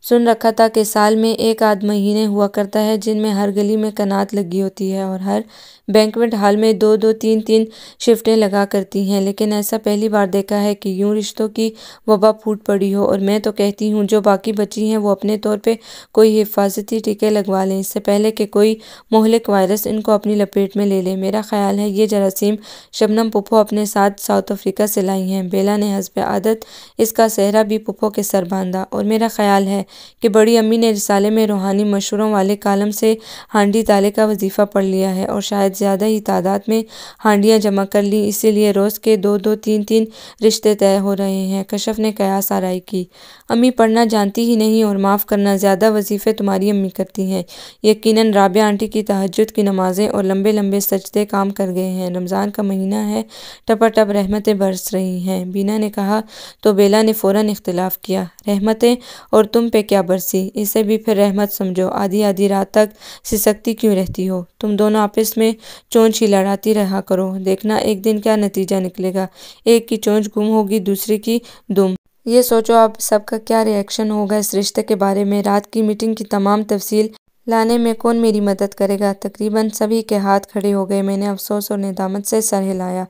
सुन रखा था कि साल में एक आध महीने हुआ करता है जिनमें हर गली में कनात लगी होती है और हर बैंकवेट हॉल में दो दो तीन तीन शिफ्टें लगा करती हैं लेकिन ऐसा पहली बार देखा है कि यूं रिश्तों की वबा फूट पड़ी हो और मैं तो कहती हूँ जो बाकी बची हैं वो अपने तौर पर कोई हिफाजती टीके लगवा लें इससे पहले कि कोई मोहलिक वायरस इनको अपनी लपेट में ले ले मेरा ख्याल है ये जरासीम शबनम पुप्पो अपने साथ साउथ अफ्रीका से लाई हैं बेला ने हंसब आदत इसका सहरा भी पुप्पो के सर बांधा और मेरा ख्याल है कि बड़ी अम्मी ने रिसाले में रूहानी मशूरों वाले कालम से हांडी ताले का वजीफ़ा पढ़ लिया है और शायद ज़्यादा ही तादाद में हांडियाँ जमा कर लीं इसीलिए रोज़ के दो दो तीन तीन रिश्ते तय हो रहे हैं कशफ ने कयास आरई की अम्मी पढ़ना जानती ही नहीं और माफ़ करना ज़्यादा वजीफ़े तुम्हारी अम्मी करती हैं यकीनन राबिया आंटी की तहजद की नमाज़ें और लंबे लंबे सजदे काम कर गए हैं रमज़ान का महीना है टपा टप रहमतें बरस रही हैं बीना ने कहा तो बेला ने फ़ौर इख्तलाफ किया रहमतें और तुम पे क्या बरसी इसे भी फिर रहमत समझो आधी आधी रात तक सिसकती क्यों रहती हो तुम दोनों आपस में चोंच ही लड़ाती रहा करो देखना एक दिन क्या नतीजा निकलेगा एक की चोंच गुम होगी दूसरे की दुम ये सोचो आप सबका क्या रिएक्शन होगा इस रिश्ते के बारे में रात की मीटिंग की तमाम तफसील लाने में कौन मेरी मदद करेगा तकरीबन सभी के हाथ खड़े हो गए मैंने अफसोस और निदामत से सर हिलाया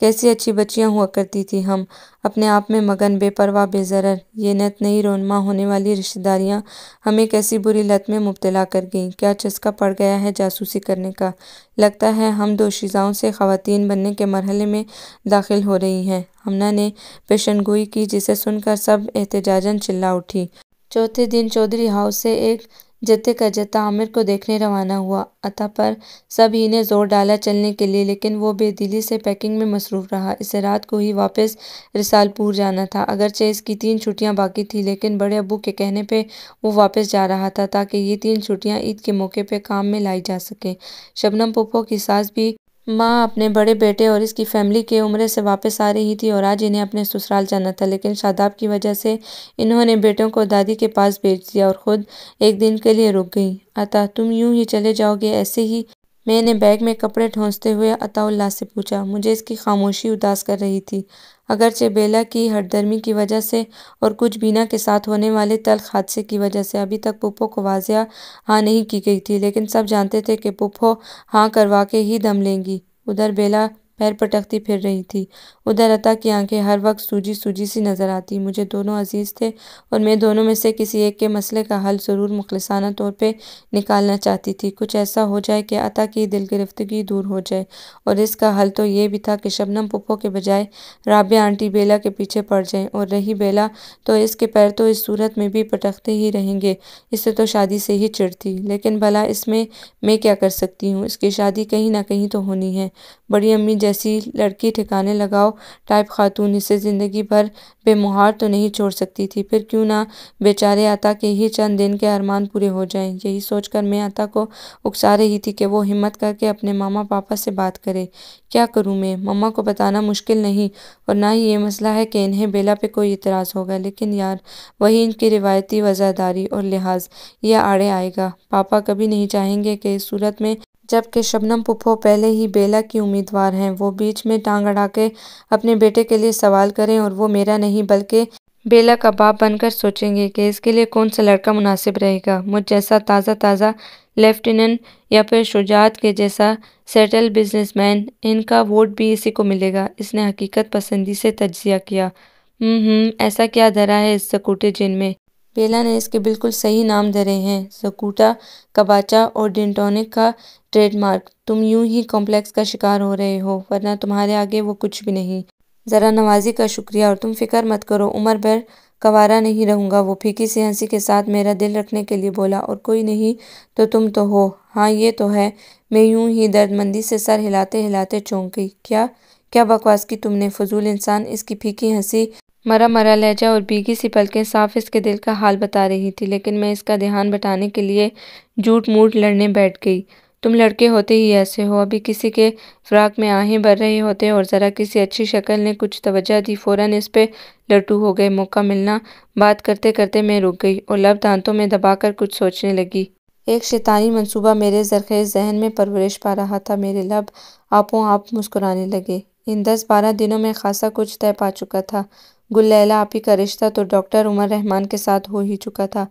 कैसी अच्छी बच्चियां हुआ करती थी हम अपने आप में मगन बेपरवाह बेज़रर ये नत नई रोनमा होने वाली रिश्तेदारियाँ हमें कैसी बुरी लत में मुब्तला कर गईं क्या चस्का पड़ गया है जासूसी करने का लगता है हम दो शिजाओं से खातन बनने के मरहले में दाखिल हो रही हैं हमना ने पेशन गोई की जिसे सुनकर सब एहतजाजन चिल्ला उठी चौथे दिन चौधरी हाउस से एक जते का जता आमिर को देखने रवाना हुआ अतः पर सब ने जोर डाला चलने के लिए लेकिन वो बेदिली से पैकिंग में मसरूफ रहा इसे रात को ही वापस रिसालपुर जाना था अगरचे इसकी तीन छुट्टियां बाकी थी लेकिन बड़े अबू के कहने पे वो वापस जा रहा था ताकि ये तीन छुट्टियां ईद के मौके पे काम में लाई जा सकें शबनम पोपो की सास भी माँ अपने बड़े बेटे और इसकी फैमिली के उम्र से वापस आ रही थी और आज इन्हें अपने ससुराल जाना था लेकिन शादाब की वजह से इन्होंने बेटों को दादी के पास भेज दिया और ख़ुद एक दिन के लिए रुक गई अतः तुम यूं ही चले जाओगे ऐसे ही मैंने बैग में कपड़े ठोंसते हुए अताउल्ला से पूछा मुझे इसकी खामोशी उदास कर रही थी अगरचे बेला की हटदर्मी की वजह से और कुछ बीना के साथ होने वाले तल हादसे की वजह से अभी तक पुप्पो को वाजिया हाँ नहीं की गई थी लेकिन सब जानते थे कि पुप्पो हाँ करवा के ही दम लेंगी उधर बेला पैर पटकती फिर रही थी उधर अता की आंखें हर वक्त सूजी सूजी सी नज़र आती मुझे दोनों अजीज़ थे और मैं दोनों में से किसी एक के मसले का हल ज़रूर मुखलसाना तौर पर निकालना चाहती थी कुछ ऐसा हो जाए कि अता की दिल गिरफ्तगी दूर हो जाए और इसका हल तो ये भी था कि शबनम पप्पो के बजाय राबिया आंटी बेला के पीछे पड़ जाए और रही बेला तो इसके पैर तो इस सूरत में भी पटकते ही रहेंगे इससे तो शादी से ही चिड़ती लेकिन भला इसमें मैं क्या कर सकती हूँ इसकी शादी कहीं ना कहीं तो होनी है बड़ी अम्मी जैसी लड़की ठिकाने लगाओ टाइप खातून इसे ज़िंदगी भर बेमुहार तो नहीं छोड़ सकती थी फिर क्यों ना बेचारे आता के ही चंद दिन के अरमान पूरे हो जाएं यही सोचकर मैं आता को उकसा रही थी कि वो हिम्मत करके अपने मामा पापा से बात करे क्या करूँ मैं मम्मा को बताना मुश्किल नहीं और ना ही ये मसला है कि इन्हें बेला पे कोई इतराज़ होगा लेकिन यार वही इनकी रिवायती वज़ादारी और लिहाज यह आड़े आएगा पापा कभी नहीं चाहेंगे कि इस सूरत में जबकि शबनम पुप्पो पहले ही बेला की उम्मीदवार हैं वो बीच में टांग के अपने बेटे के लिए सवाल करें और वो मेरा नहीं बल्कि बेला का बाप बनकर सोचेंगे कि इसके लिए कौन सा लड़का मुनासिब रहेगा मुझ जैसा ताज़ा ताज़ा लेफ्टिनेंट या फिर शुजात के जैसा सेटल बिजनेसमैन इनका वोट भी इसी को मिलेगा इसने हकीकत पसंदी से तजिया किया हम्म, हम्म ऐसा क्या धरा है इस सकूटे जिन में बेला ने इसके बिल्कुल सही नाम धरे हैं सकूटा कबाचा और डेंटोनिक का ट्रेडमार्क तुम यूं ही कॉम्प्लेक्स का शिकार हो रहे हो वरना तुम्हारे आगे वो कुछ भी नहीं ज़रा नवाजी का शुक्रिया और तुम फिक्र मत करो उम्र भर कवारा नहीं रहूँगा वो फीकी सी हंसी के साथ मेरा दिल रखने के लिए बोला और कोई नहीं तो तुम तो हो हाँ ये तो है मैं यूं ही दर्दमंदी से सर हिलाते हिलाते चौंकी क्या क्या बकवास की तुमने फजूल इंसान इसकी फीकी हंसी मरा मरा लहजा और बीगी सी पलकें साफ इसके दिल का हाल बता रही थी लेकिन मैं इसका ध्यान बटाने के लिए झूठ मूठ लड़ने बैठ गई तुम लड़के होते ही ऐसे हो अभी किसी के फ्राक में आहें भर रहे होते और ज़रा किसी अच्छी शक्ल ने कुछ तवज्जो दी फ़ौरन इस पे लटू हो गए मौका मिलना बात करते करते मैं रुक गई और लब दांतों में दबाकर कुछ सोचने लगी एक शैतानी मंसूबा मेरे जरखेज़ जहन में परवरिश पा रहा था मेरे लब आपों आप मुस्कुराने लगे इन दस बारह दिनों में खासा कुछ तय पा चुका था गुलैला आपी का रिश्ता तो डॉक्टर उमर रहमान के साथ हो ही चुका था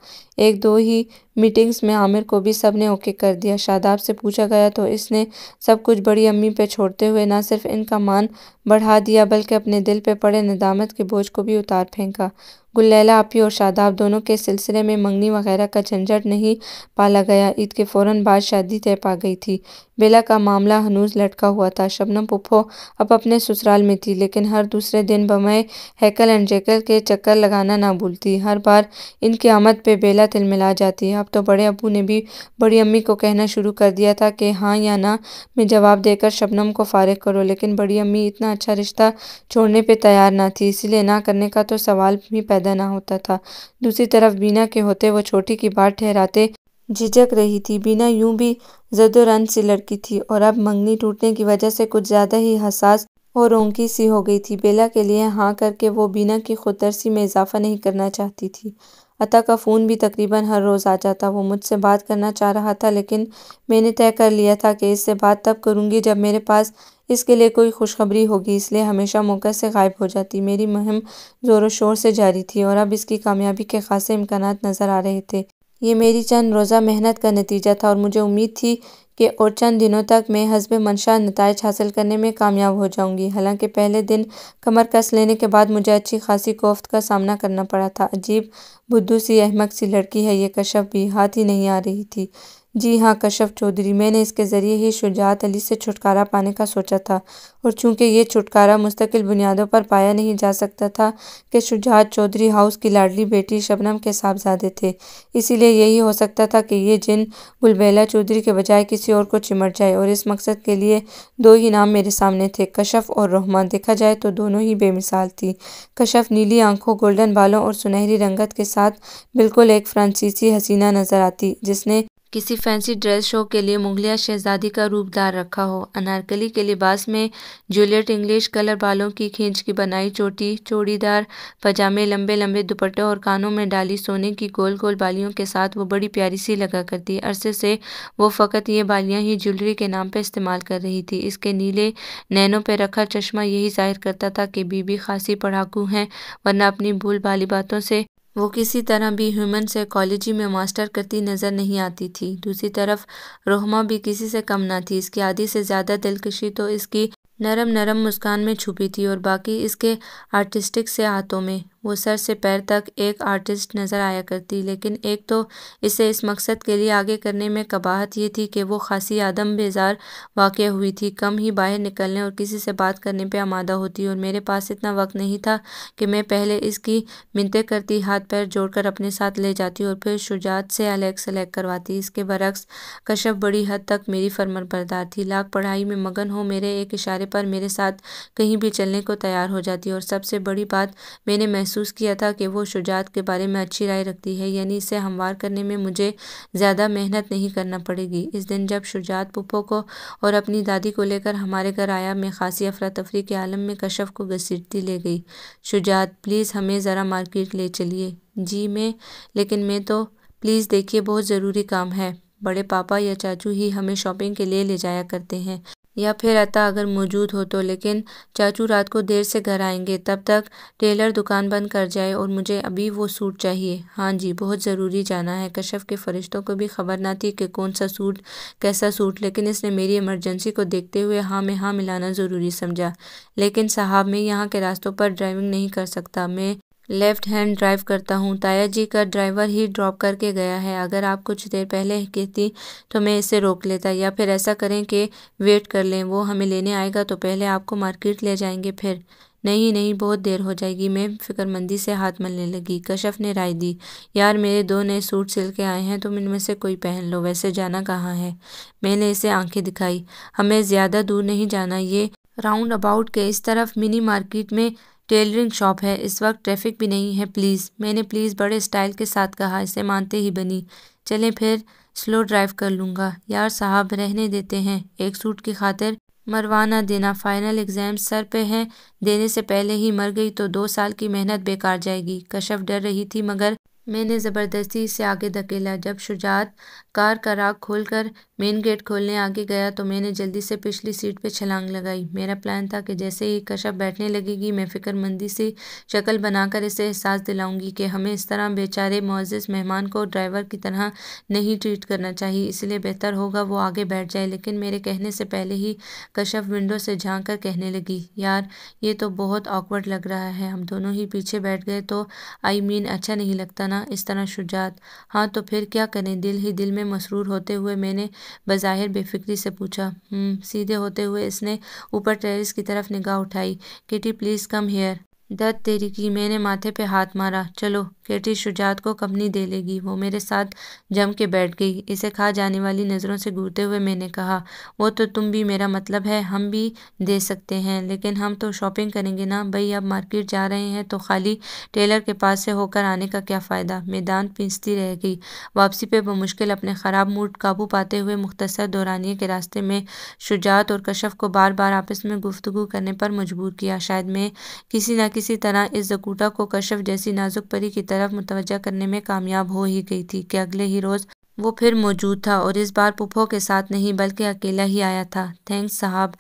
एक दो ही मीटिंग्स में आमिर को भी सब ने ओके कर दिया शादाब से पूछा गया तो इसने सब कुछ बड़ी अम्मी पे छोड़ते हुए न सिर्फ इनका मान बढ़ा दिया बल्कि अपने दिल पे पड़े नदामत के बोझ को भी उतार फेंका गुलैला आपी और शादाब दोनों के सिलसिले में मंगनी वगैरह का झंझट नहीं पाला गया ईद के फ़ौर बाद शादी तय पा गई थी बेला का मामला हनूज लटका हुआ था शबनम पुप्पो अब अपने ससुराल में थी लेकिन हर दूसरे दिन बमय हैकल एंड जैकल के चक्कर लगाना ना भूलती हर बार इनकी आमद पे बेला तिलमिला जाती है अब तो बड़े अबू ने भी बड़ी अम्मी को कहना शुरू कर दिया था कि हाँ या ना मैं जवाब देकर शबनम को फारग करो लेकिन बड़ी अम्मी इतना अच्छा रिश्ता छोड़ने पर तैयार ना थी इसीलिए ना करने का तो सवाल भी पैदा ना होता था दूसरी तरफ बीना के होते वो छोटी की बात ठहराते झिझक रही थी बिना यूं भी जदोरन सी लड़की थी और अब मंगनी टूटने की वजह से कुछ ज़्यादा ही हसास और ओंकी सी हो गई थी बेला के लिए हाँ करके वो बिना की खुदरसी में इजाफा नहीं करना चाहती थी अता का फ़ोन भी तकरीबन हर रोज़ आ जाता वो मुझसे बात करना चाह रहा था लेकिन मैंने तय कर लिया था कि इससे बात तब करूँगी जब मेरे पास इसके लिए कोई खुशखबरी होगी इसलिए हमेशा मौके से गायब हो जाती मेरी मुहिम ज़ोर शोर से जारी थी और अब इसकी कामयाबी के खासे इम्कान नज़र आ रहे थे ये मेरी चंद रोज़ा मेहनत का नतीजा था और मुझे उम्मीद थी कि और चंद दिनों तक मैं हसब मंशा नतज हासिल करने में कामयाब हो जाऊंगी हालांकि पहले दिन कमर कस लेने के बाद मुझे अच्छी खासी कोफ्त का सामना करना पड़ा था अजीब बुद्धू सी अहमक सी लड़की है ये कशफ भी हाथ ही नहीं आ रही थी जी हाँ कश्यप चौधरी मैंने इसके ज़रिए ही शुजात अली से छुटकारा पाने का सोचा था और चूँकि ये छुटकारा मुस्तकिल बुनियादों पर पाया नहीं जा सकता था कि शुजात चौधरी हाउस की लाडली बेटी शबनम के साहबजादे थे इसीलिए यही हो सकता था कि ये जिन गुलबेला चौधरी के बजाय किसी और को चिमट जाए और इस मकसद के लिए दो ही नाम मेरे सामने थे कशफ और रहमान देखा जाए तो दोनों ही बेमिसाल थी कशफ नीली आंखों गोल्डन बालों और सुनहरी रंगत के साथ बिल्कुल एक फ्रांसीसी हसीना नज़र आती जिसने किसी फैंसी ड्रेस शो के लिए मुगलिया शहजादी का रूप दार रखा हो अनारकली के लिबास में जूलियट इंग्लिश कलर बालों की खींच की बनाई चोटी चोड़ीदार पजामे लंबे लंबे दुपट्टों और कानों में डाली सोने की गोल गोल बालियों के साथ वो बड़ी प्यारी सी लगा करती अरसे से वो फ़कत ये बालियाँ ही ज्वेलरी के नाम पर इस्तेमाल कर रही थी इसके नीले नैनों पर रखा चश्मा यही जाहिर करता था कि बीबी खासी पढ़ाकू हैं वरना अपनी भूल बाली बातों से वो किसी तरह भी ह्यूमन साइकोलॉजी में मास्टर करती नज़र नहीं आती थी दूसरी तरफ रोहमा भी किसी से कम ना थी इसकी आधी से ज़्यादा दिलकशी तो इसकी नरम नरम मुस्कान में छुपी थी और बाकी इसके आर्टिस्टिक से हाथों में वो सर से पैर तक एक आर्टिस्ट नज़र आया करती लेकिन एक तो इसे इस मकसद के लिए आगे करने में कबाहत ये थी कि वो खासी आदम बेजार वाक़ हुई थी कम ही बाहर निकलने और किसी से बात करने पे आमादा होती और मेरे पास इतना वक्त नहीं था कि मैं पहले इसकी मिनतें करती हाथ पैर जोड़कर अपने साथ ले जाती और फिर शुजात से अलग सेलेक्ट करवाती इसके बरक्स कश्यप बड़ी हद तक मेरी फरमर बरदार थी लाख पढ़ाई में मगन हो मेरे एक इशारे पर मेरे साथ कहीं भी चलने को तैयार हो जाती और सबसे बड़ी बात मैंने महसूस किया था कि वो शुजात के बारे में अच्छी राय रखती है यानी इसे हमवार करने में मुझे ज़्यादा मेहनत नहीं करना पड़ेगी इस दिन जब शुजात पुप्पो को और अपनी दादी को लेकर हमारे घर आया मैं खासी अफरा तफरी के आलम में कशफ को घसीटती ले गई शुजात प्लीज़ हमें ज़रा मार्केट ले चलिए जी मैं लेकिन मैं तो प्लीज़ देखिए बहुत ज़रूरी काम है बड़े पापा या चाचू ही हमें शॉपिंग के लिए ले जाया करते हैं या फिर अता अगर मौजूद हो तो लेकिन चाचू रात को देर से घर आएंगे तब तक टेलर दुकान बंद कर जाए और मुझे अभी वो सूट चाहिए हाँ जी बहुत ज़रूरी जाना है कश्यप के फरिश्तों को भी खबर ना थी कि कौन सा सूट कैसा सूट लेकिन इसने मेरी इमरजेंसी को देखते हुए हाँ में हाँ मिलाना ज़रूरी समझा लेकिन साहब मैं यहाँ के रास्तों पर ड्राइविंग नहीं कर सकता मैं लेफ्ट हैंड ड्राइव करता हूँ ताया जी का ड्राइवर ही ड्रॉप करके गया है अगर आप कुछ देर पहले कहती तो मैं इसे रोक लेता या फिर ऐसा करें कि वेट कर लें वो हमें लेने आएगा तो पहले आपको मार्केट ले जाएंगे फिर नहीं नहीं बहुत देर हो जाएगी मैं फ़िक्रमंदी से हाथ मलने लगी कशफ ने राय दी यार मेरे दो नए सूट सिल के आए हैं तुम तो इनमें से कोई पहन लो वैसे जाना कहाँ है मैंने इसे आंखें दिखाई हमें ज़्यादा दूर नहीं जाना ये राउंड अबाउट के इस तरफ मिनी मार्केट में टेलरिंग शॉप है इस वक्त ट्रैफिक भी नहीं है प्लीज़ मैंने प्लीज़ बड़े स्टाइल के साथ कहा इसे मानते ही बनी चलें फिर स्लो ड्राइव कर लूँगा यार साहब रहने देते हैं एक सूट की खातिर मरवाना देना फाइनल एग्ज़ाम सर पे हैं देने से पहले ही मर गई तो दो साल की मेहनत बेकार जाएगी कशफ डर रही थी मगर मैंने ज़बरदस्ती इसे आगे धकेला जब शुजात कार का राग खोलकर मेन गेट खोलने आगे गया तो मैंने जल्दी से पिछली सीट पर छलांग लगाई मेरा प्लान था कि जैसे ही कशप बैठने लगेगी मैं फ़िक्रमंदी से शक्ल बनाकर इसे एहसास दिलाऊंगी कि हमें इस तरह बेचारे मोजिस मेहमान को ड्राइवर की तरह नहीं ट्रीट करना चाहिए इसलिए बेहतर होगा वो आगे बैठ जाए लेकिन मेरे कहने से पहले ही कशप विंडो से झाँक कर कहने लगी यार ये तो बहुत ऑकवर्ड लग रहा है हम दोनों ही पीछे बैठ गए तो आई मीन अच्छा नहीं लगता ना ना इस तरह शुजात हाँ तो फिर क्या करें दिल ही दिल में मसरूर होते हुए मैंने बज़ाहिर बेफिक्री से पूछा हम्म, सीधे होते हुए इसने ऊपर टेरिस की तरफ निगाह उठाई किटी प्लीज़ कम हेयर दर्द तेरी की मैंने माथे पे हाथ मारा चलो केटी शुजात को कंपनी दे लेगी वो मेरे साथ जम के बैठ गई इसे खा जाने वाली नज़रों से घूरते हुए मैंने कहा वो तो तुम भी मेरा मतलब है हम भी दे सकते हैं लेकिन हम तो शॉपिंग करेंगे ना भई अब मार्केट जा रहे हैं तो खाली टेलर के पास से होकर आने का क्या फ़ायदा मैदान पिंसती रह गई वापसी पर बमुश्किल अपने ख़राब मूड काबू पाते हुए मुख्तर दौरानिए के रास्ते में शुजात और कशफ को बार बार आपस में गुफ्तु करने पर मजबूर किया शायद मैं किसी न किसी किसी तरह इस जकूटा को कश्यप जैसी नाजुक परी की तरफ मुतवजह करने में कामयाब हो ही गई थी कि अगले ही रोज़ वो फिर मौजूद था और इस बार पुफो के साथ नहीं बल्कि अकेला ही आया था थैंक्स साहब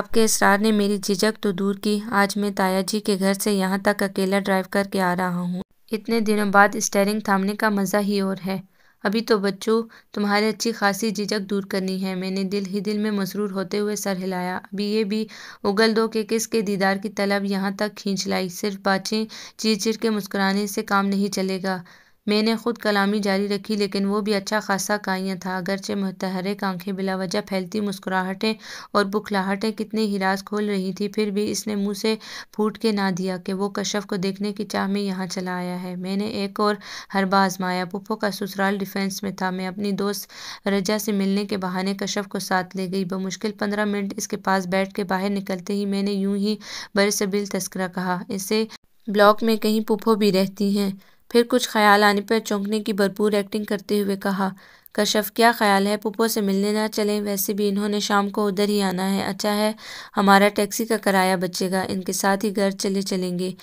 आपके इसरार ने मेरी झिझक तो दूर की आज मैं ताया जी के घर से यहाँ तक अकेला ड्राइव करके आ रहा हूँ इतने दिनों बाद स्टेयरिंग थामने का मज़ा ही और है अभी तो बच्चों तुम्हारी अच्छी खासी झिझक दूर करनी है मैंने दिल ही दिल में मसरूर होते हुए सर हिलाया अभी ये भी उगल दो के किस के दीदार की तलब यहाँ तक खींच लाई सिर्फ बाछें चीर चिर के मुस्कुराने से काम नहीं चलेगा मैंने खुद कलामी जारी रखी लेकिन वो भी अच्छा खासा काइया था अगरचे मतहरक आंखें वजह फैलती मुस्कुराहटें और बुखलाहटें कितनी हिरास खोल रही थी फिर भी इसने मुँह से फूट के ना दिया कि वो कशफ को देखने की चाह में यहाँ चला आया है मैंने एक और हरबा आजमाया पुप्पो का ससुराल डिफेंस में था मैं अपनी दोस्त रजा से मिलने के बहाने कशफ को साथ ले गई बमुश्किल पंद्रह मिनट इसके पास बैठ के बाहर निकलते ही मैंने यूं ही बरसबिल तस्करा कहा इसे ब्लॉक में कहीं पुप्पो भी रहती हैं फिर कुछ ख्याल आने पर चौंकने की भरपूर एक्टिंग करते हुए कहा कशफ क्या ख्याल है पुप्पो से मिलने ना चलें वैसे भी इन्होंने शाम को उधर ही आना है अच्छा है हमारा टैक्सी का किराया बचेगा इनके साथ ही घर चले चलेंगे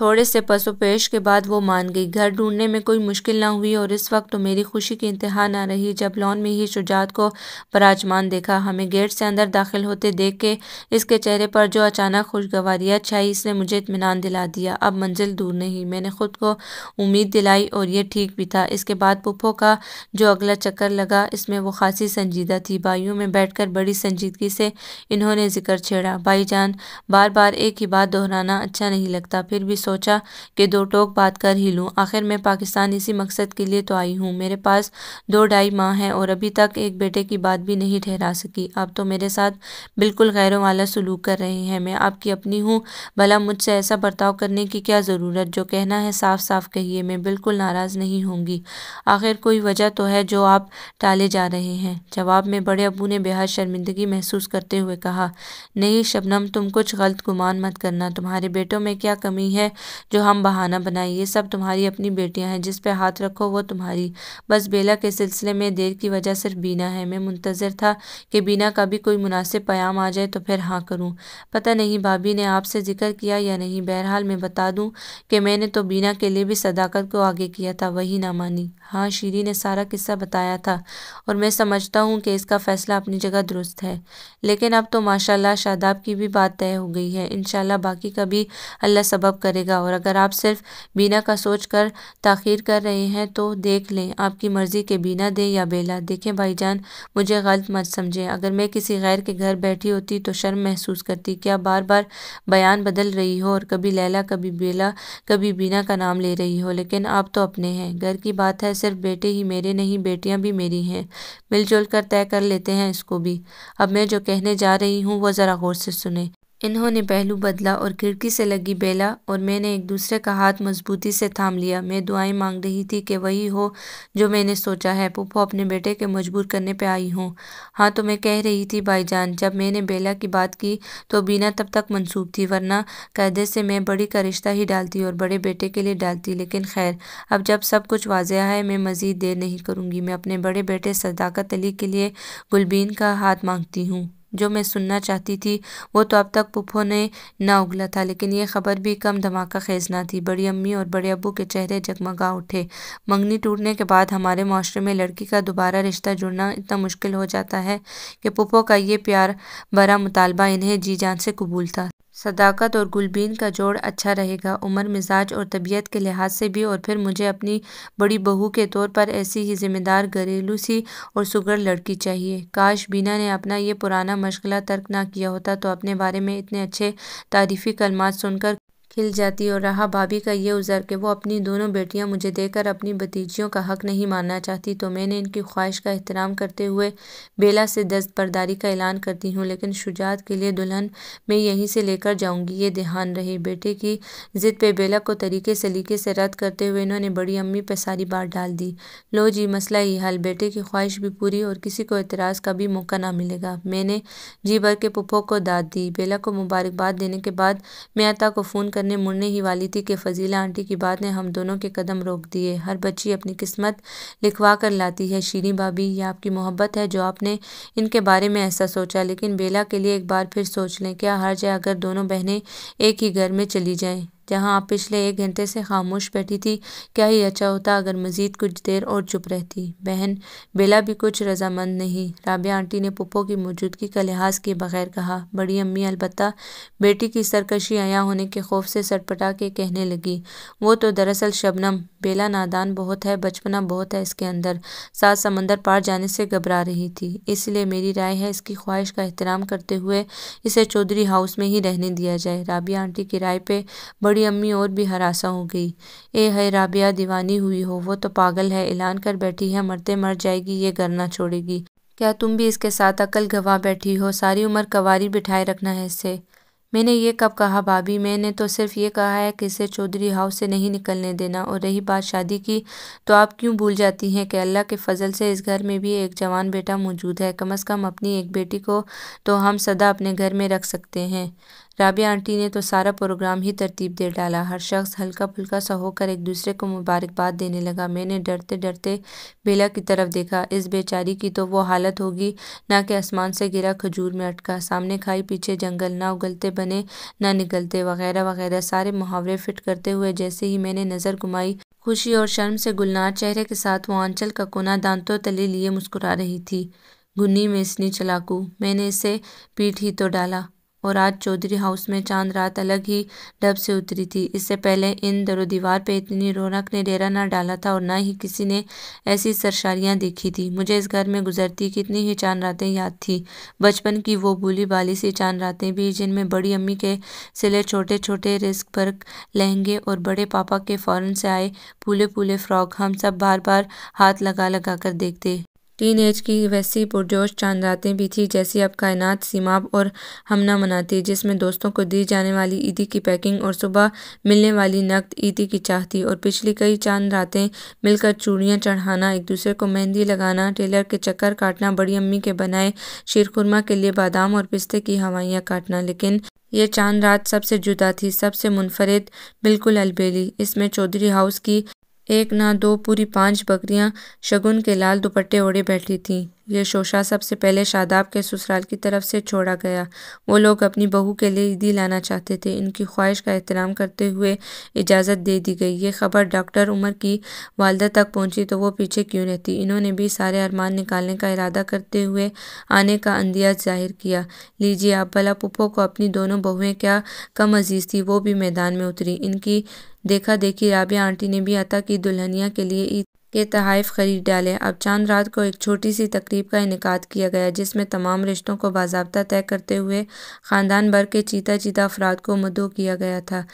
थोड़े से पसोपेश के बाद वो मान गई घर ढूंढने में कोई मुश्किल ना हुई और इस वक्त तो मेरी खुशी की इंतहा ना रही जब लॉन में ही शुजात को बराजमान देखा हमें गेट से अंदर दाखिल होते देख के इसके चेहरे पर जो अचानक खुशगवारियाँ छाई इसने मुझे इतमान दिला दिया अब मंजिल दूर नहीं मैंने खुद को उम्मीद दिलाई और यह ठीक भी था इसके बाद पुप्पो का जो अगला चक्कर लगा इसमें वो खासी संजीदा थी बाइयों में कर बड़ी संजीदगी से इन्होंने जिक्र छेड़ा भाईजान बार बार एक ही बात दोहराना अच्छा नहीं लगता फिर भी सोचा कि दो टोक बात कर ही लूँ आखिर मैं पाकिस्तान इसी मकसद के लिए तो आई हूँ मेरे पास दो ढाई माँ हैं और अभी तक एक बेटे की बात भी नहीं ठहरा सकी आप तो मेरे साथ बिल्कुल गैरों वाला सलूक कर रहे हैं मैं आपकी अपनी हूँ भला मुझसे ऐसा बर्ताव करने की क्या ज़रूरत जो कहना है साफ साफ कहिए मैं बिल्कुल नाराज़ नहीं होंगी आखिर कोई वजह तो है जो आप टाले जा रहे हैं जवाब में बड़े अबू ने बेहद शर्मिंदगी महसूस करते हुए कहा नहीं शबनम तुम कुछ गलत गुमान मत करना तुम्हारे बेटों में क्या कमी है जो हम बहाना बनाए ये सब तुम्हारी अपनी बेटियां हैं जिस पे हाथ रखो वो तुम्हारी बस बेला के सिलसिले में देर की वजह सिर्फ बीना है मैं मुंतज़र था कि बीना का भी कोई मुनासिब प्याम आ जाए तो फिर हाँ करूँ पता नहीं भाभी ने आपसे जिक्र किया या नहीं बहरहाल मैं बता दूँ कि मैंने तो बीना के लिए भी सदाकत को आगे किया था वही ना मानी हाँ शीरी ने सारा किस्सा बताया था और मैं समझता हूँ कि इसका फ़ैसला अपनी जगह दुरुस्त है लेकिन अब तो माशाल्लाह शादाब की भी बात तय हो गई है इनशाला बाकी का भी अल्लाह सबब करेगा रहेगा और अगर आप सिर्फ बीना का सोच कर तखिर कर रहे हैं तो देख लें आपकी मर्ज़ी के बीना दें या बेला देखें भाईजान मुझे गलत मत समझें अगर मैं किसी गैर के घर बैठी होती तो शर्म महसूस करती क्या बार बार बयान बदल रही हो और कभी लैला कभी बेला कभी बीना का नाम ले रही हो लेकिन आप तो अपने हैं घर की बात है सिर्फ बेटे ही मेरे नहीं बेटियाँ भी मेरी हैं मिलजुल कर तय कर लेते हैं इसको भी अब मैं जो कहने जा रही हूँ वो ज़रा गौर से सुने इन्होंने पहलू बदला और खिड़की से लगी बेला और मैंने एक दूसरे का हाथ मजबूती से थाम लिया मैं दुआएं मांग रही थी कि वही हो जो मैंने सोचा है पुप्पो अपने बेटे के मजबूर करने पे आई हूँ हाँ तो मैं कह रही थी भाईजान जब मैंने बेला की बात की तो बीना तब तक मंसूब थी वरना कैदे से मैं बड़ी का रिश्ता ही डालती और बड़े बेटे के लिए डालती लेकिन खैर अब जब सब कुछ वाजह है मैं मज़ीद देर नहीं करूँगी मैं अपने बड़े बेटे सदाकत अली के लिए गुलबीन का हाथ मांगती हूँ जो मैं सुनना चाहती थी वो तो अब तक पुप्पो ने ना उगला था लेकिन यह खबर भी कम धमाका खेज ना थी बड़ी अम्मी और बड़े अबू के चेहरे जगमगा उठे मंगनी टूटने के बाद हमारे माशरे में लड़की का दोबारा रिश्ता जुड़ना इतना मुश्किल हो जाता है कि पुप्पो का ये प्यार बड़ा मुतालबा इन्हें जी जान से कबूल था सदाकत और गुलबीन का जोड़ अच्छा रहेगा उम्र मिजाज और तबीयत के लिहाज से भी और फिर मुझे अपनी बड़ी बहू के तौर पर ऐसी ही ज़िम्मेदार घरेलू सी और सुगर लड़की चाहिए काश बीना ने अपना ये पुराना मशगला तर्क ना किया होता तो अपने बारे में इतने अच्छे तारीफ़ी कलमात सुनकर खिल जाती और रहा भाभी का ये उज़र कि वो अपनी दोनों बेटियां मुझे देकर अपनी भतीजियों का हक नहीं मानना चाहती तो मैंने इनकी ख्वाहिश का एहतराम करते हुए बेला से दस्तबरदारी का ऐलान करती हूँ लेकिन शुजात के लिए दुल्हन मैं यहीं से लेकर जाऊँगी ये ध्यान रहे बेटे की ज़िद पे बेला को तरीके सलीके से रद्द करते हुए इन्होंने बड़ी अम्मी पर सारी बात डाल दी लो जी मसला ही हल बेटे की ख्वाहिश भी पूरी और किसी को एतराज़ का भी मौका ना मिलेगा मैंने जी भर के पुप्पो को दाद दी बेला को मुबारकबाद देने के बाद मैं अता को फ़ोन कर करने मुड़ने ही वाली थी कि फजीला आंटी की बात ने हम दोनों के कदम रोक दिए हर बच्ची अपनी किस्मत लिखवा कर लाती है शीरी भाभी यह आपकी मोहब्बत है जो आपने इनके बारे में ऐसा सोचा लेकिन बेला के लिए एक बार फिर सोच लें क्या हर जाए अगर दोनों बहनें एक ही घर में चली जाएं जहाँ आप पिछले एक घंटे से खामोश बैठी थी क्या ही अच्छा होता अगर मजीद कुछ देर और चुप रहती बहन बेला भी कुछ रजामंद नहीं राबिया आंटी ने पुप्पो की मौजूदगी का लिहाज के बगैर कहा बड़ी अम्मी अलबत् बेटी की सरकशी आया होने के खौफ से सटपटा के कहने लगी वो तो दरअसल शबनम बेला नादान बहुत है बचपना बहुत है इसके अंदर सात समंदर पार जाने से घबरा रही थी इसलिए मेरी राय है इसकी ख्वाहिश का एहतराम करते हुए इसे चौधरी हाउस में ही रहने दिया जाए राबिया आंटी की राय पर बड़ी बड़ी अम्मी और भी हरासा हो गई ए है राबिया दीवानी हुई हो वो तो पागल है ऐलान कर बैठी है मरते मर जाएगी ये घर ना छोड़ेगी क्या तुम भी इसके साथ अकल गवा बैठी हो सारी उम्र कवारी बिठाए रखना है इससे मैंने ये कब कहा भाभी मैंने तो सिर्फ ये कहा है कि इसे चौधरी हाउस से नहीं निकलने देना और रही बात शादी की तो आप क्यों भूल जाती हैं कि अल्लाह के फजल से इस घर में भी एक जवान बेटा मौजूद है कम अज़ कम अपनी एक बेटी को तो हम सदा अपने घर में रख सकते हैं राबिया आंटी ने तो सारा प्रोग्राम ही तरतीब दे डाला हर शख्स हल्का फुल्का सा होकर एक दूसरे को मुबारकबाद देने लगा मैंने डरते डरते बेला की तरफ देखा इस बेचारी की तो वो हालत होगी ना कि आसमान से गिरा खजूर में अटका सामने खाई पीछे जंगल ना उगलते बने ना निकलते वगैरह वगैरह सारे मुहावरे फिट करते हुए जैसे ही मैंने नज़र घुमाई खुशी और शर्म से गुलनार चेहरे के साथ वो आंचल का कोना दांतों तले लिए मुस्कुरा रही थी घुन्नी में इसनी चलाकू मैंने इसे पीठ ही तो डाला और आज चौधरी हाउस में चांद रात अलग ही डब से उतरी थी इससे पहले इन दरो दीवार पर इतनी रौनक ने डेरा ना डाला था और ना ही किसी ने ऐसी सरशारियाँ देखी थी मुझे इस घर में गुजरती कितनी ही चांद रातें याद थी बचपन की वो भूली बाली सी चांद रातें भी जिनमें बड़ी अम्मी के सिले छोटे छोटे रिस्क पर लहंगे और बड़े पापा के फ़ौरन से आए फूले फूले फ्रॉक हम सब बार बार हाथ लगा लगा कर देखते टीन एज की वैसी पुरजोश चांद रातें भी थी जैसी अब कायनात सीमाब और हमना मनाती जिसमें दोस्तों को दी जाने वाली ईदी की पैकिंग और सुबह मिलने वाली नकद ईदी की चाह थी और पिछली कई चांद रातें मिलकर चूड़ियाँ चढ़ाना एक दूसरे को मेहंदी लगाना टेलर के चक्कर काटना बड़ी अम्मी के बनाए शीरखुरमा के लिए बादाम और पिस्ते की हवाइयाँ काटना लेकिन ये चांद रात सबसे जुदा थी सबसे मुनफरद बिल्कुल अलबेली इसमें चौधरी हाउस की एक ना दो पूरी पांच बकरियां शगुन के लाल दुपट्टे ओढ़े बैठी थीं ये शोशा सबसे पहले शादाब के ससुराल की तरफ से छोड़ा गया वो लोग अपनी बहू के लिए ईदी लाना चाहते थे इनकी ख्वाहिश का एहतराम करते हुए इजाज़त दे दी गई ये खबर डॉक्टर उमर की वालदा तक पहुंची तो वो पीछे क्यों रहती इन्होंने भी सारे अरमान निकालने का इरादा करते हुए आने का अंदियाज जाहिर किया लीजिए आप भला पुप्पो को अपनी दोनों बहुएँ क्या कम अजीज़ थी वो भी मैदान में उतरी इनकी देखा देखी राबिया आंटी ने भी अता की दुल्हनिया के लिए ईद के तहफ़ ख़रीद डाले अब चांद रात को एक छोटी सी तकरीब का इनका किया गया जिसमें तमाम रिश्तों को बाबा तय करते हुए ख़ानदान भर के चीता चीता अफराद को मदो किया गया था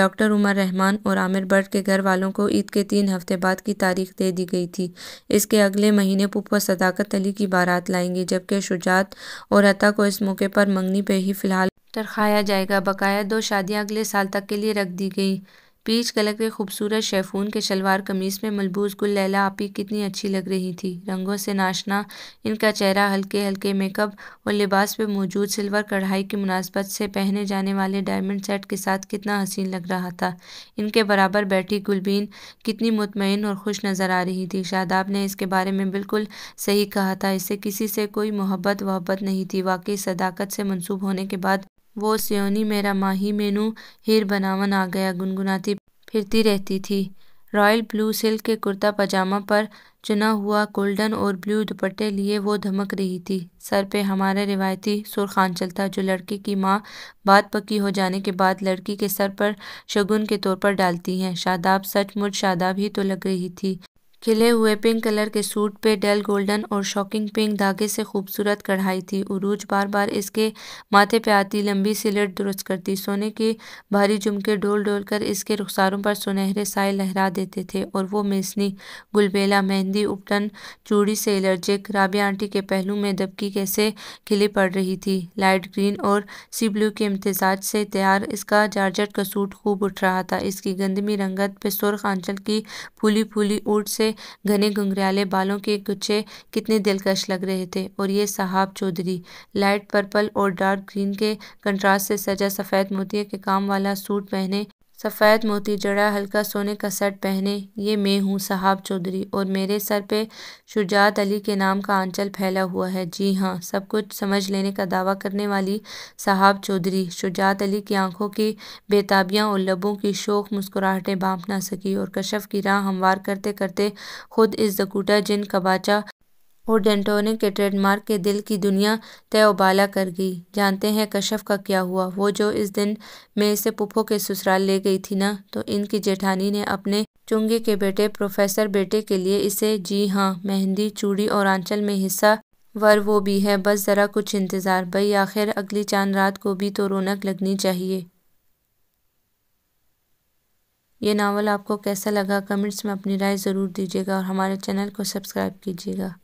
डॉक्टर उमर रहमान और आमिर भट्ट के घर वालों को ईद के तीन हफ्ते बाद की तारीख दे दी गई थी इसके अगले महीने पुप्पो सदाकत अली की बारात लाएंगी जबकि शुजात और अता को इस मौके पर मंगनी पे ही फ़िलहाल तरखाया जाएगा बकाया दो शादियाँ अगले साल तक के लिए रख दी गई पीच कलर के खूबसूरत शेफून के शलवार कमीज में मलबूस गुल लैला आपी कितनी अच्छी लग रही थी रंगों से नाशना इनका चेहरा हल्के हल्के मेकअप और लिबास पे मौजूद सिल्वर कढ़ाई की मुनासबत से पहने जाने वाले डायमंड सेट के साथ कितना हसीन लग रहा था इनके बराबर बैठी गुलबीन कितनी मुतमिन और खुश नज़र आ रही थी शादाब ने इसके बारे में बिल्कुल सही कहा था इससे किसी से कोई मोहब्बत वहब्बत नहीं थी वाकई सदाकत से मनसूब होने के बाद वो सियोनी मेरा माही मेनू हीर बनावन आ गया गुनगुनाती फिरती रहती थी रॉयल ब्लू सिल्क के कुर्ता पजामा पर चुना हुआ गोल्डन और ब्लू दुपट्टे लिए वो धमक रही थी सर पे हमारा रिवायती सुरखान चलता जो लड़की की माँ बात पक्की हो जाने के बाद लड़की के सर पर शगुन के तौर पर डालती हैं शादाब सचमुच शादाब ही तो लग रही थी खिले हुए पिंक कलर के सूट पे डेल गोल्डन और शॉकिंग पिंक धागे से खूबसूरत कढ़ाई थी उरूज बार बार इसके माथे पे आती लंबी सिलेट दुरुस्त करती सोने की भारी झुमके डोल डोल कर इसके रुखसारों पर सुनहरे साय लहरा देते थे और वो मेसनी गुलबेला मेहंदी उपटन चूड़ी से एलर्जिक राबिया आंटी के पहलू में दबकी कैसे खिली पड़ रही थी लाइट ग्रीन और सी ब्लू के इम्तजाज से तैयार इसका जारजट का सूट खूब उठ रहा था इसकी गंदमी रंगत पे सुरख आंचल की फूली फूली ऊट से घने घुंघराले बालों के गुच्छे कितने दिलकश लग रहे थे और ये साहब चौधरी लाइट पर्पल और डार्क ग्रीन के कंट्रास्ट से सजा सफ़ेद मोतिया के काम वाला सूट पहने सफ़ेद मोती जड़ा हल्का सोने का शर्ट पहने ये मैं हूँ साहब चौधरी और मेरे सर पे शुजात अली के नाम का आंचल फैला हुआ है जी हाँ सब कुछ समझ लेने का दावा करने वाली साहब चौधरी शुजात अली की आंखों की बेताबियाँ और लबों की शोक मुस्कुराहटें बांप ना सकी और कशफ की राह हमवार करते करते खुद इस जकूटा जिन कबाचा और डेंटोनिक के ट्रेडमार्क के दिल की दुनिया तय उबाला कर गई जानते हैं कशफ का क्या हुआ वो जो इस दिन में इसे पुप्पो के ससुराल ले गई थी ना तो इनकी जेठानी ने अपने चुंगी के बेटे प्रोफेसर बेटे के लिए इसे जी हाँ मेहंदी चूड़ी और आंचल में हिस्सा वर वो भी है बस ज़रा कुछ इंतज़ार भाई आखिर अगली चांद रात को भी तो रौनक लगनी चाहिए ये नावल आपको कैसा लगा कमेंट्स में अपनी राय ज़रूर दीजिएगा और हमारे चैनल को सब्सक्राइब कीजिएगा